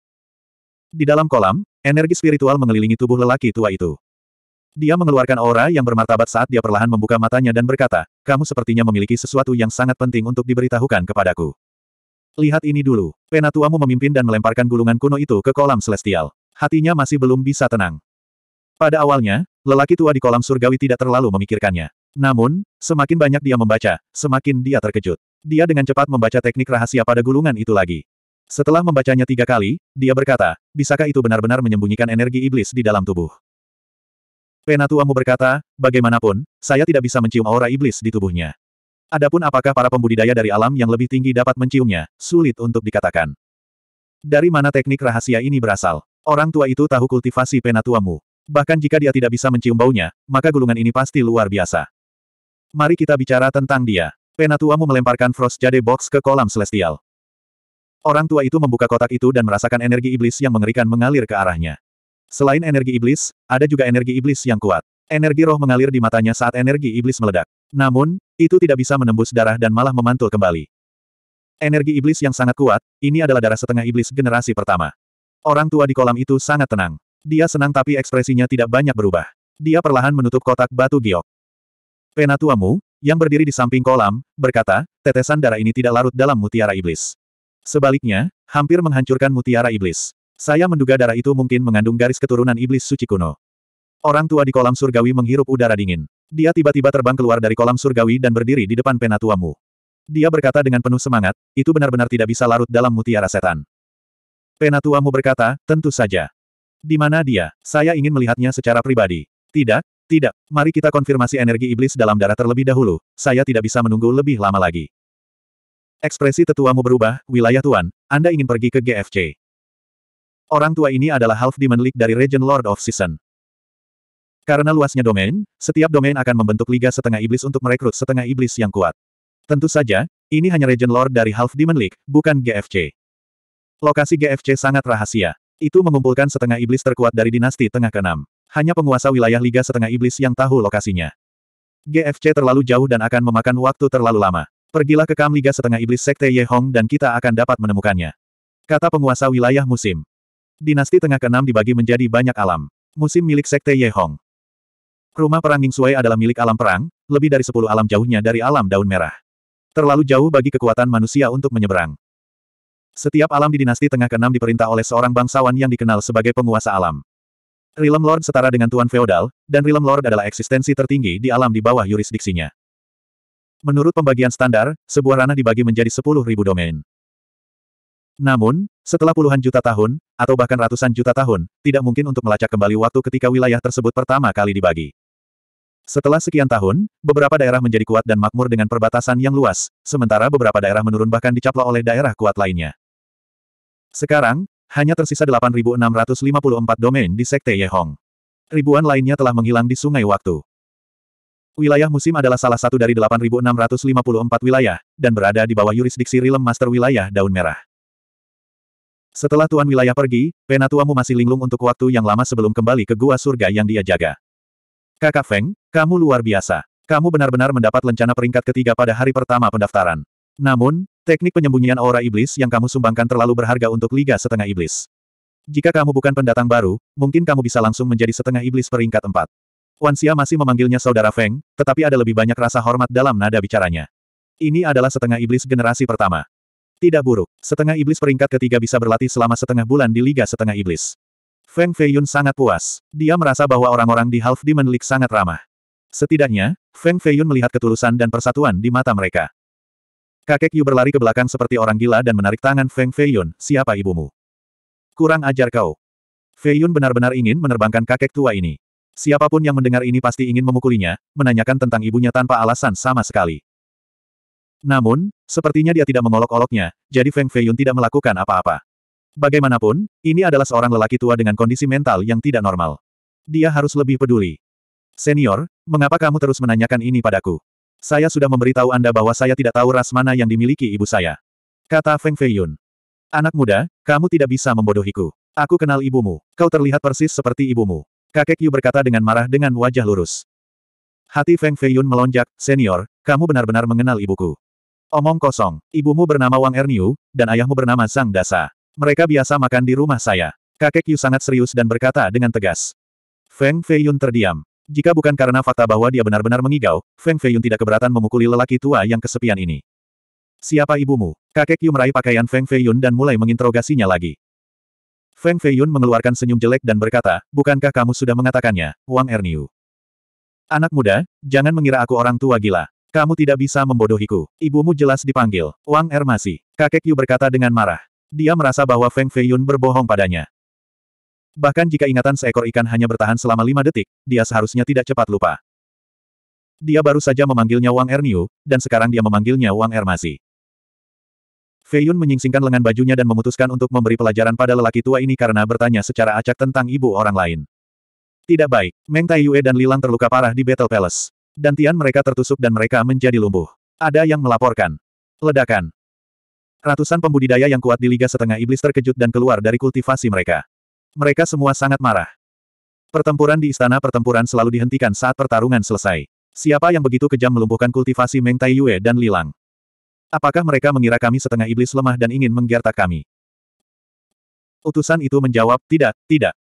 Di dalam kolam, energi spiritual mengelilingi tubuh lelaki tua itu. Dia mengeluarkan aura yang bermartabat saat dia perlahan membuka matanya dan berkata, kamu sepertinya memiliki sesuatu yang sangat penting untuk diberitahukan kepadaku. Lihat ini dulu. Penatuamu memimpin dan melemparkan gulungan kuno itu ke kolam celestial. Hatinya masih belum bisa tenang. Pada awalnya, lelaki tua di kolam surgawi tidak terlalu memikirkannya. Namun, semakin banyak dia membaca, semakin dia terkejut. Dia dengan cepat membaca teknik rahasia pada gulungan itu lagi. Setelah membacanya tiga kali, dia berkata, bisakah itu benar-benar menyembunyikan energi iblis di dalam tubuh? Penatuamu berkata, bagaimanapun, saya tidak bisa mencium aura iblis di tubuhnya. Adapun apakah para pembudidaya dari alam yang lebih tinggi dapat menciumnya, sulit untuk dikatakan. Dari mana teknik rahasia ini berasal? Orang tua itu tahu kultivasi penatuamu. Bahkan jika dia tidak bisa mencium baunya, maka gulungan ini pasti luar biasa. Mari kita bicara tentang dia. Penatuamu melemparkan Frost Jade Box ke kolam celestial. Orang tua itu membuka kotak itu dan merasakan energi iblis yang mengerikan mengalir ke arahnya. Selain energi iblis, ada juga energi iblis yang kuat. Energi roh mengalir di matanya saat energi iblis meledak. Namun, itu tidak bisa menembus darah dan malah memantul kembali. Energi iblis yang sangat kuat, ini adalah darah setengah iblis generasi pertama. Orang tua di kolam itu sangat tenang. Dia senang tapi ekspresinya tidak banyak berubah. Dia perlahan menutup kotak batu giok. Penatuamu, yang berdiri di samping kolam, berkata, tetesan darah ini tidak larut dalam mutiara iblis. Sebaliknya, hampir menghancurkan mutiara iblis. Saya menduga darah itu mungkin mengandung garis keturunan iblis suci kuno. Orang tua di kolam surgawi menghirup udara dingin. Dia tiba-tiba terbang keluar dari kolam surgawi dan berdiri di depan penatuamu. Dia berkata dengan penuh semangat, itu benar-benar tidak bisa larut dalam mutiara setan. Penatuamu berkata, tentu saja. Di mana dia? Saya ingin melihatnya secara pribadi. Tidak, tidak. Mari kita konfirmasi energi iblis dalam darah terlebih dahulu. Saya tidak bisa menunggu lebih lama lagi. Ekspresi tetuamu berubah, wilayah tuan, Anda ingin pergi ke GFC. Orang tua ini adalah Half Demon League dari Region Lord of Season. Karena luasnya domain, setiap domain akan membentuk liga setengah iblis untuk merekrut setengah iblis yang kuat. Tentu saja, ini hanya Region Lord dari Half Demon League, bukan GFC. Lokasi GFC sangat rahasia. Itu mengumpulkan setengah iblis terkuat dari dinasti tengah ke Hanya penguasa wilayah Liga Setengah Iblis yang tahu lokasinya. GFC terlalu jauh dan akan memakan waktu terlalu lama. Pergilah ke Kam Liga Setengah Iblis Sekte Ye Hong dan kita akan dapat menemukannya. Kata penguasa wilayah musim. Dinasti Tengah ke dibagi menjadi banyak alam. Musim milik Sekte Ye Hong. Rumah Perang Ning Ningsuai adalah milik alam perang, lebih dari 10 alam jauhnya dari alam daun merah. Terlalu jauh bagi kekuatan manusia untuk menyeberang. Setiap alam di dinasti tengah ke-6 diperintah oleh seorang bangsawan yang dikenal sebagai penguasa alam. Realm Lord setara dengan Tuan Feodal, dan Realm Lord adalah eksistensi tertinggi di alam di bawah yurisdiksinya. Menurut pembagian standar, sebuah ranah dibagi menjadi 10.000 domain. Namun, setelah puluhan juta tahun, atau bahkan ratusan juta tahun, tidak mungkin untuk melacak kembali waktu ketika wilayah tersebut pertama kali dibagi. Setelah sekian tahun, beberapa daerah menjadi kuat dan makmur dengan perbatasan yang luas, sementara beberapa daerah menurun bahkan dicaplok oleh daerah kuat lainnya. Sekarang, hanya tersisa 8.654 domain di Sekte Yehong. Ribuan lainnya telah menghilang di sungai waktu. Wilayah musim adalah salah satu dari 8.654 wilayah, dan berada di bawah yurisdiksi Rilem Master Wilayah Daun Merah. Setelah Tuan Wilayah pergi, penatuamu masih linglung untuk waktu yang lama sebelum kembali ke gua surga yang dia jaga. Kakak Feng, kamu luar biasa. Kamu benar-benar mendapat lencana peringkat ketiga pada hari pertama pendaftaran. Namun, teknik penyembunyian aura iblis yang kamu sumbangkan terlalu berharga untuk Liga Setengah Iblis. Jika kamu bukan pendatang baru, mungkin kamu bisa langsung menjadi setengah iblis peringkat empat. Xia masih memanggilnya saudara Feng, tetapi ada lebih banyak rasa hormat dalam nada bicaranya. Ini adalah setengah iblis generasi pertama. Tidak buruk, setengah iblis peringkat ketiga bisa berlatih selama setengah bulan di Liga Setengah Iblis. Feng Feiyun sangat puas. Dia merasa bahwa orang-orang di Half Demon League sangat ramah. Setidaknya, Feng Feiyun melihat ketulusan dan persatuan di mata mereka. Kakek Yu berlari ke belakang seperti orang gila dan menarik tangan Feng Feiyun, siapa ibumu? Kurang ajar kau. Feiyun benar-benar ingin menerbangkan kakek tua ini. Siapapun yang mendengar ini pasti ingin memukulinya, menanyakan tentang ibunya tanpa alasan sama sekali. Namun, sepertinya dia tidak mengolok-oloknya, jadi Feng Feiyun tidak melakukan apa-apa. Bagaimanapun, ini adalah seorang lelaki tua dengan kondisi mental yang tidak normal. Dia harus lebih peduli. Senior, mengapa kamu terus menanyakan ini padaku? Saya sudah memberitahu Anda bahwa saya tidak tahu ras mana yang dimiliki ibu saya. Kata Feng Feiyun. Anak muda, kamu tidak bisa membodohiku. Aku kenal ibumu. Kau terlihat persis seperti ibumu. Kakek Yu berkata dengan marah dengan wajah lurus. Hati Feng Feiyun melonjak, senior, kamu benar-benar mengenal ibuku. Omong kosong, ibumu bernama Wang Erniu, dan ayahmu bernama Sang Dasa. Mereka biasa makan di rumah saya. Kakek Yu sangat serius dan berkata dengan tegas. Feng Feiyun terdiam. Jika bukan karena fakta bahwa dia benar-benar mengigau, Feng Feiyun tidak keberatan memukuli lelaki tua yang kesepian ini. Siapa ibumu? Kakek Yu meraih pakaian Feng Feiyun dan mulai menginterogasinya lagi. Feng Feiyun mengeluarkan senyum jelek dan berkata, bukankah kamu sudah mengatakannya, Wang Erniu? Anak muda, jangan mengira aku orang tua gila. Kamu tidak bisa membodohiku. Ibumu jelas dipanggil, Wang Er masih. Kakek Yu berkata dengan marah. Dia merasa bahwa Feng Feiyun berbohong padanya. Bahkan jika ingatan seekor ikan hanya bertahan selama lima detik, dia seharusnya tidak cepat lupa. Dia baru saja memanggilnya Wang Erniu, dan sekarang dia memanggilnya Wang Ermasi. Fei Yun menyingsingkan lengan bajunya dan memutuskan untuk memberi pelajaran pada lelaki tua ini karena bertanya secara acak tentang ibu orang lain. Tidak baik, Meng Tai Yue dan Lilang terluka parah di Battle Palace. Dan Tian mereka tertusuk dan mereka menjadi lumpuh. Ada yang melaporkan. Ledakan. Ratusan pembudidaya yang kuat di Liga Setengah Iblis terkejut dan keluar dari kultivasi mereka. Mereka semua sangat marah. Pertempuran di istana pertempuran selalu dihentikan saat pertarungan selesai. Siapa yang begitu kejam melumpuhkan kultivasi Meng Tai Yue dan Lilang? Apakah mereka mengira kami setengah iblis lemah dan ingin menggertak kami? Utusan itu menjawab, tidak, tidak.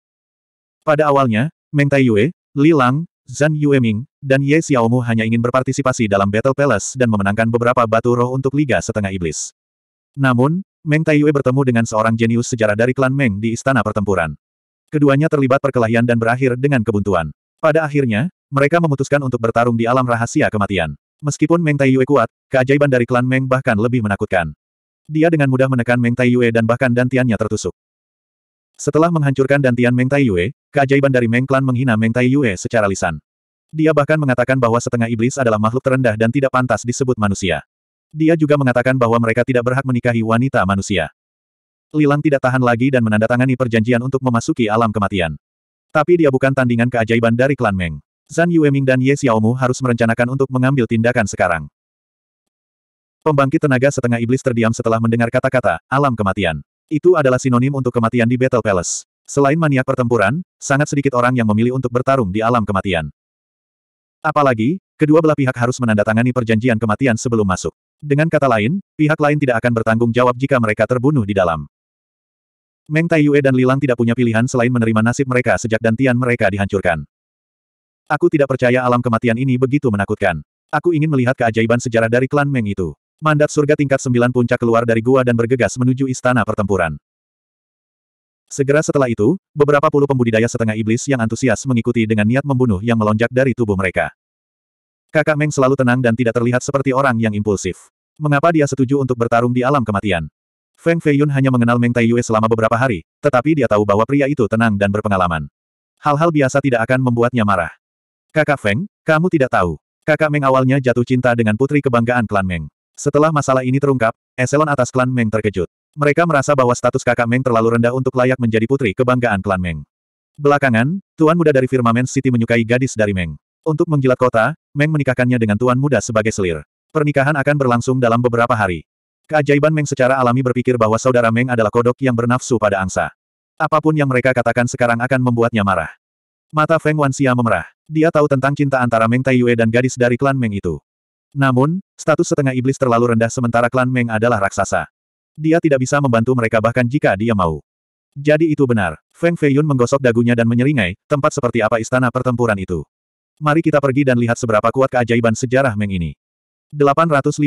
Pada awalnya, Meng Tai Yue, Lilang, Zhan Ming, dan Ye Xiaomu hanya ingin berpartisipasi dalam Battle Palace dan memenangkan beberapa batu roh untuk Liga Setengah Iblis. Namun, Meng Taiyue bertemu dengan seorang jenius sejarah dari klan Meng di istana pertempuran. Keduanya terlibat perkelahian dan berakhir dengan kebuntuan. Pada akhirnya, mereka memutuskan untuk bertarung di alam rahasia kematian. Meskipun Meng Taiyue kuat, keajaiban dari klan Meng bahkan lebih menakutkan. Dia dengan mudah menekan Meng Taiyue dan bahkan dantiannya tertusuk. Setelah menghancurkan dantian Meng Taiyue, keajaiban dari Meng Klan menghina Meng Taiyue secara lisan. Dia bahkan mengatakan bahwa setengah iblis adalah makhluk terendah dan tidak pantas disebut manusia. Dia juga mengatakan bahwa mereka tidak berhak menikahi wanita manusia. Lilang tidak tahan lagi dan menandatangani perjanjian untuk memasuki alam kematian. Tapi dia bukan tandingan keajaiban dari klan Meng. Zan Yueming dan Ye Xiaomu harus merencanakan untuk mengambil tindakan sekarang. Pembangkit tenaga setengah iblis terdiam setelah mendengar kata-kata, alam kematian. Itu adalah sinonim untuk kematian di Battle Palace. Selain maniak pertempuran, sangat sedikit orang yang memilih untuk bertarung di alam kematian. Apalagi, kedua belah pihak harus menandatangani perjanjian kematian sebelum masuk. Dengan kata lain, pihak lain tidak akan bertanggung jawab jika mereka terbunuh di dalam. Meng Tai Yue dan Lilang tidak punya pilihan selain menerima nasib mereka sejak dantian mereka dihancurkan. Aku tidak percaya alam kematian ini begitu menakutkan. Aku ingin melihat keajaiban sejarah dari klan Meng itu. Mandat surga tingkat sembilan puncak keluar dari gua dan bergegas menuju istana pertempuran. Segera setelah itu, beberapa puluh pembudidaya setengah iblis yang antusias mengikuti dengan niat membunuh yang melonjak dari tubuh mereka. Kakak Meng selalu tenang dan tidak terlihat seperti orang yang impulsif. Mengapa dia setuju untuk bertarung di alam kematian? Feng Feiyun hanya mengenal Meng Taiyue selama beberapa hari, tetapi dia tahu bahwa pria itu tenang dan berpengalaman. Hal-hal biasa tidak akan membuatnya marah. Kakak Feng, kamu tidak tahu. Kakak Meng awalnya jatuh cinta dengan putri kebanggaan klan Meng. Setelah masalah ini terungkap, eselon atas klan Meng terkejut. Mereka merasa bahwa status kakak Meng terlalu rendah untuk layak menjadi putri kebanggaan klan Meng. Belakangan, tuan muda dari Firmament City menyukai gadis dari Meng. Untuk menggilat kota, Meng menikahkannya dengan tuan muda sebagai selir. Pernikahan akan berlangsung dalam beberapa hari. Keajaiban Meng secara alami berpikir bahwa saudara Meng adalah kodok yang bernafsu pada angsa. Apapun yang mereka katakan sekarang akan membuatnya marah. Mata Feng Wanxia memerah. Dia tahu tentang cinta antara Meng Taiyue dan gadis dari klan Meng itu. Namun, status setengah iblis terlalu rendah sementara klan Meng adalah raksasa. Dia tidak bisa membantu mereka bahkan jika dia mau. Jadi itu benar. Feng Feiyun menggosok dagunya dan menyeringai, tempat seperti apa istana pertempuran itu. Mari kita pergi dan lihat seberapa kuat keajaiban sejarah Meng ini. 850.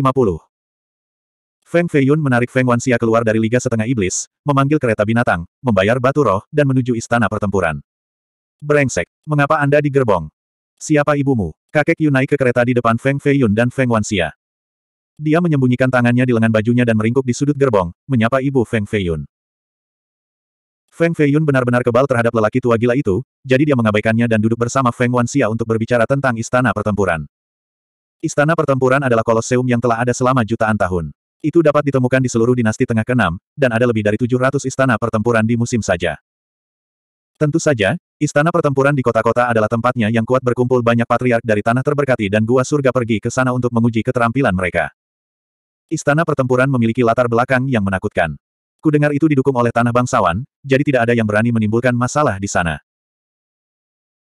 Feng Feiyun menarik Feng Wanxia keluar dari Liga Setengah Iblis, memanggil kereta binatang, membayar batu roh, dan menuju istana pertempuran. Brengsek, mengapa Anda di gerbong? Siapa ibumu? Kakek Yu naik ke kereta di depan Feng Feiyun dan Feng Wanxia. Dia menyembunyikan tangannya di lengan bajunya dan meringkuk di sudut gerbong, menyapa ibu Feng Feiyun. Feng Feiyun benar-benar kebal terhadap lelaki tua gila itu, jadi dia mengabaikannya dan duduk bersama Feng Wanxia untuk berbicara tentang istana pertempuran. Istana pertempuran adalah koloseum yang telah ada selama jutaan tahun. Itu dapat ditemukan di seluruh dinasti tengah keenam, dan ada lebih dari 700 istana pertempuran di musim saja. Tentu saja, istana pertempuran di kota-kota adalah tempatnya yang kuat berkumpul banyak patriark dari tanah terberkati dan gua surga pergi ke sana untuk menguji keterampilan mereka. Istana pertempuran memiliki latar belakang yang menakutkan. Kudengar itu didukung oleh tanah bangsawan, jadi tidak ada yang berani menimbulkan masalah di sana.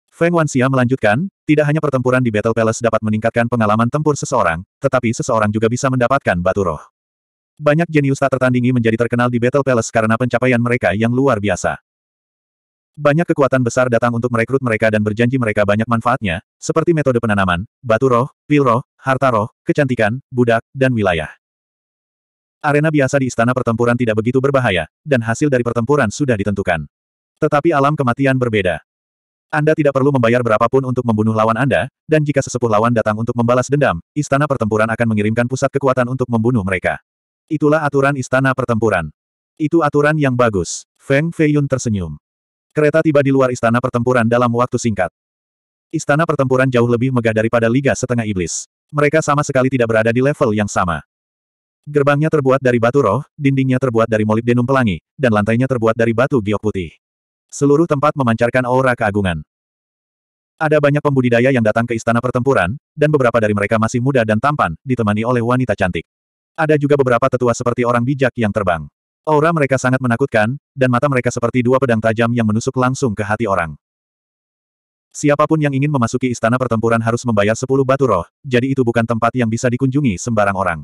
Feng Wanxia melanjutkan, tidak hanya pertempuran di Battle Palace dapat meningkatkan pengalaman tempur seseorang, tetapi seseorang juga bisa mendapatkan batu roh. Banyak jenius tak tertandingi menjadi terkenal di Battle Palace karena pencapaian mereka yang luar biasa. Banyak kekuatan besar datang untuk merekrut mereka dan berjanji mereka banyak manfaatnya, seperti metode penanaman, batu roh, pil roh, harta roh, kecantikan, budak, dan wilayah arena biasa di istana pertempuran tidak begitu berbahaya, dan hasil dari pertempuran sudah ditentukan. Tetapi alam kematian berbeda. Anda tidak perlu membayar berapapun untuk membunuh lawan Anda, dan jika sesepuh lawan datang untuk membalas dendam, istana pertempuran akan mengirimkan pusat kekuatan untuk membunuh mereka. Itulah aturan istana pertempuran. Itu aturan yang bagus. Feng Feiyun tersenyum. Kereta tiba di luar istana pertempuran dalam waktu singkat. Istana pertempuran jauh lebih megah daripada Liga Setengah Iblis. Mereka sama sekali tidak berada di level yang sama. Gerbangnya terbuat dari batu roh, dindingnya terbuat dari molibdenum pelangi, dan lantainya terbuat dari batu giok putih. Seluruh tempat memancarkan aura keagungan. Ada banyak pembudidaya yang datang ke istana pertempuran, dan beberapa dari mereka masih muda dan tampan, ditemani oleh wanita cantik. Ada juga beberapa tetua seperti orang bijak yang terbang. Aura mereka sangat menakutkan, dan mata mereka seperti dua pedang tajam yang menusuk langsung ke hati orang. Siapapun yang ingin memasuki istana pertempuran harus membayar sepuluh batu roh, jadi itu bukan tempat yang bisa dikunjungi sembarang orang.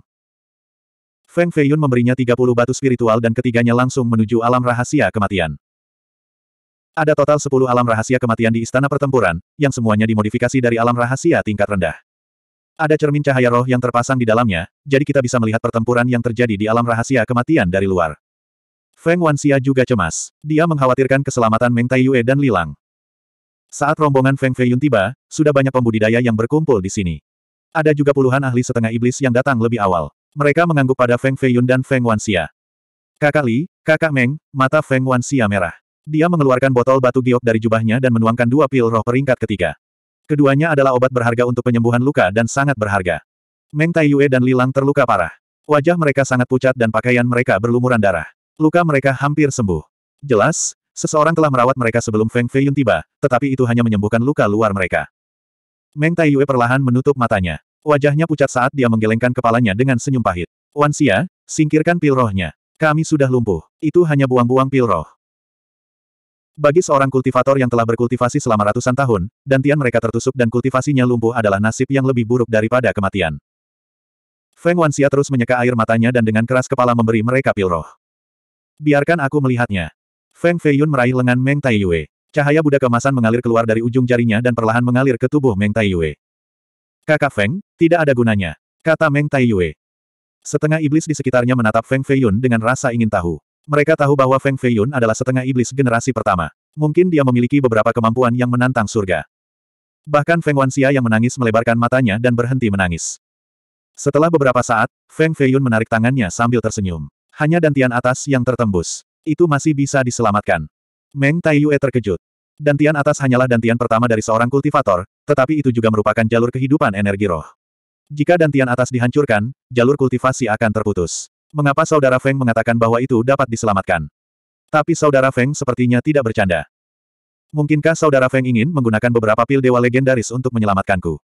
Feng Feiyun memberinya 30 batu spiritual dan ketiganya langsung menuju alam rahasia kematian. Ada total 10 alam rahasia kematian di istana pertempuran, yang semuanya dimodifikasi dari alam rahasia tingkat rendah. Ada cermin cahaya roh yang terpasang di dalamnya, jadi kita bisa melihat pertempuran yang terjadi di alam rahasia kematian dari luar. Feng Wanxia juga cemas. Dia mengkhawatirkan keselamatan Meng Taiyue dan Lilang. Saat rombongan Feng Feiyun tiba, sudah banyak pembudidaya yang berkumpul di sini. Ada juga puluhan ahli setengah iblis yang datang lebih awal. Mereka mengangguk pada Feng Feiyun dan Feng Wanxia. Kakak Li, kakak Meng, mata Feng Wanxia merah. Dia mengeluarkan botol batu giok dari jubahnya dan menuangkan dua pil roh peringkat ketiga. Keduanya adalah obat berharga untuk penyembuhan luka dan sangat berharga. Meng Taiyue dan Lilang terluka parah. Wajah mereka sangat pucat dan pakaian mereka berlumuran darah. Luka mereka hampir sembuh. Jelas, seseorang telah merawat mereka sebelum Feng Feiyun tiba, tetapi itu hanya menyembuhkan luka luar mereka. Meng Taiyue perlahan menutup matanya. Wajahnya pucat saat dia menggelengkan kepalanya dengan senyum pahit. Wansia, singkirkan pil rohnya. Kami sudah lumpuh. Itu hanya buang-buang pil roh. Bagi seorang kultivator yang telah berkultivasi selama ratusan tahun, dantian mereka tertusuk dan kultivasinya lumpuh adalah nasib yang lebih buruk daripada kematian. Feng Wansia terus menyeka air matanya dan dengan keras kepala memberi mereka pil roh. Biarkan aku melihatnya. Feng Feiyun meraih lengan Meng Taiyue. Cahaya Buddha kemasan mengalir keluar dari ujung jarinya dan perlahan mengalir ke tubuh Meng Taiyue. Kakak Feng, tidak ada gunanya. Kata Meng Taiyue. Setengah iblis di sekitarnya menatap Feng Feiyun dengan rasa ingin tahu. Mereka tahu bahwa Feng Feiyun adalah setengah iblis generasi pertama. Mungkin dia memiliki beberapa kemampuan yang menantang surga. Bahkan Feng Wanxia yang menangis melebarkan matanya dan berhenti menangis. Setelah beberapa saat, Feng Feiyun menarik tangannya sambil tersenyum. Hanya dantian atas yang tertembus. Itu masih bisa diselamatkan. Meng Taiyue terkejut. Dantian atas hanyalah dantian pertama dari seorang kultivator, tetapi itu juga merupakan jalur kehidupan energi roh. Jika dantian atas dihancurkan, jalur kultivasi akan terputus. Mengapa Saudara Feng mengatakan bahwa itu dapat diselamatkan? Tapi Saudara Feng sepertinya tidak bercanda. Mungkinkah Saudara Feng ingin menggunakan beberapa pil dewa legendaris untuk menyelamatkanku?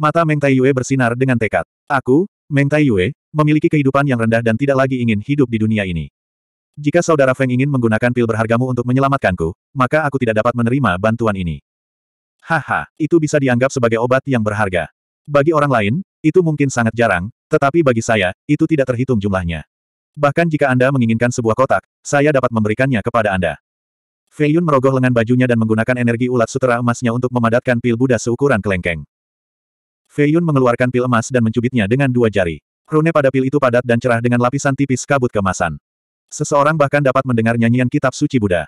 Mata Meng Yue bersinar dengan tekad. Aku, Meng Yue, memiliki kehidupan yang rendah dan tidak lagi ingin hidup di dunia ini. Jika saudara Feng ingin menggunakan pil berhargamu untuk menyelamatkanku, maka aku tidak dapat menerima bantuan ini. Haha, itu bisa dianggap sebagai obat yang berharga. Bagi orang lain, itu mungkin sangat jarang, tetapi bagi saya, itu tidak terhitung jumlahnya. Bahkan jika Anda menginginkan sebuah kotak, saya dapat memberikannya kepada Anda. Fei Yun merogoh lengan bajunya dan menggunakan energi ulat sutera emasnya untuk memadatkan pil Buddha seukuran kelengkeng. Fei Yun mengeluarkan pil emas dan mencubitnya dengan dua jari. Rune pada pil itu padat dan cerah dengan lapisan tipis kabut kemasan. Seseorang bahkan dapat mendengar nyanyian kitab suci Buddha.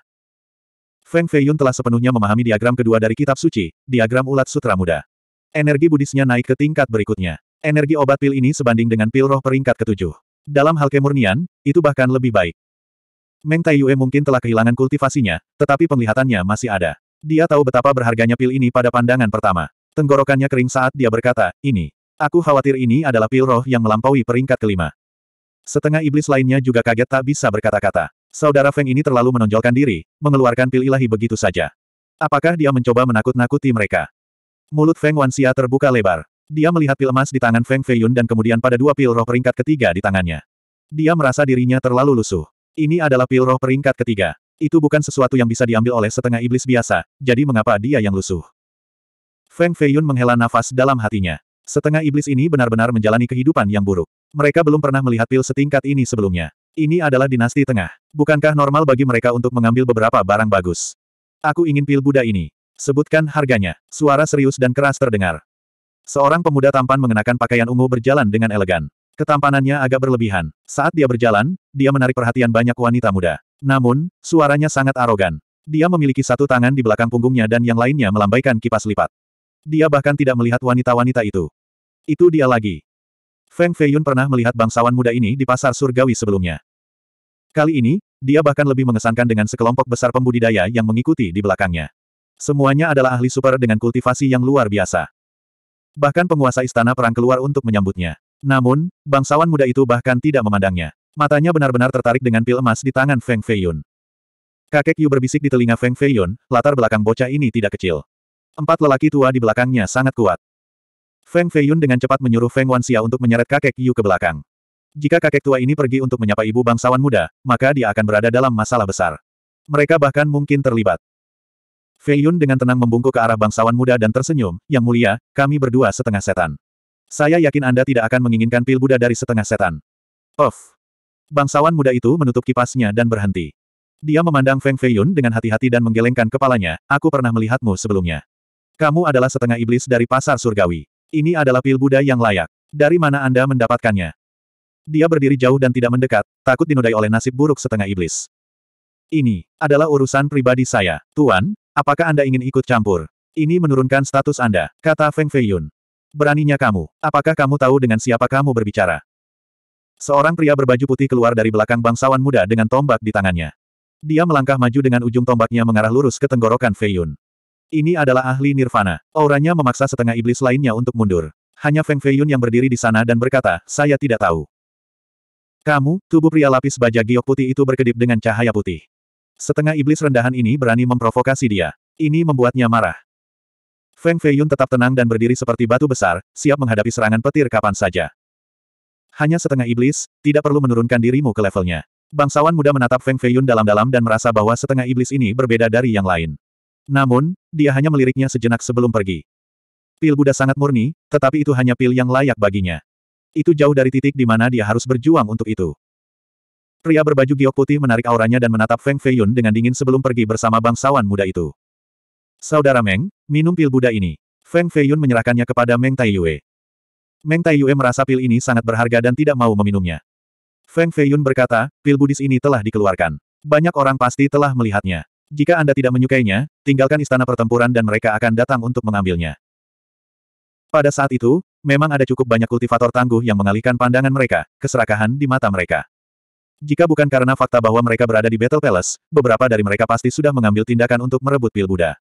Feng Feiyun telah sepenuhnya memahami diagram kedua dari kitab suci, diagram ulat sutra muda. Energi budisnya naik ke tingkat berikutnya. Energi obat pil ini sebanding dengan pil roh peringkat ketujuh. Dalam hal kemurnian, itu bahkan lebih baik. Meng Taiyue mungkin telah kehilangan kultivasinya, tetapi penglihatannya masih ada. Dia tahu betapa berharganya pil ini pada pandangan pertama. Tenggorokannya kering saat dia berkata, ini. Aku khawatir ini adalah pil roh yang melampaui peringkat kelima. Setengah iblis lainnya juga kaget tak bisa berkata-kata. Saudara Feng ini terlalu menonjolkan diri, mengeluarkan pil ilahi begitu saja. Apakah dia mencoba menakut-nakuti mereka? Mulut Feng Wanxia terbuka lebar. Dia melihat pil emas di tangan Feng Feiyun dan kemudian pada dua pil roh peringkat ketiga di tangannya. Dia merasa dirinya terlalu lusuh. Ini adalah pil roh peringkat ketiga. Itu bukan sesuatu yang bisa diambil oleh setengah iblis biasa, jadi mengapa dia yang lusuh? Feng Feiyun menghela nafas dalam hatinya. Setengah iblis ini benar-benar menjalani kehidupan yang buruk. Mereka belum pernah melihat pil setingkat ini sebelumnya. Ini adalah dinasti tengah. Bukankah normal bagi mereka untuk mengambil beberapa barang bagus? Aku ingin pil Buddha ini. Sebutkan harganya. Suara serius dan keras terdengar. Seorang pemuda tampan mengenakan pakaian ungu berjalan dengan elegan. Ketampanannya agak berlebihan. Saat dia berjalan, dia menarik perhatian banyak wanita muda. Namun, suaranya sangat arogan. Dia memiliki satu tangan di belakang punggungnya dan yang lainnya melambaikan kipas lipat. Dia bahkan tidak melihat wanita-wanita itu. Itu dia lagi. Feng Feiyun pernah melihat bangsawan muda ini di pasar surgawi sebelumnya. Kali ini, dia bahkan lebih mengesankan dengan sekelompok besar pembudidaya yang mengikuti di belakangnya. Semuanya adalah ahli super dengan kultivasi yang luar biasa. Bahkan penguasa istana perang keluar untuk menyambutnya. Namun, bangsawan muda itu bahkan tidak memandangnya. Matanya benar-benar tertarik dengan pil emas di tangan Feng Feiyun. Kakek Yu berbisik di telinga Feng Feiyun, latar belakang bocah ini tidak kecil. Empat lelaki tua di belakangnya sangat kuat. Feng Feiyun dengan cepat menyuruh Feng Wanxia untuk menyeret kakek Yu ke belakang. Jika kakek tua ini pergi untuk menyapa ibu bangsawan muda, maka dia akan berada dalam masalah besar. Mereka bahkan mungkin terlibat. Fei Yun dengan tenang membungkuk ke arah bangsawan muda dan tersenyum, Yang mulia, kami berdua setengah setan. Saya yakin Anda tidak akan menginginkan pil Buddha dari setengah setan. Of! Bangsawan muda itu menutup kipasnya dan berhenti. Dia memandang Feng Feiyun dengan hati-hati dan menggelengkan kepalanya, aku pernah melihatmu sebelumnya. Kamu adalah setengah iblis dari pasar surgawi. Ini adalah pil Buddha yang layak. Dari mana Anda mendapatkannya? Dia berdiri jauh dan tidak mendekat, takut dinodai oleh nasib buruk setengah iblis. Ini adalah urusan pribadi saya. Tuan, apakah Anda ingin ikut campur? Ini menurunkan status Anda, kata Feng Feiyun. Beraninya kamu, apakah kamu tahu dengan siapa kamu berbicara? Seorang pria berbaju putih keluar dari belakang bangsawan muda dengan tombak di tangannya. Dia melangkah maju dengan ujung tombaknya mengarah lurus ke tenggorokan Feiyun. Ini adalah ahli nirvana. Auranya memaksa setengah iblis lainnya untuk mundur. Hanya Feng Feiyun yang berdiri di sana dan berkata, saya tidak tahu. Kamu, tubuh pria lapis baja giok putih itu berkedip dengan cahaya putih. Setengah iblis rendahan ini berani memprovokasi dia. Ini membuatnya marah. Feng Feiyun tetap tenang dan berdiri seperti batu besar, siap menghadapi serangan petir kapan saja. Hanya setengah iblis, tidak perlu menurunkan dirimu ke levelnya. Bangsawan muda menatap Feng Feiyun dalam-dalam dan merasa bahwa setengah iblis ini berbeda dari yang lain. Namun, dia hanya meliriknya sejenak sebelum pergi. Pil Buddha sangat murni, tetapi itu hanya pil yang layak baginya. Itu jauh dari titik di mana dia harus berjuang untuk itu. Pria berbaju giok putih menarik auranya dan menatap Feng Feiyun dengan dingin sebelum pergi bersama bangsawan muda itu. Saudara Meng, minum pil Buddha ini. Feng Feiyun menyerahkannya kepada Meng Taiyue. Meng Taiyue merasa pil ini sangat berharga dan tidak mau meminumnya. Feng Feiyun berkata, pil Buddhis ini telah dikeluarkan. Banyak orang pasti telah melihatnya. Jika Anda tidak menyukainya, tinggalkan istana pertempuran dan mereka akan datang untuk mengambilnya. Pada saat itu, memang ada cukup banyak kultivator tangguh yang mengalihkan pandangan mereka, keserakahan di mata mereka. Jika bukan karena fakta bahwa mereka berada di Battle Palace, beberapa dari mereka pasti sudah mengambil tindakan untuk merebut pil Buddha.